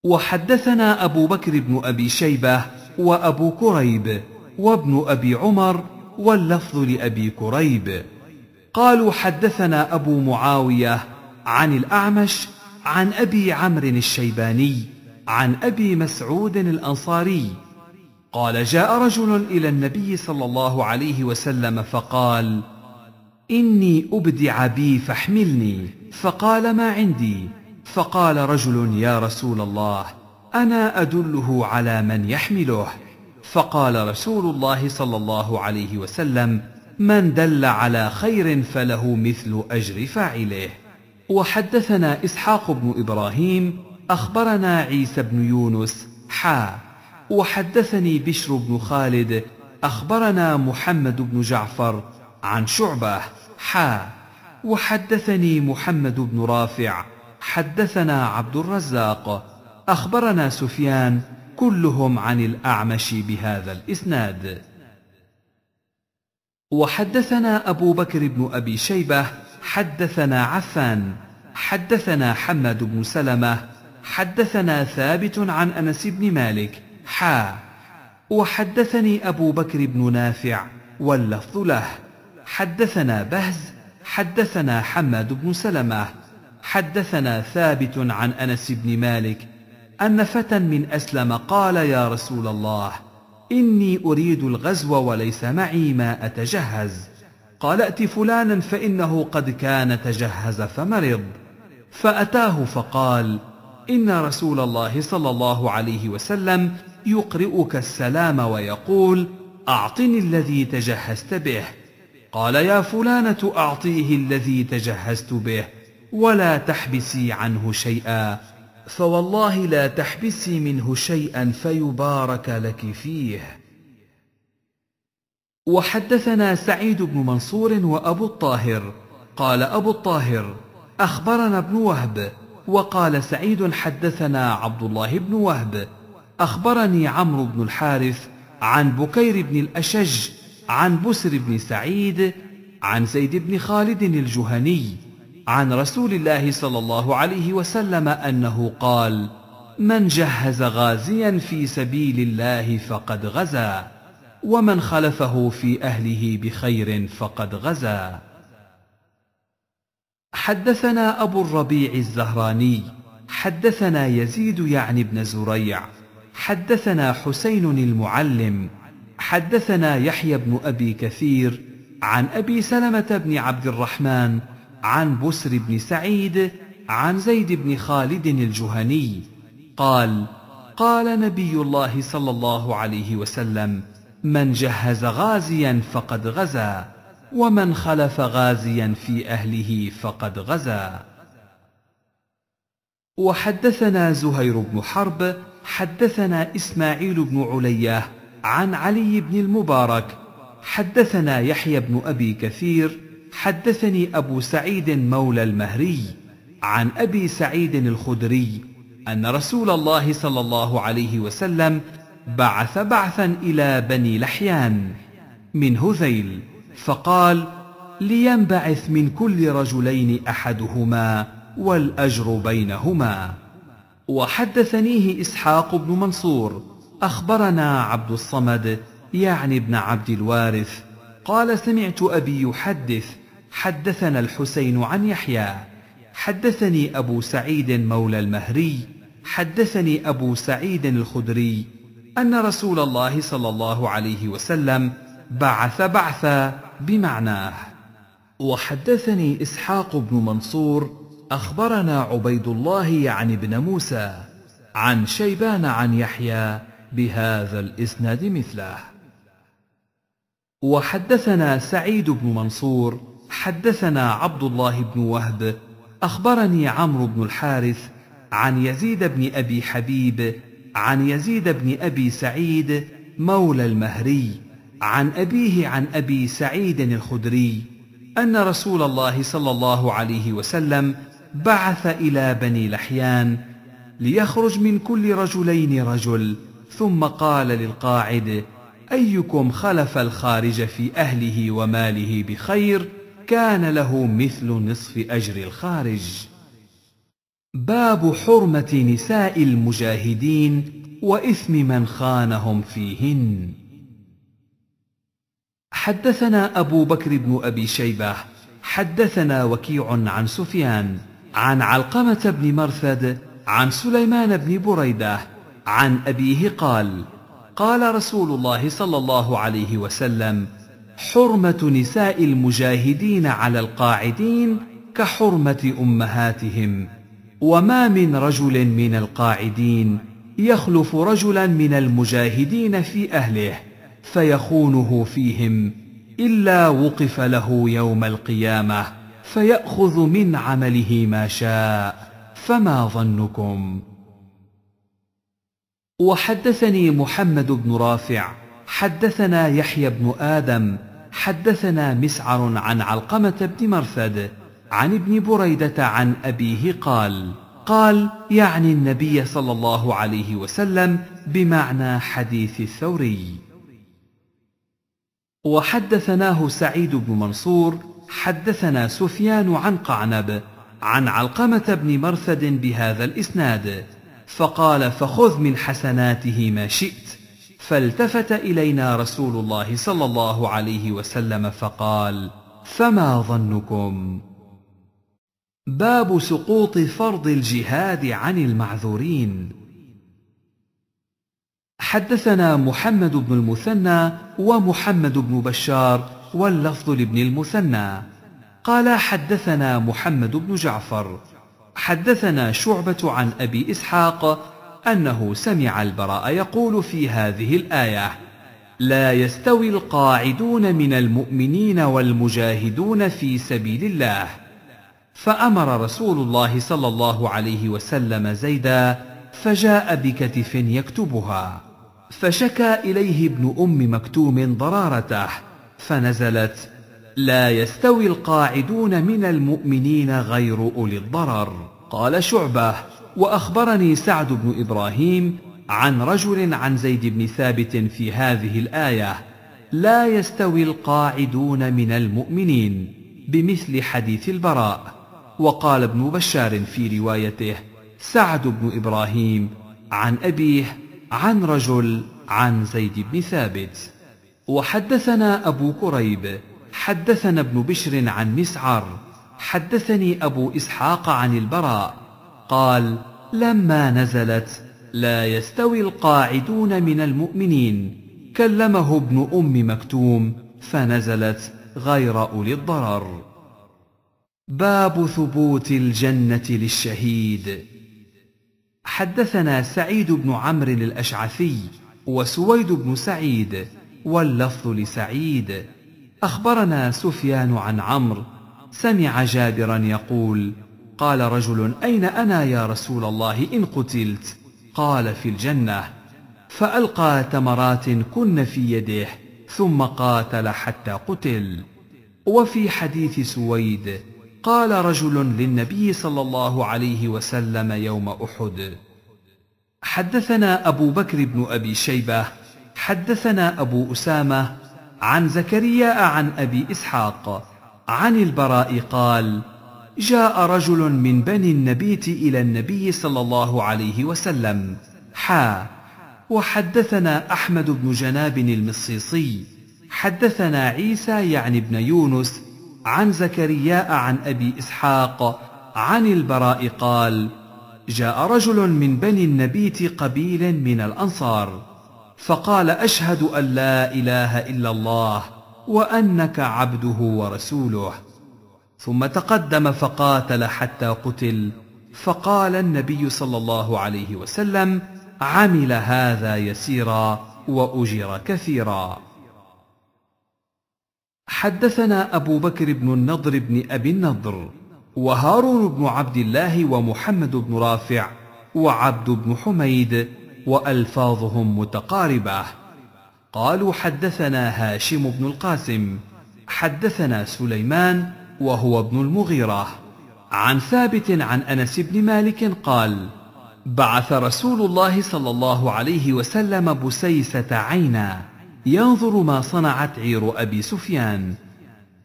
وحدثنا أبو بكر بن أبي شيبة وأبو كريب وابن أبي عمر واللفظ لأبي كريب قالوا حدثنا أبو معاوية عن الأعمش عن أبي عمرو الشيباني عن أبي مسعود الأنصاري قال جاء رجل إلى النبي صلى الله عليه وسلم فقال إني أبدع بي فاحملني فقال ما عندي فقال رجل يا رسول الله أنا أدله على من يحمله فقال رسول الله صلى الله عليه وسلم من دل على خير فله مثل أجر فاعله وحدثنا إسحاق بن إبراهيم أخبرنا عيسى بن يونس حا وحدثني بشر بن خالد أخبرنا محمد بن جعفر عن شعبة حا وحدثني محمد بن رافع حدثنا عبد الرزاق أخبرنا سفيان كلهم عن الأعمش بهذا الإسناد وحدثنا أبو بكر بن أبي شيبة حدثنا عفان حدثنا حماد بن سلمة حدثنا ثابت عن أنس بن مالك حا وحدثني أبو بكر بن نافع واللفظ له حدثنا بهز حدثنا حماد بن سلمة حدثنا ثابت عن أنس بن مالك أن فتى من أسلم قال يا رسول الله إني أريد الغزو وليس معي ما أتجهز قال ائت فلانا فانه قد كان تجهز فمرض فاتاه فقال ان رسول الله صلى الله عليه وسلم يقرئك السلام ويقول اعطني الذي تجهزت به قال يا فلانه اعطيه الذي تجهزت به ولا تحبسي عنه شيئا فوالله لا تحبسي منه شيئا فيبارك لك فيه وحدثنا سعيد بن منصور وابو الطاهر قال ابو الطاهر اخبرنا ابن وهب وقال سعيد حدثنا عبد الله بن وهب اخبرني عمرو بن الحارث عن بكير بن الاشج عن بسر بن سعيد عن زيد بن خالد الجهني عن رسول الله صلى الله عليه وسلم انه قال من جهز غازيا في سبيل الله فقد غزا ومن خلفه في أهله بخير فقد غزا حدثنا أبو الربيع الزهراني حدثنا يزيد يعني بن زريع حدثنا حسين المعلم حدثنا يحيى بن أبي كثير عن أبي سلمة بن عبد الرحمن عن بسر بن سعيد عن زيد بن خالد الجهني قال قال نبي الله صلى الله عليه وسلم من جهز غازيا فقد غزا ومن خلف غازيا في اهله فقد غزا وحدثنا زهير بن حرب حدثنا اسماعيل بن علياه عن علي بن المبارك حدثنا يحيى بن ابي كثير حدثني ابو سعيد مولى المهري عن ابي سعيد الخدري ان رسول الله صلى الله عليه وسلم بعث بعثا الى بني لحيان من هذيل فقال لينبعث من كل رجلين احدهما والاجر بينهما وحدثنيه اسحاق بن منصور اخبرنا عبد الصمد يعني ابن عبد الوارث قال سمعت ابي يحدث حدثنا الحسين عن يحيى حدثني ابو سعيد مولى المهري حدثني ابو سعيد الخدري أن رسول الله صلى الله عليه وسلم بعث بعثا بمعناه وحدثني إسحاق بن منصور أخبرنا عبيد الله عن يعني ابن موسى عن شيبان عن يحيى بهذا الإسناد مثله وحدثنا سعيد بن منصور حدثنا عبد الله بن وهب أخبرني عمرو بن الحارث عن يزيد بن أبي حبيب عن يزيد بن أبي سعيد مولى المهري عن أبيه عن أبي سعيد الخدري أن رسول الله صلى الله عليه وسلم بعث إلى بني لحيان ليخرج من كل رجلين رجل ثم قال للقاعد أيكم خلف الخارج في أهله وماله بخير كان له مثل نصف أجر الخارج باب حرمة نساء المجاهدين وإثم من خانهم فيهن حدثنا أبو بكر بن أبي شيبة حدثنا وكيع عن سفيان عن علقمة بن مرثد عن سليمان بن بريدة عن أبيه قال قال رسول الله صلى الله عليه وسلم حرمة نساء المجاهدين على القاعدين كحرمة أمهاتهم وما من رجل من القاعدين يخلف رجلا من المجاهدين في اهله فيخونه فيهم الا وقف له يوم القيامه فياخذ من عمله ما شاء فما ظنكم وحدثني محمد بن رافع حدثنا يحيى بن ادم حدثنا مسعر عن علقمه بن مرثد عن ابن بريدة عن أبيه قال قال يعني النبي صلى الله عليه وسلم بمعنى حديث الثوري وحدثناه سعيد بن منصور حدثنا سفيان عن قعنب عن علقمة بن مرثد بهذا الإسناد فقال فخذ من حسناته ما شئت فالتفت إلينا رسول الله صلى الله عليه وسلم فقال فما ظنكم؟ باب سقوط فرض الجهاد عن المعذورين حدثنا محمد بن المثنى ومحمد بن بشار واللفظ لابن المثنى قال حدثنا محمد بن جعفر حدثنا شعبة عن أبي إسحاق أنه سمع البراء يقول في هذه الآية لا يستوي القاعدون من المؤمنين والمجاهدون في سبيل الله فأمر رسول الله صلى الله عليه وسلم زيدا فجاء بكتف يكتبها فشكى إليه ابن أم مكتوم ضرارته فنزلت لا يستوي القاعدون من المؤمنين غير أولي الضرر قال شعبة وأخبرني سعد بن إبراهيم عن رجل عن زيد بن ثابت في هذه الآية لا يستوي القاعدون من المؤمنين بمثل حديث البراء وقال ابن بشار في روايته سعد بن إبراهيم عن أبيه عن رجل عن زيد بن ثابت وحدثنا أبو كريب حدثنا ابن بشر عن مسعر حدثني أبو إسحاق عن البراء قال لما نزلت لا يستوي القاعدون من المؤمنين كلمه ابن أم مكتوم فنزلت غير أولي الضرر باب ثبوت الجنة للشهيد حدثنا سعيد بن عمرو الأشعثي وسويد بن سعيد واللفظ لسعيد أخبرنا سفيان عن عمرو سمع جابرا يقول قال رجل أين أنا يا رسول الله إن قتلت قال في الجنة فألقى تمرات كن في يده ثم قاتل حتى قتل وفي حديث سويد قال رجل للنبي صلى الله عليه وسلم يوم احد حدثنا ابو بكر بن ابي شيبه حدثنا ابو اسامه عن زكريا عن ابي اسحاق عن البراء قال جاء رجل من بني النبيت الى النبي صلى الله عليه وسلم حا وحدثنا احمد بن جناب المصيصي حدثنا عيسى يعني بن يونس عن زكرياء عن أبي إسحاق عن البراء قال جاء رجل من بني النبيت قبيل من الأنصار فقال أشهد أن لا إله إلا الله وأنك عبده ورسوله ثم تقدم فقاتل حتى قتل فقال النبي صلى الله عليه وسلم عمل هذا يسيرا وأجر كثيرا حدثنا أبو بكر بن النضر بن أبي النضر وهارون بن عبد الله ومحمد بن رافع وعبد بن حميد وألفاظهم متقاربة قالوا حدثنا هاشم بن القاسم حدثنا سليمان وهو ابن المغيرة عن ثابت عن أنس بن مالك قال بعث رسول الله صلى الله عليه وسلم بسيسة عينا ينظر ما صنعت عير أبي سفيان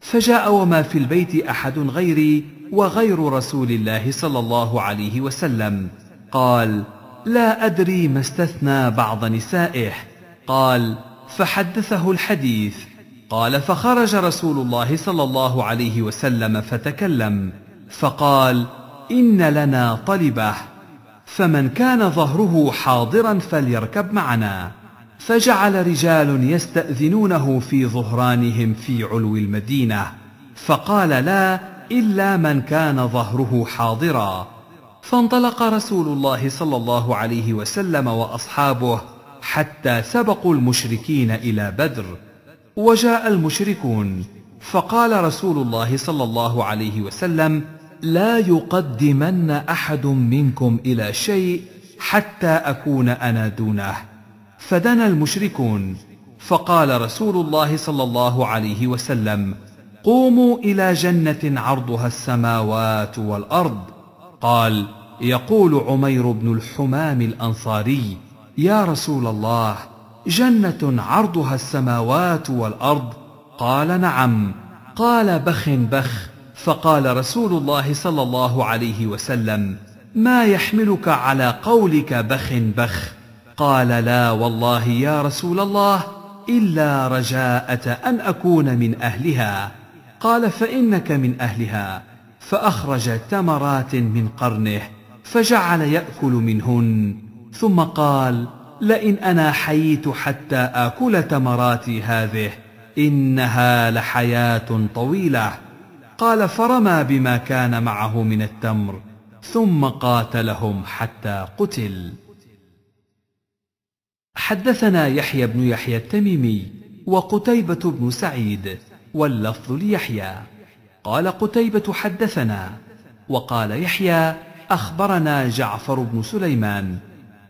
فجاء وما في البيت أحد غيري وغير رسول الله صلى الله عليه وسلم قال لا أدري ما استثنى بعض نسائه قال فحدثه الحديث قال فخرج رسول الله صلى الله عليه وسلم فتكلم فقال إن لنا طلبه فمن كان ظهره حاضرا فليركب معنا فجعل رجال يستأذنونه في ظهرانهم في علو المدينة فقال لا إلا من كان ظهره حاضرا فانطلق رسول الله صلى الله عليه وسلم وأصحابه حتى سبقوا المشركين إلى بدر وجاء المشركون فقال رسول الله صلى الله عليه وسلم لا يقدمن أحد منكم إلى شيء حتى أكون أنا دونه فدنا المشركون فقال رسول الله صلى الله عليه وسلم قوموا الى جنه عرضها السماوات والارض قال يقول عمير بن الحمام الانصاري يا رسول الله جنه عرضها السماوات والارض قال نعم قال بخ بخ فقال رسول الله صلى الله عليه وسلم ما يحملك على قولك بخ بخ قال لا والله يا رسول الله الا رجاءه ان اكون من اهلها قال فانك من اهلها فاخرج تمرات من قرنه فجعل ياكل منهن ثم قال لئن انا حييت حتى اكل تمراتي هذه انها لحياه طويله قال فرمى بما كان معه من التمر ثم قاتلهم حتى قتل حدثنا يحيى بن يحيى التميمي وقتيبة بن سعيد واللفظ ليحيى قال قتيبة حدثنا وقال يحيى أخبرنا جعفر بن سليمان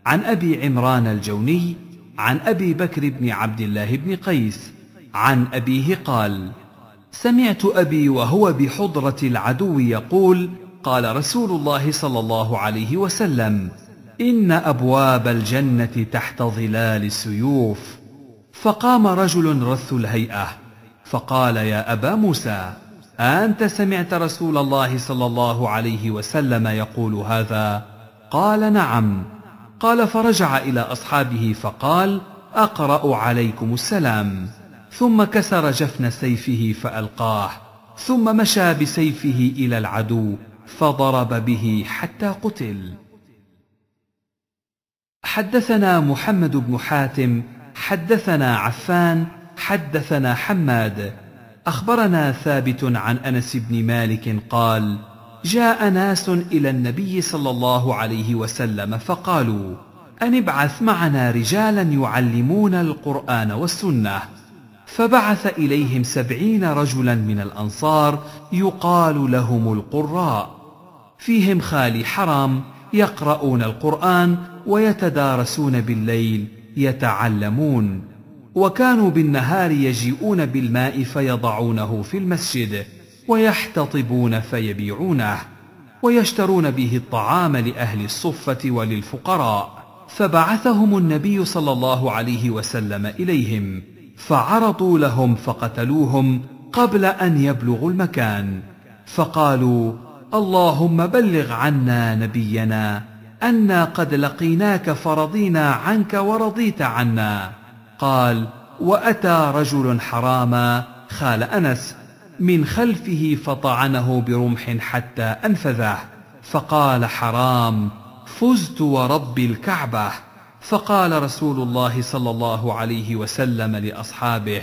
عن أبي عمران الجوني عن أبي بكر بن عبد الله بن قيس عن أبيه قال سمعت أبي وهو بحضرة العدو يقول قال رسول الله صلى الله عليه وسلم إن أبواب الجنة تحت ظلال السيوف فقام رجل رث الهيئة فقال يا أبا موسى أنت سمعت رسول الله صلى الله عليه وسلم يقول هذا قال نعم قال فرجع إلى أصحابه فقال أقرأ عليكم السلام ثم كسر جفن سيفه فألقاه ثم مشى بسيفه إلى العدو فضرب به حتى قتل حدثنا محمد بن حاتم حدثنا عفان حدثنا حماد اخبرنا ثابت عن انس بن مالك قال جاء ناس الى النبي صلى الله عليه وسلم فقالوا ان ابعث معنا رجالا يعلمون القران والسنه فبعث اليهم سبعين رجلا من الانصار يقال لهم القراء فيهم خالي حرام يقرؤون القرآن ويتدارسون بالليل يتعلمون وكانوا بالنهار يجيئون بالماء فيضعونه في المسجد ويحتطبون فيبيعونه ويشترون به الطعام لأهل الصفة وللفقراء فبعثهم النبي صلى الله عليه وسلم إليهم فعرضوا لهم فقتلوهم قبل أن يبلغوا المكان فقالوا اللهم بلغ عنا نبينا انا قد لقيناك فرضينا عنك ورضيت عنا قال واتى رجل حراما خال انس من خلفه فطعنه برمح حتى انفذه فقال حرام فزت ورب الكعبه فقال رسول الله صلى الله عليه وسلم لاصحابه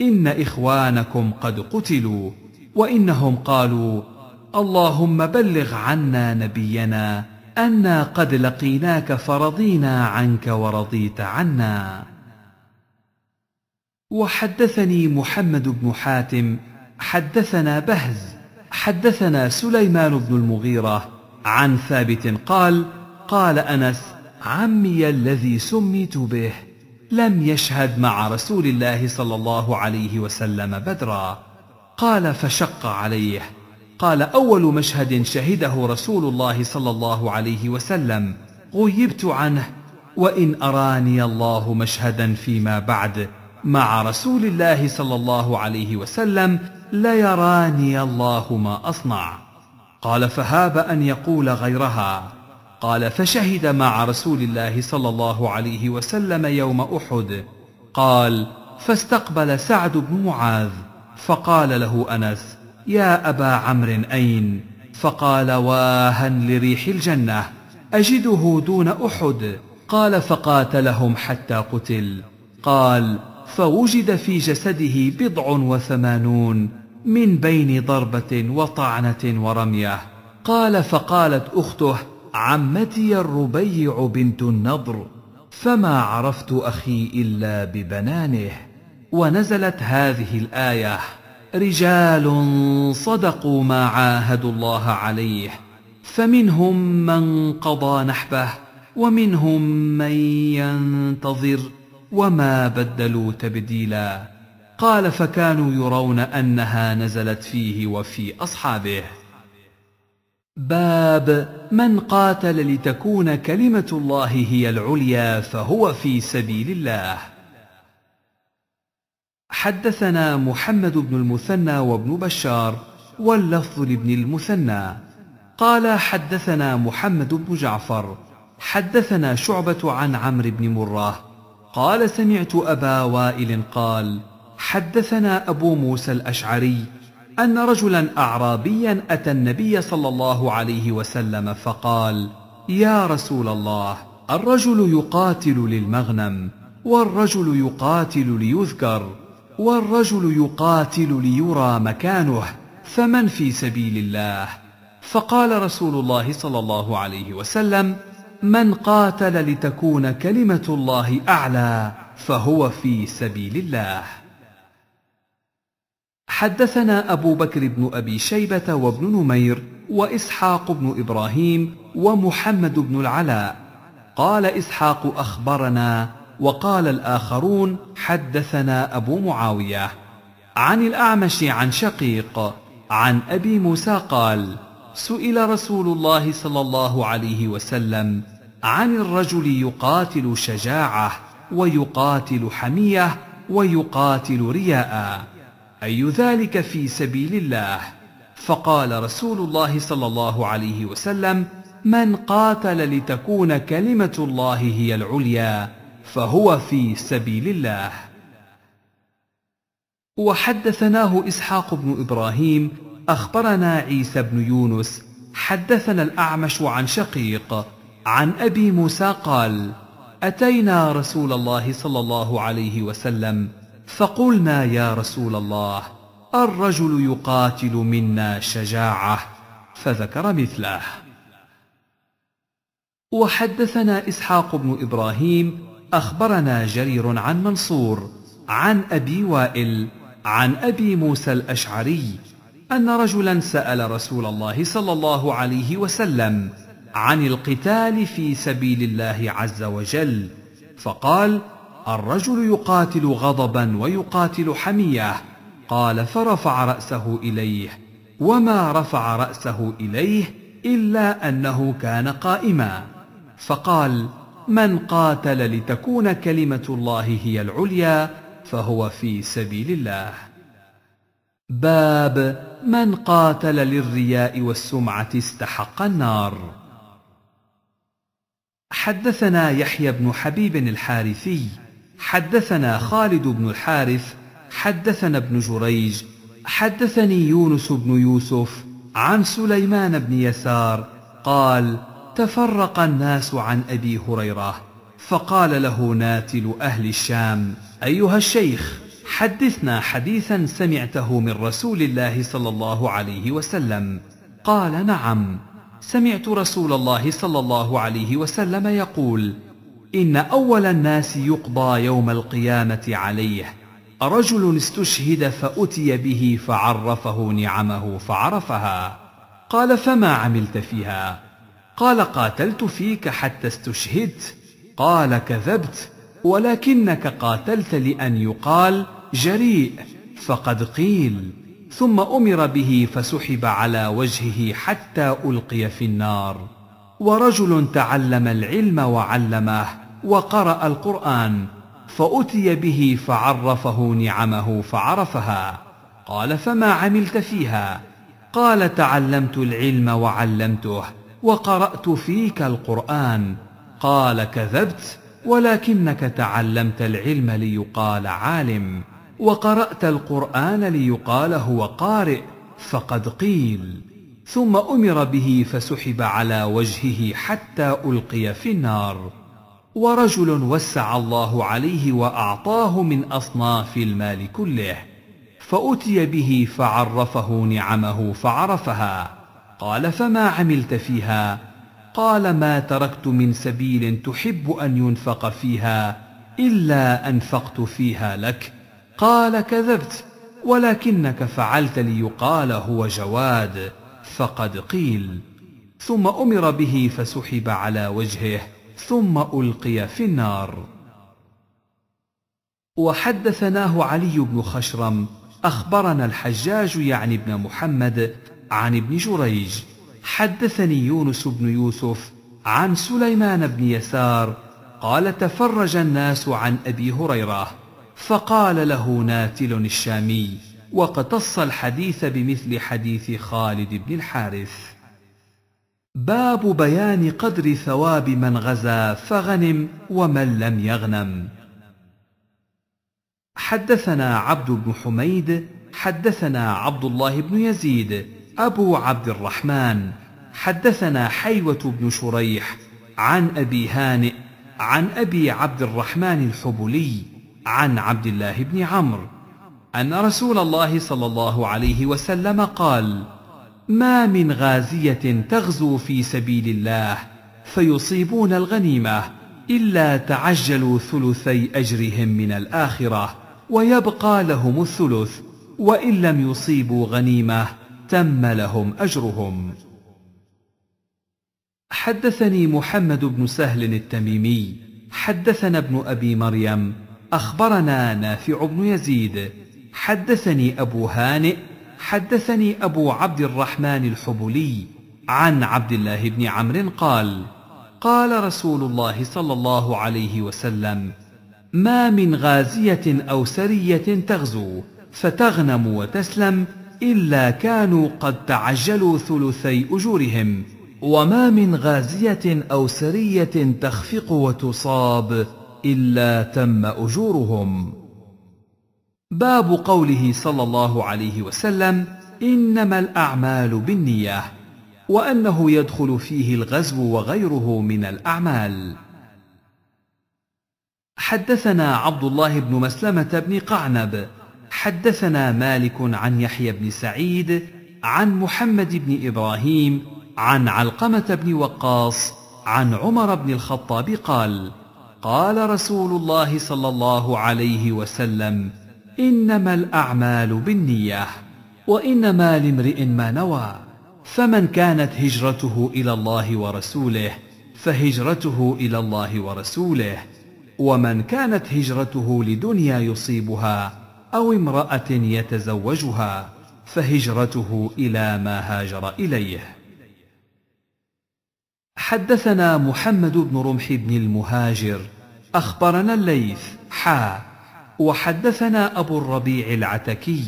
ان اخوانكم قد قتلوا وانهم قالوا اللهم بلغ عنا نبينا انا قد لقيناك فرضينا عنك ورضيت عنا وحدثني محمد بن حاتم حدثنا بهز حدثنا سليمان بن المغيره عن ثابت قال قال انس عمي الذي سميت به لم يشهد مع رسول الله صلى الله عليه وسلم بدرا قال فشق عليه قال أول مشهد شهده رسول الله صلى الله عليه وسلم غيبت عنه وإن أراني الله مشهدا فيما بعد مع رسول الله صلى الله عليه وسلم ليراني الله ما أصنع قال فهاب أن يقول غيرها قال فشهد مع رسول الله صلى الله عليه وسلم يوم أحد قال فاستقبل سعد بن معاذ فقال له أنس يا أبا عمرو أين فقال واها لريح الجنة أجده دون أحد قال فقاتلهم حتى قتل قال فوجد في جسده بضع وثمانون من بين ضربة وطعنة ورمية قال فقالت أخته عمتي الربيع بنت النضر فما عرفت أخي إلا ببنانه ونزلت هذه الآية رجال صدقوا ما عاهدوا الله عليه فمنهم من قضى نحبه ومنهم من ينتظر وما بدلوا تبديلا قال فكانوا يرون انها نزلت فيه وفي اصحابه باب من قاتل لتكون كلمه الله هي العليا فهو في سبيل الله حدثنا محمد بن المثنى وابن بشار واللفظ لابن المثنى قال حدثنا محمد بن جعفر حدثنا شعبة عن عمرو بن مرة قال سمعت أبا وائل قال حدثنا أبو موسى الأشعري أن رجلا أعرابيا أتى النبي صلى الله عليه وسلم فقال يا رسول الله الرجل يقاتل للمغنم والرجل يقاتل ليذكر والرجل يقاتل ليرى مكانه فمن في سبيل الله فقال رسول الله صلى الله عليه وسلم من قاتل لتكون كلمه الله اعلى فهو في سبيل الله حدثنا ابو بكر بن ابي شيبه وابن نمير واسحاق بن ابراهيم ومحمد بن العلاء قال اسحاق اخبرنا وقال الآخرون حدثنا أبو معاوية عن الأعمش عن شقيق عن أبي موسى قال سئل رسول الله صلى الله عليه وسلم عن الرجل يقاتل شجاعة ويقاتل حمية ويقاتل رياء أي ذلك في سبيل الله فقال رسول الله صلى الله عليه وسلم من قاتل لتكون كلمة الله هي العليا فهو في سبيل الله وحدثناه اسحاق بن ابراهيم اخبرنا عيسى بن يونس حدثنا الاعمش عن شقيق عن ابي موسى قال اتينا رسول الله صلى الله عليه وسلم فقلنا يا رسول الله الرجل يقاتل منا شجاعه فذكر مثله وحدثنا اسحاق بن ابراهيم أخبرنا جرير عن منصور عن أبي وائل عن أبي موسى الأشعري أن رجلا سأل رسول الله صلى الله عليه وسلم عن القتال في سبيل الله عز وجل فقال الرجل يقاتل غضبا ويقاتل حميه قال فرفع راسه اليه وما رفع راسه اليه الا انه كان قائما فقال من قاتل لتكون كلمة الله هي العليا فهو في سبيل الله. باب من قاتل للرياء والسمعة استحق النار. حدثنا يحيى بن حبيب الحارثي، حدثنا خالد بن الحارث، حدثنا ابن جريج، حدثني يونس بن يوسف عن سليمان بن يسار قال: تفرق الناس عن ابي هريره فقال له ناتل اهل الشام ايها الشيخ حدثنا حديثا سمعته من رسول الله صلى الله عليه وسلم قال نعم سمعت رسول الله صلى الله عليه وسلم يقول ان اول الناس يقضى يوم القيامه عليه رجل استشهد فاتي به فعرفه نعمه فعرفها قال فما عملت فيها قال قاتلت فيك حتى استشهدت قال كذبت ولكنك قاتلت لان يقال جريء فقد قيل ثم امر به فسحب على وجهه حتى القي في النار ورجل تعلم العلم وعلمه وقرا القران فاتي به فعرفه نعمه فعرفها قال فما عملت فيها قال تعلمت العلم وعلمته وقرات فيك القران قال كذبت ولكنك تعلمت العلم ليقال عالم وقرات القران ليقال هو قارئ فقد قيل ثم امر به فسحب على وجهه حتى القي في النار ورجل وسع الله عليه واعطاه من اصناف المال كله فاتي به فعرفه نعمه فعرفها قال فما عملت فيها قال ما تركت من سبيل تحب ان ينفق فيها الا انفقت فيها لك قال كذبت ولكنك فعلت ليقال هو جواد فقد قيل ثم امر به فسحب على وجهه ثم القي في النار وحدثناه علي بن خشرم اخبرنا الحجاج يعني بن محمد عن ابن جريج حدثني يونس بن يوسف عن سليمان بن يسار قال تفرج الناس عن ابي هريره فقال له ناتل الشامي وقتص الحديث بمثل حديث خالد بن الحارث باب بيان قدر ثواب من غزا فغنم ومن لم يغنم حدثنا عبد بن حميد حدثنا عبد الله بن يزيد أبو عبد الرحمن حدثنا حيوة بن شريح عن أبي هانئ عن أبي عبد الرحمن الحبلي عن عبد الله بن عمرو أن رسول الله صلى الله عليه وسلم قال: ما من غازية تغزو في سبيل الله فيصيبون الغنيمة إلا تعجلوا ثلثي أجرهم من الآخرة ويبقى لهم الثلث وإن لم يصيبوا غنيمة تم لهم اجرهم حدثني محمد بن سهل التميمي حدثنا ابن ابي مريم اخبرنا نافع بن يزيد حدثني ابو هانئ حدثني ابو عبد الرحمن الحبلي عن عبد الله بن عمرو قال قال رسول الله صلى الله عليه وسلم ما من غازيه او سريه تغزو فتغنم وتسلم إلا كانوا قد تعجلوا ثلثي أجورهم وما من غازية أو سرية تخفق وتصاب إلا تم أجورهم باب قوله صلى الله عليه وسلم إنما الأعمال بالنية وأنه يدخل فيه الغزو وغيره من الأعمال حدثنا عبد الله بن مسلمة بن قعنب حدثنا مالك عن يحيى بن سعيد عن محمد بن ابراهيم عن علقمه بن وقاص عن عمر بن الخطاب قال قال رسول الله صلى الله عليه وسلم انما الاعمال بالنيه وانما لامرئ ما نوى فمن كانت هجرته الى الله ورسوله فهجرته الى الله ورسوله ومن كانت هجرته لدنيا يصيبها أو امرأة يتزوجها فهجرته إلى ما هاجر إليه حدثنا محمد بن رمح بن المهاجر أخبرنا الليث حا وحدثنا أبو الربيع العتكي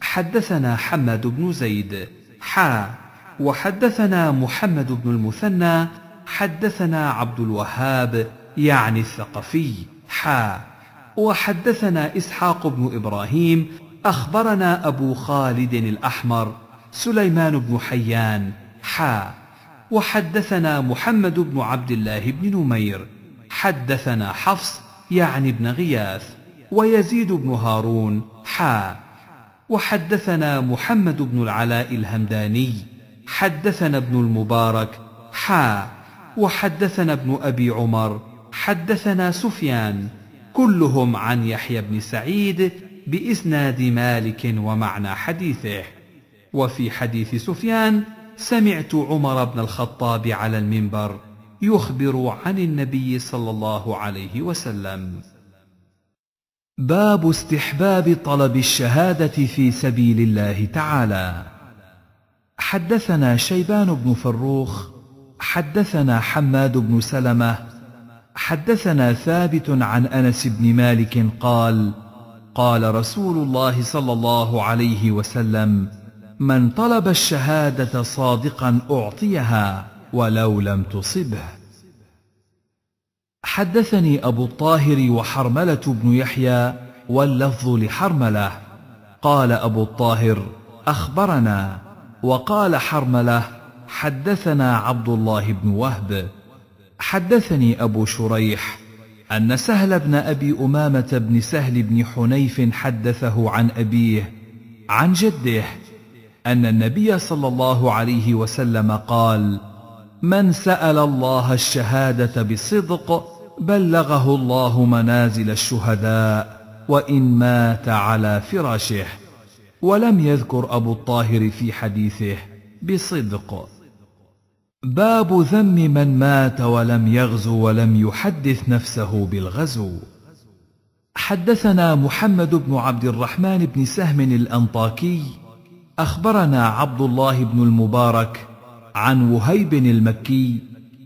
حدثنا حماد بن زيد حا وحدثنا محمد بن المثنى حدثنا عبد الوهاب يعني الثقفي حا وحدثنا اسحاق بن ابراهيم اخبرنا ابو خالد الاحمر سليمان بن حيان حا وحدثنا محمد بن عبد الله بن نمير حدثنا حفص يعني بن غياث ويزيد بن هارون حا وحدثنا محمد بن العلاء الهمداني حدثنا ابن المبارك حا وحدثنا ابن ابي عمر حدثنا سفيان كلهم عن يحيى بن سعيد بإسناد مالك ومعنى حديثه وفي حديث سفيان سمعت عمر بن الخطاب على المنبر يخبر عن النبي صلى الله عليه وسلم باب استحباب طلب الشهاده في سبيل الله تعالى حدثنا شيبان بن فروخ حدثنا حماد بن سلمه حدثنا ثابت عن انس بن مالك قال قال رسول الله صلى الله عليه وسلم من طلب الشهاده صادقا اعطيها ولو لم تصبه حدثني ابو الطاهر وحرمله بن يحيى واللفظ لحرمله قال ابو الطاهر اخبرنا وقال حرمله حدثنا عبد الله بن وهب حدثني أبو شريح أن سهل بن أبي أمامة بن سهل بن حنيف حدثه عن أبيه عن جده أن النبي صلى الله عليه وسلم قال: من سأل الله الشهادة بصدق بلغه الله منازل الشهداء وإن مات على فراشه ولم يذكر أبو الطاهر في حديثه بصدق باب ذم من مات ولم يغزو ولم يحدث نفسه بالغزو حدثنا محمد بن عبد الرحمن بن سهم الانطاكي اخبرنا عبد الله بن المبارك عن وهيب المكي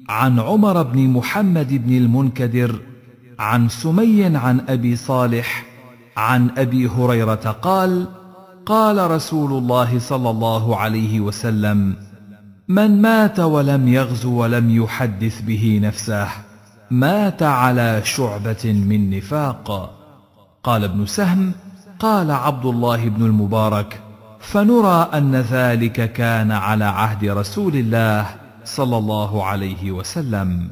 عن عمر بن محمد بن المنكدر عن سمي عن ابي صالح عن ابي هريره قال قال رسول الله صلى الله عليه وسلم من مات ولم يغزو ولم يحدث به نفسه مات على شعبة من نفاق قال ابن سهم قال عبد الله بن المبارك فنرى أن ذلك كان على عهد رسول الله صلى الله عليه وسلم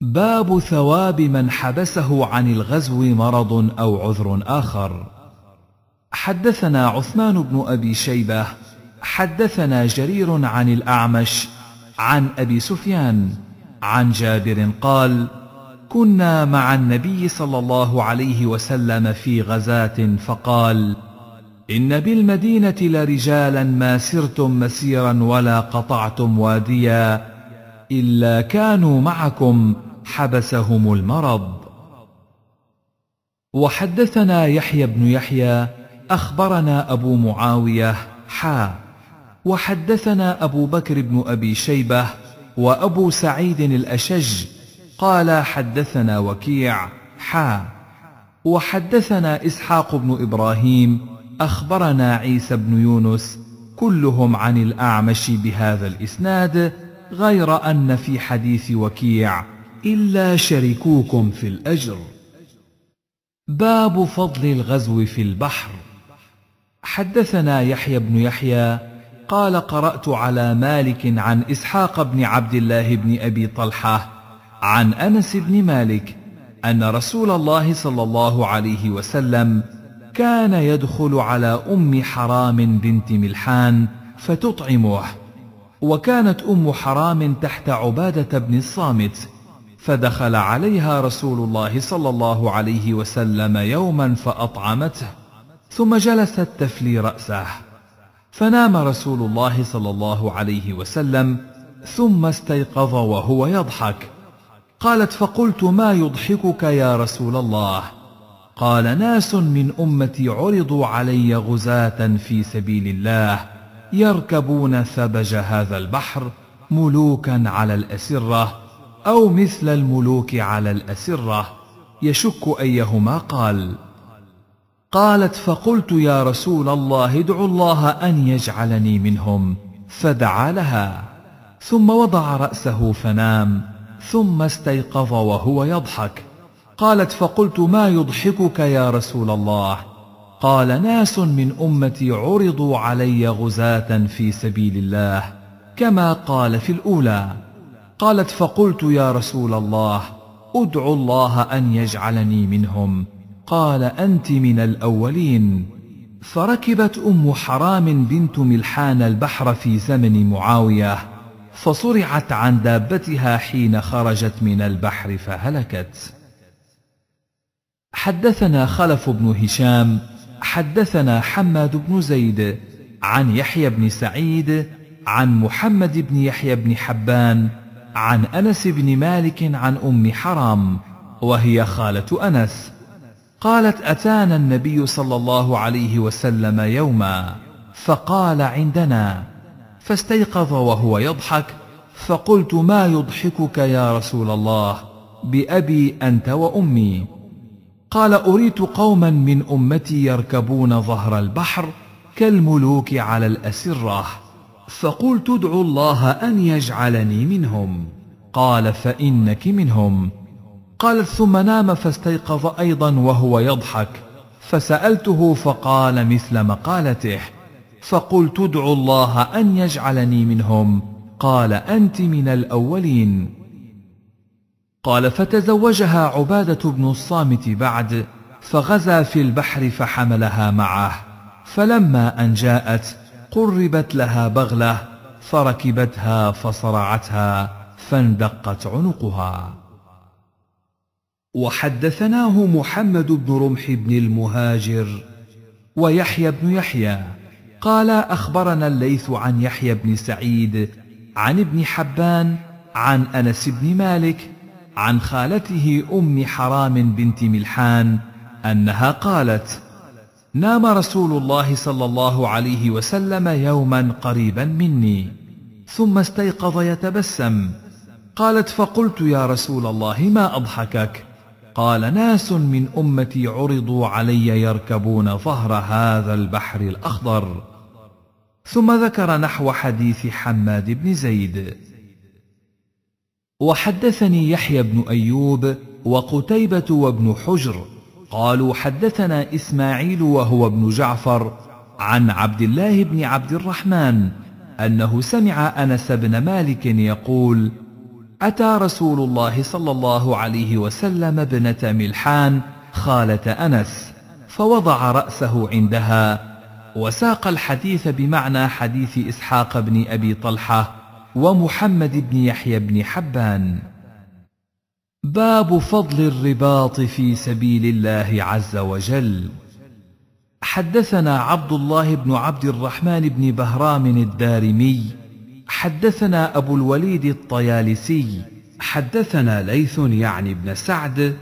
باب ثواب من حبسه عن الغزو مرض أو عذر آخر حدثنا عثمان بن أبي شيبة حدثنا جرير عن الاعمش عن ابي سفيان عن جابر قال كنا مع النبي صلى الله عليه وسلم في غزاه فقال ان بالمدينه لرجالا ما سرتم مسيرا ولا قطعتم واديا الا كانوا معكم حبسهم المرض وحدثنا يحيى بن يحيى اخبرنا ابو معاويه حا وحدثنا أبو بكر بن أبي شيبة وأبو سعيد الأشج قال حدثنا وكيع حا وحدثنا إسحاق بن إبراهيم أخبرنا عيسى بن يونس كلهم عن الأعمش بهذا الإسناد غير أن في حديث وكيع إلا شركوكم في الأجر باب فضل الغزو في البحر حدثنا يحيى بن يحيى قال قرات على مالك عن اسحاق بن عبد الله بن ابي طلحه عن انس بن مالك ان رسول الله صلى الله عليه وسلم كان يدخل على ام حرام بنت ملحان فتطعمه وكانت ام حرام تحت عباده بن الصامت فدخل عليها رسول الله صلى الله عليه وسلم يوما فاطعمته ثم جلست تفلي راسه فنام رسول الله صلى الله عليه وسلم ثم استيقظ وهو يضحك قالت فقلت ما يضحكك يا رسول الله قال ناس من امتي عرضوا علي غزاه في سبيل الله يركبون ثبج هذا البحر ملوكا على الاسره او مثل الملوك على الاسره يشك ايهما قال قالت فقلت يا رسول الله ادع الله ان يجعلني منهم فدعا لها ثم وضع راسه فنام ثم استيقظ وهو يضحك قالت فقلت ما يضحكك يا رسول الله قال ناس من امتي عرضوا علي غزاه في سبيل الله كما قال في الاولى قالت فقلت يا رسول الله ادعو الله ان يجعلني منهم قال انت من الاولين فركبت ام حرام بنت ملحان البحر في زمن معاويه فصرعت عن دابتها حين خرجت من البحر فهلكت حدثنا خلف بن هشام حدثنا حماد بن زيد عن يحيى بن سعيد عن محمد بن يحيى بن حبان عن انس بن مالك عن ام حرام وهي خاله انس قالت اتانا النبي صلى الله عليه وسلم يوما فقال عندنا فاستيقظ وهو يضحك فقلت ما يضحكك يا رسول الله بابي انت وامي قال اريت قوما من امتي يركبون ظهر البحر كالملوك على الاسره فقلت ادعو الله ان يجعلني منهم قال فانك منهم قالت ثم نام فاستيقظ أيضا وهو يضحك فسألته فقال مثل مقالته فقلت ادعو الله أن يجعلني منهم قال أنت من الأولين قال فتزوجها عبادة بن الصامت بعد فغزا في البحر فحملها معه فلما أن جاءت قربت لها بغلة فركبتها فصرعتها فاندقت عنقها وحدثناه محمد بن رمح بن المهاجر ويحيى بن يحيى قال اخبرنا الليث عن يحيى بن سعيد عن ابن حبان عن انس بن مالك عن خالته ام حرام بنت ملحان انها قالت نام رسول الله صلى الله عليه وسلم يوما قريبا مني ثم استيقظ يتبسم قالت فقلت يا رسول الله ما اضحكك قال ناس من امتي عرضوا علي يركبون ظهر هذا البحر الاخضر ثم ذكر نحو حديث حماد بن زيد وحدثني يحيى بن ايوب وقتيبه وابن حجر قالوا حدثنا اسماعيل وهو ابن جعفر عن عبد الله بن عبد الرحمن انه سمع انس بن مالك يقول أتى رسول الله صلى الله عليه وسلم ابنة ملحان خالة أنس فوضع رأسه عندها وساق الحديث بمعنى حديث إسحاق بن أبي طلحة ومحمد بن يحيى بن حبان باب فضل الرباط في سبيل الله عز وجل حدثنا عبد الله بن عبد الرحمن بن بهرام الدارمي حدثنا أبو الوليد الطيالسي حدثنا ليث يعني بن سعد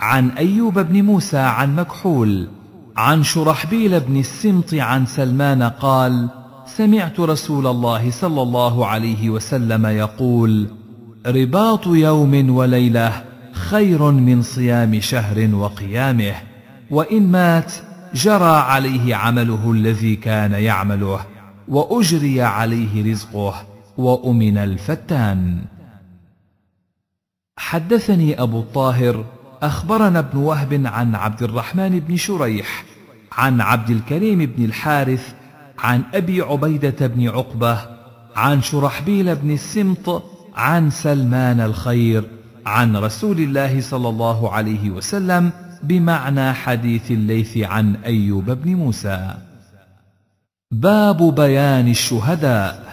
عن أيوب بن موسى عن مكحول عن شرحبيل بن السمط عن سلمان قال سمعت رسول الله صلى الله عليه وسلم يقول رباط يوم وليله خير من صيام شهر وقيامه وان مات جرى عليه عمله الذي كان يعمله واجري عليه رزقه وامن الفتان حدثني ابو الطاهر اخبرنا ابن وهب عن عبد الرحمن بن شريح عن عبد الكريم بن الحارث عن ابي عبيده بن عقبه عن شرحبيل بن السمط عن سلمان الخير عن رسول الله صلى الله عليه وسلم بمعنى حديث الليث عن ايوب بن موسى باب بيان الشهداء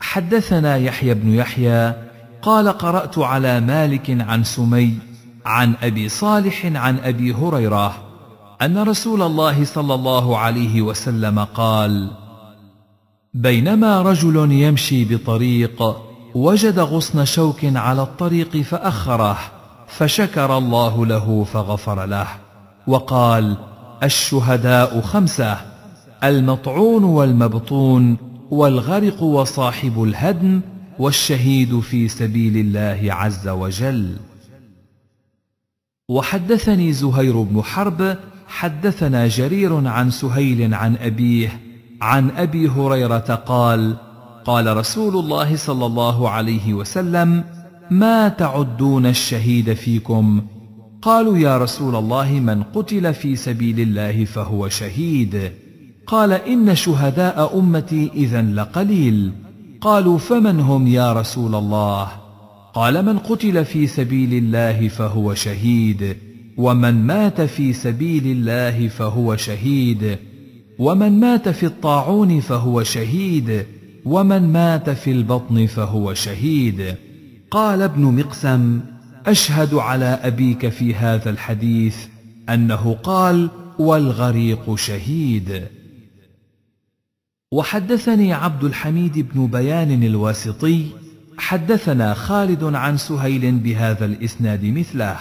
حدثنا يحيى بن يحيى قال قرات على مالك عن سمي عن ابي صالح عن ابي هريره ان رسول الله صلى الله عليه وسلم قال بينما رجل يمشي بطريق وجد غصن شوك على الطريق فاخره فشكر الله له فغفر له وقال الشهداء خمسه المطعون والمبطون والغرق وصاحب الهدم والشهيد في سبيل الله عز وجل وحدثني زهير بن حرب حدثنا جرير عن سهيل عن ابيه عن ابي هريره قال قال رسول الله صلى الله عليه وسلم ما تعدون الشهيد فيكم قالوا يا رسول الله من قتل في سبيل الله فهو شهيد قال إن شهداء أمتي إذا لقليل قالوا فمن هم يا رسول الله قال من قتل في سبيل الله فهو شهيد ومن مات في سبيل الله فهو شهيد ومن مات في الطاعون فهو شهيد ومن مات في البطن فهو شهيد قال ابن مقسم اشهد على ابيك في هذا الحديث انه قال والغريق شهيد وحدثني عبد الحميد بن بيان الواسطي حدثنا خالد عن سهيل بهذا الاسناد مثله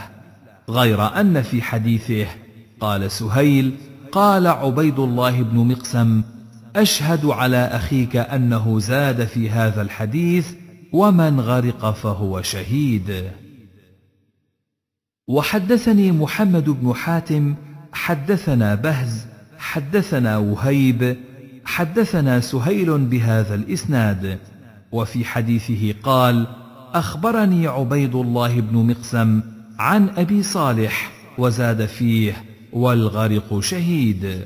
غير ان في حديثه قال سهيل قال عبيد الله بن مقسم اشهد على اخيك انه زاد في هذا الحديث ومن غرق فهو شهيد وحدثني محمد بن حاتم حدثنا بهز حدثنا وهيب حدثنا سهيل بهذا الاسناد وفي حديثه قال اخبرني عبيد الله بن مقسم عن ابي صالح وزاد فيه والغرق شهيد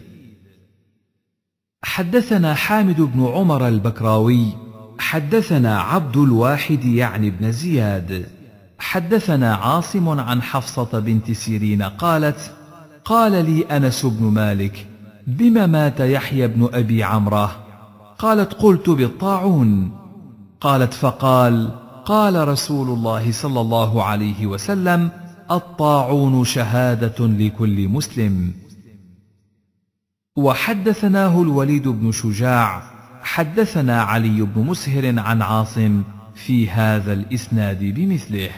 حدثنا حامد بن عمر البكراوي حدثنا عبد الواحد يعني بن زياد حدثنا عاصم عن حفصه بنت سيرين قالت قال لي انس بن مالك بما مات يحيى بن ابي عمره قالت قلت بالطاعون قالت فقال قال رسول الله صلى الله عليه وسلم الطاعون شهاده لكل مسلم وحدثناه الوليد بن شجاع حدثنا علي بن مسهر عن عاصم في هذا الاسناد بمثله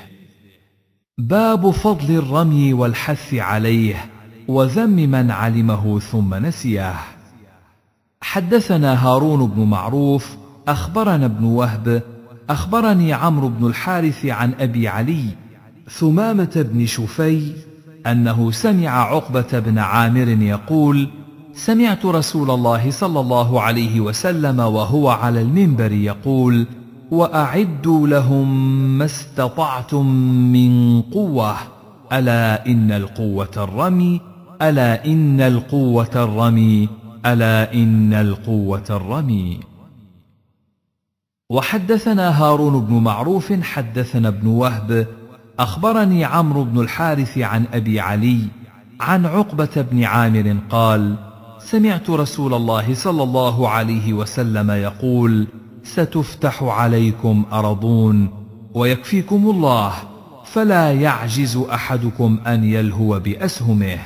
باب فضل الرمي والحث عليه وذم من علمه ثم نسيه حدثنا هارون بن معروف اخبرنا ابن وهب اخبرني عمرو بن الحارث عن ابي علي ثمامه بن شفي انه سمع عقبه بن عامر يقول سمعت رسول الله صلى الله عليه وسلم وهو على المنبر يقول واعدوا لهم ما استطعتم من قوه الا ان القوه الرمي ألا إن القوة الرمي ألا إن القوة الرمي وحدثنا هارون بن معروف حدثنا ابن وهب أخبرني عمرو بن الحارث عن أبي علي عن عقبة بن عامر قال سمعت رسول الله صلى الله عليه وسلم يقول ستفتح عليكم أرضون ويكفيكم الله فلا يعجز أحدكم أن يلهو بأسهمه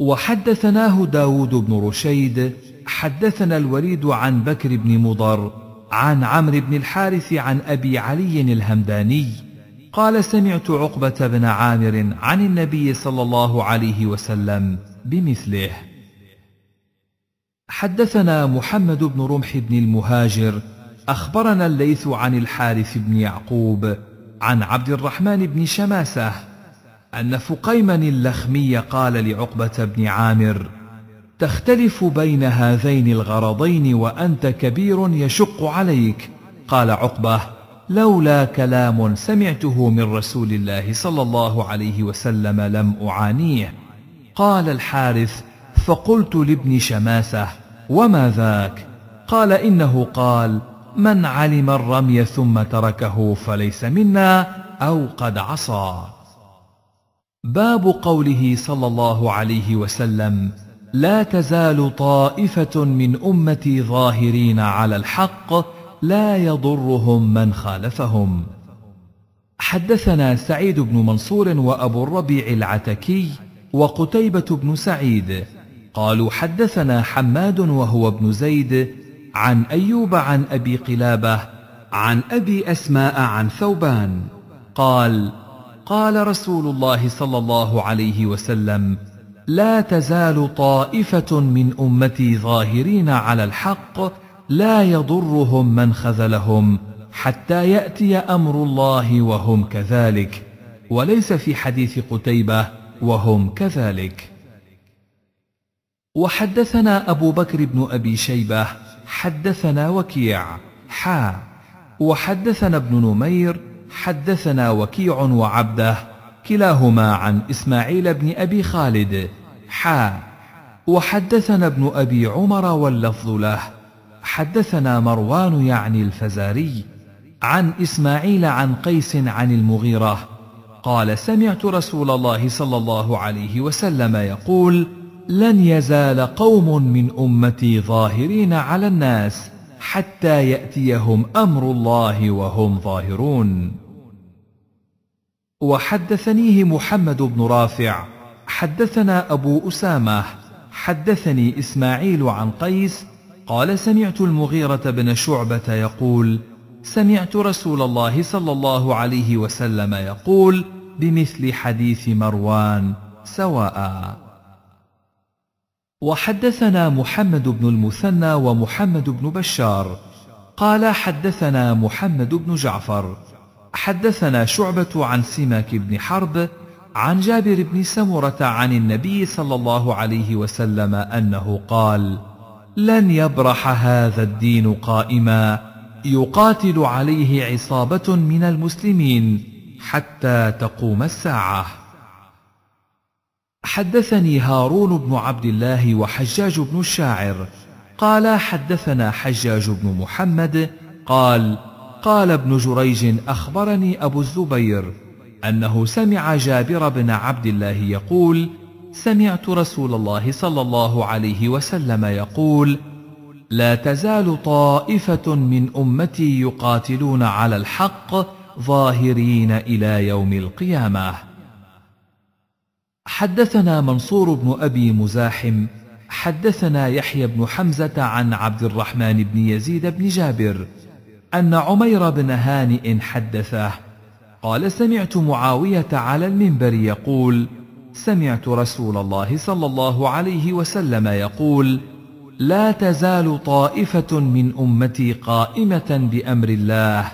وحدثناه داود بن رشيد حدثنا الوليد عن بكر بن مضر عن عمرو بن الحارث عن أبي علي الهمداني قال سمعت عقبة بن عامر عن النبي صلى الله عليه وسلم بمثله حدثنا محمد بن رمح بن المهاجر أخبرنا الليث عن الحارث بن يعقوب عن عبد الرحمن بن شماسه أن فقيما اللخمي قال لعقبة بن عامر: تختلف بين هذين الغرضين وأنت كبير يشق عليك. قال عقبة: لولا كلام سمعته من رسول الله صلى الله عليه وسلم لم أعانيه. قال الحارث: فقلت لابن شماسة: وما ذاك؟ قال إنه قال: من علم الرمي ثم تركه فليس منا أو قد عصى. باب قوله صلى الله عليه وسلم لا تزال طائفه من امتي ظاهرين على الحق لا يضرهم من خالفهم حدثنا سعيد بن منصور وابو الربيع العتكي وقتيبه بن سعيد قالوا حدثنا حماد وهو ابن زيد عن ايوب عن ابي قلابه عن ابي اسماء عن ثوبان قال قال رسول الله صلى الله عليه وسلم لا تزال طائفه من امتي ظاهرين على الحق لا يضرهم من خذلهم حتى ياتي امر الله وهم كذلك وليس في حديث قتيبه وهم كذلك وحدثنا ابو بكر بن ابي شيبه حدثنا وكيع حا وحدثنا ابن نمير حدثنا وكيع وعبده كلاهما عن إسماعيل بن أبي خالد حا وحدثنا ابن أبي عمر واللفظ له حدثنا مروان يعني الفزاري عن إسماعيل عن قيس عن المغيرة قال سمعت رسول الله صلى الله عليه وسلم يقول لن يزال قوم من أمتي ظاهرين على الناس حتى يأتيهم أمر الله وهم ظاهرون وحدثنيه محمد بن رافع حدثنا ابو اسامه حدثني اسماعيل عن قيس قال سمعت المغيره بن شعبه يقول سمعت رسول الله صلى الله عليه وسلم يقول بمثل حديث مروان سواء وحدثنا محمد بن المثنى ومحمد بن بشار قال حدثنا محمد بن جعفر حدثنا شعبة عن سماك بن حرب عن جابر بن سمرة عن النبي صلى الله عليه وسلم أنه قال: لن يبرح هذا الدين قائما يقاتل عليه عصابة من المسلمين حتى تقوم الساعة. حدثني هارون بن عبد الله وحجاج بن الشاعر قال حدثنا حجاج بن محمد قال: قال ابن جريج اخبرني ابو الزبير انه سمع جابر بن عبد الله يقول سمعت رسول الله صلى الله عليه وسلم يقول لا تزال طائفه من امتي يقاتلون على الحق ظاهرين الى يوم القيامه حدثنا منصور بن ابي مزاحم حدثنا يحيى بن حمزه عن عبد الرحمن بن يزيد بن جابر أن عمير بن هانئ حدثه قال سمعت معاوية على المنبر يقول سمعت رسول الله صلى الله عليه وسلم يقول لا تزال طائفة من أمتي قائمة بأمر الله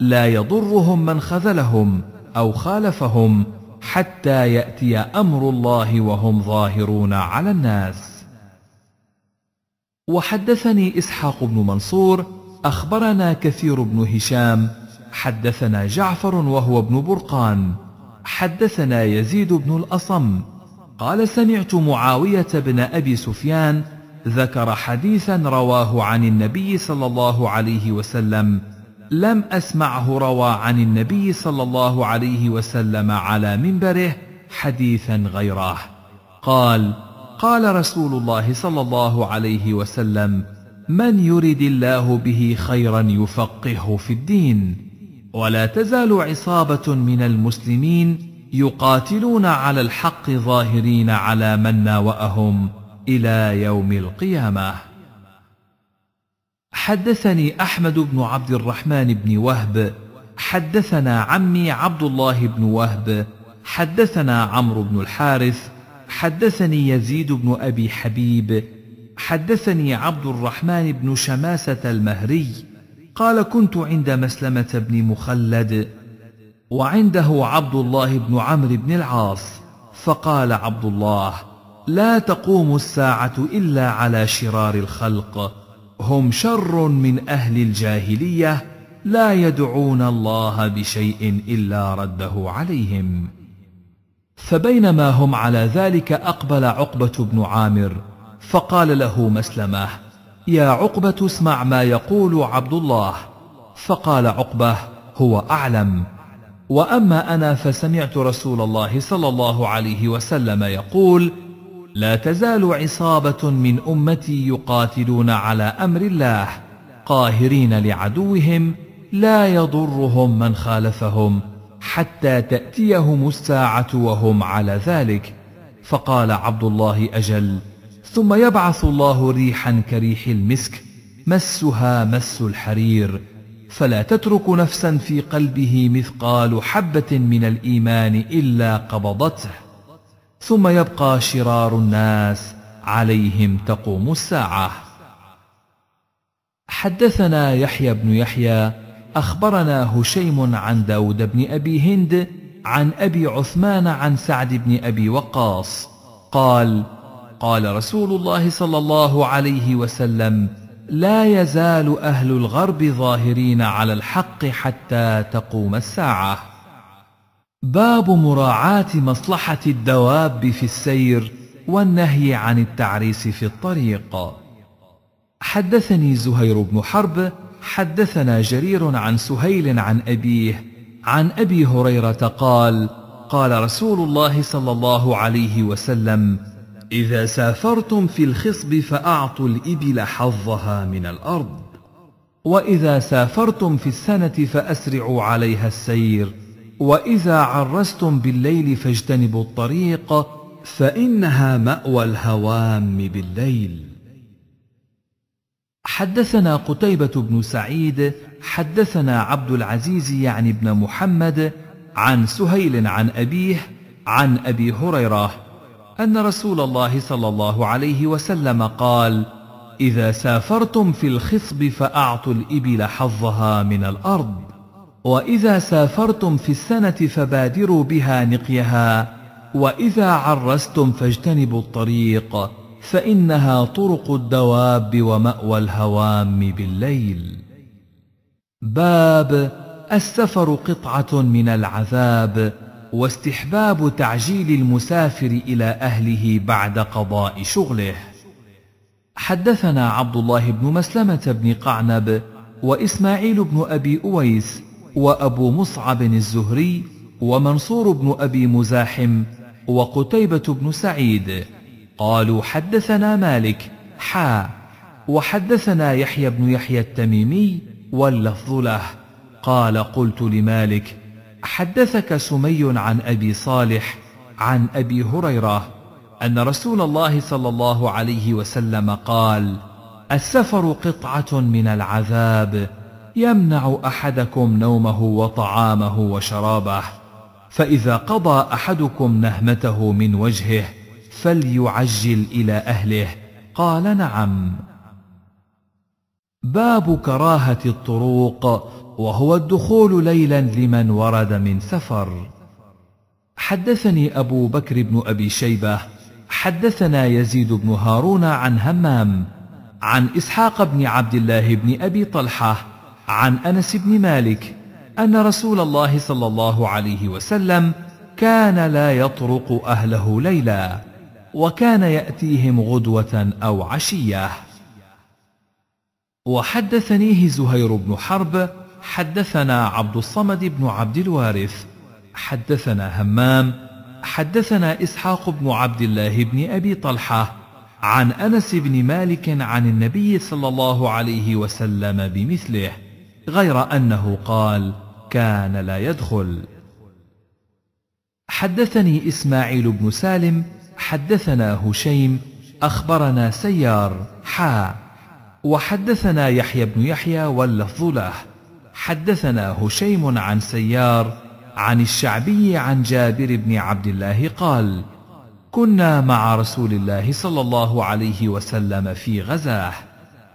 لا يضرهم من خذلهم أو خالفهم حتى يأتي أمر الله وهم ظاهرون على الناس وحدثني إسحاق بن منصور اخبرنا كثير بن هشام حدثنا جعفر وهو ابن برقان حدثنا يزيد بن الاصم قال سمعت معاويه بن ابي سفيان ذكر حديثا رواه عن النبي صلى الله عليه وسلم لم اسمعه روى عن النبي صلى الله عليه وسلم على منبره حديثا غيره قال قال رسول الله صلى الله عليه وسلم من يرد الله به خيرا يفقهه في الدين ولا تزال عصابه من المسلمين يقاتلون على الحق ظاهرين على من ناواهم الى يوم القيامه حدثني احمد بن عبد الرحمن بن وهب حدثنا عمي عبد الله بن وهب حدثنا عمرو بن الحارث حدثني يزيد بن ابي حبيب حدثني عبد الرحمن بن شماسة المهري قال كنت عند مسلمة بن مخلد وعنده عبد الله بن عمرو بن العاص فقال عبد الله لا تقوم الساعة إلا على شرار الخلق هم شر من أهل الجاهلية لا يدعون الله بشيء إلا رده عليهم فبينما هم على ذلك أقبل عقبة بن عامر فقال له مسلمه يا عقبه اسمع ما يقول عبد الله فقال عقبه هو اعلم واما انا فسمعت رسول الله صلى الله عليه وسلم يقول لا تزال عصابه من امتي يقاتلون على امر الله قاهرين لعدوهم لا يضرهم من خالفهم حتى تاتيهم الساعه وهم على ذلك فقال عبد الله اجل ثم يبعث الله ريحا كريح المسك مسها مس الحرير فلا تترك نفسا في قلبه مثقال حبه من الايمان الا قبضته ثم يبقى شرار الناس عليهم تقوم الساعه حدثنا يحيى بن يحيى اخبرنا هشيم عن داود بن ابي هند عن ابي عثمان عن سعد بن ابي وقاص قال قال رسول الله صلى الله عليه وسلم لا يزال اهل الغرب ظاهرين على الحق حتى تقوم الساعه باب مراعاه مصلحه الدواب في السير والنهي عن التعريس في الطريق حدثني زهير بن حرب حدثنا جرير عن سهيل عن ابيه عن ابي هريره قال قال رسول الله صلى الله عليه وسلم إذا سافرتم في الخصب فأعطوا الإبل حظها من الأرض وإذا سافرتم في السنة فأسرعوا عليها السير وإذا عرستم بالليل فاجتنبوا الطريق فإنها مأوى الهوام بالليل حدثنا قتيبة بن سعيد حدثنا عبد العزيز يعني بن محمد عن سهيل عن أبيه عن أبي هريرة أن رسول الله صلى الله عليه وسلم قال: إذا سافرتم في الخصب فأعطوا الإبل حظها من الأرض، وإذا سافرتم في السنة فبادروا بها نقيها، وإذا عرستم فاجتنبوا الطريق، فإنها طرق الدواب ومأوى الهوام بالليل. باب السفر قطعة من العذاب واستحباب تعجيل المسافر إلى أهله بعد قضاء شغله حدثنا عبد الله بن مسلمة بن قعنب وإسماعيل بن أبي أويس وأبو مصعب الزهري ومنصور بن أبي مزاحم وقتيبة بن سعيد قالوا حدثنا مالك حا وحدثنا يحيى بن يحيى التميمي واللفظ له قال قلت لمالك حدثك سمي عن ابي صالح عن ابي هريره ان رسول الله صلى الله عليه وسلم قال السفر قطعه من العذاب يمنع احدكم نومه وطعامه وشرابه فاذا قضى احدكم نهمته من وجهه فليعجل الى اهله قال نعم باب كراهة الطروق وهو الدخول ليلا لمن ورد من سفر حدثني أبو بكر بن أبي شيبة حدثنا يزيد بن هارون عن همام عن إسحاق بن عبد الله بن أبي طلحة عن أنس بن مالك أن رسول الله صلى الله عليه وسلم كان لا يطرق أهله ليلا وكان يأتيهم غدوة أو عشيه وحدثنيه زهير بن حرب حدثنا عبد الصمد بن عبد الوارث حدثنا همام حدثنا اسحاق بن عبد الله بن ابي طلحه عن انس بن مالك عن النبي صلى الله عليه وسلم بمثله غير انه قال كان لا يدخل حدثني اسماعيل بن سالم حدثنا هشيم اخبرنا سيار حا وحدثنا يحيى بن يحيى واللفظ له حدثنا هشيم عن سيار عن الشعبي عن جابر بن عبد الله قال كنا مع رسول الله صلى الله عليه وسلم في غزاه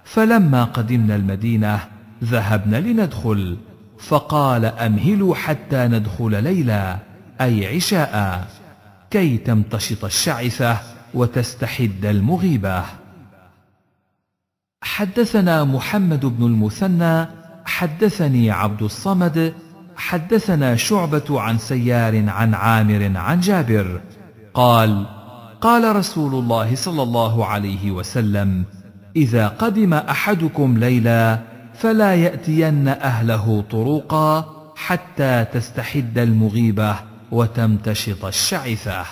فلما قدمنا المدينه ذهبنا لندخل فقال امهلوا حتى ندخل ليلا اي عشاء كي تمتشط الشعثه وتستحد المغيبه حدثنا محمد بن المثنى حدثني عبد الصمد حدثنا شعبة عن سيار عن عامر عن جابر قال قال رسول الله صلى الله عليه وسلم إذا قدم أحدكم ليلا فلا يأتين أهله طروقا حتى تستحد المغيبة وتمتشط الشعثة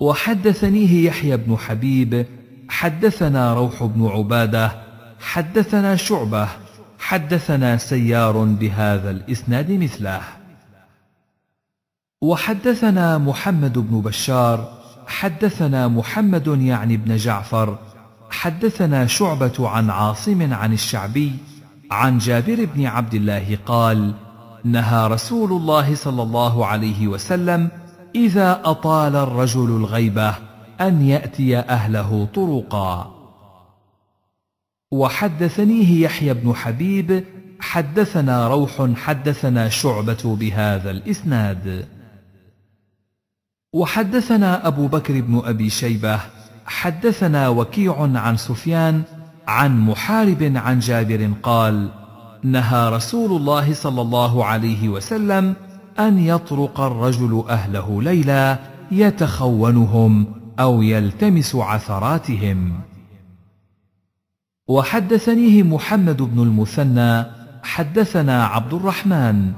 وحدثنيه يحيى بن حبيب حدثنا روح بن عباده حدثنا شعبه حدثنا سيار بهذا الاسناد مثله وحدثنا محمد بن بشار حدثنا محمد يعني بن جعفر حدثنا شعبه عن عاصم عن الشعبي عن جابر بن عبد الله قال نهى رسول الله صلى الله عليه وسلم اذا اطال الرجل الغيبه أن يأتي أهله طرقا وحدثنيه يحيى بن حبيب حدثنا روح حدثنا شعبة بهذا الإسناد وحدثنا أبو بكر بن أبي شيبة حدثنا وكيع عن سفيان عن محارب عن جابر قال نهى رسول الله صلى الله عليه وسلم أن يطرق الرجل أهله ليلا يتخونهم او يلتمس عثراتهم وحدثنيه محمد بن المثنى حدثنا عبد الرحمن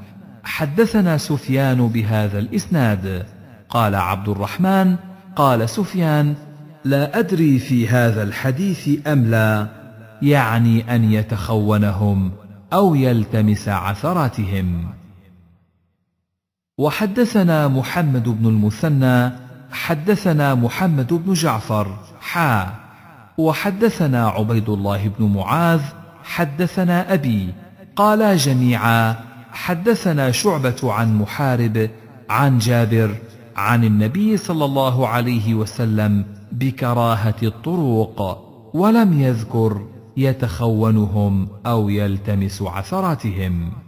حدثنا سفيان بهذا الاسناد قال عبد الرحمن قال سفيان لا ادري في هذا الحديث ام لا يعني ان يتخونهم او يلتمس عثراتهم وحدثنا محمد بن المثنى حدثنا محمد بن جعفر حا وحدثنا عبيد الله بن معاذ حدثنا أبي قالا جميعا حدثنا شعبة عن محارب عن جابر عن النبي صلى الله عليه وسلم بكراهة الطروق ولم يذكر يتخونهم أو يلتمس عثراتهم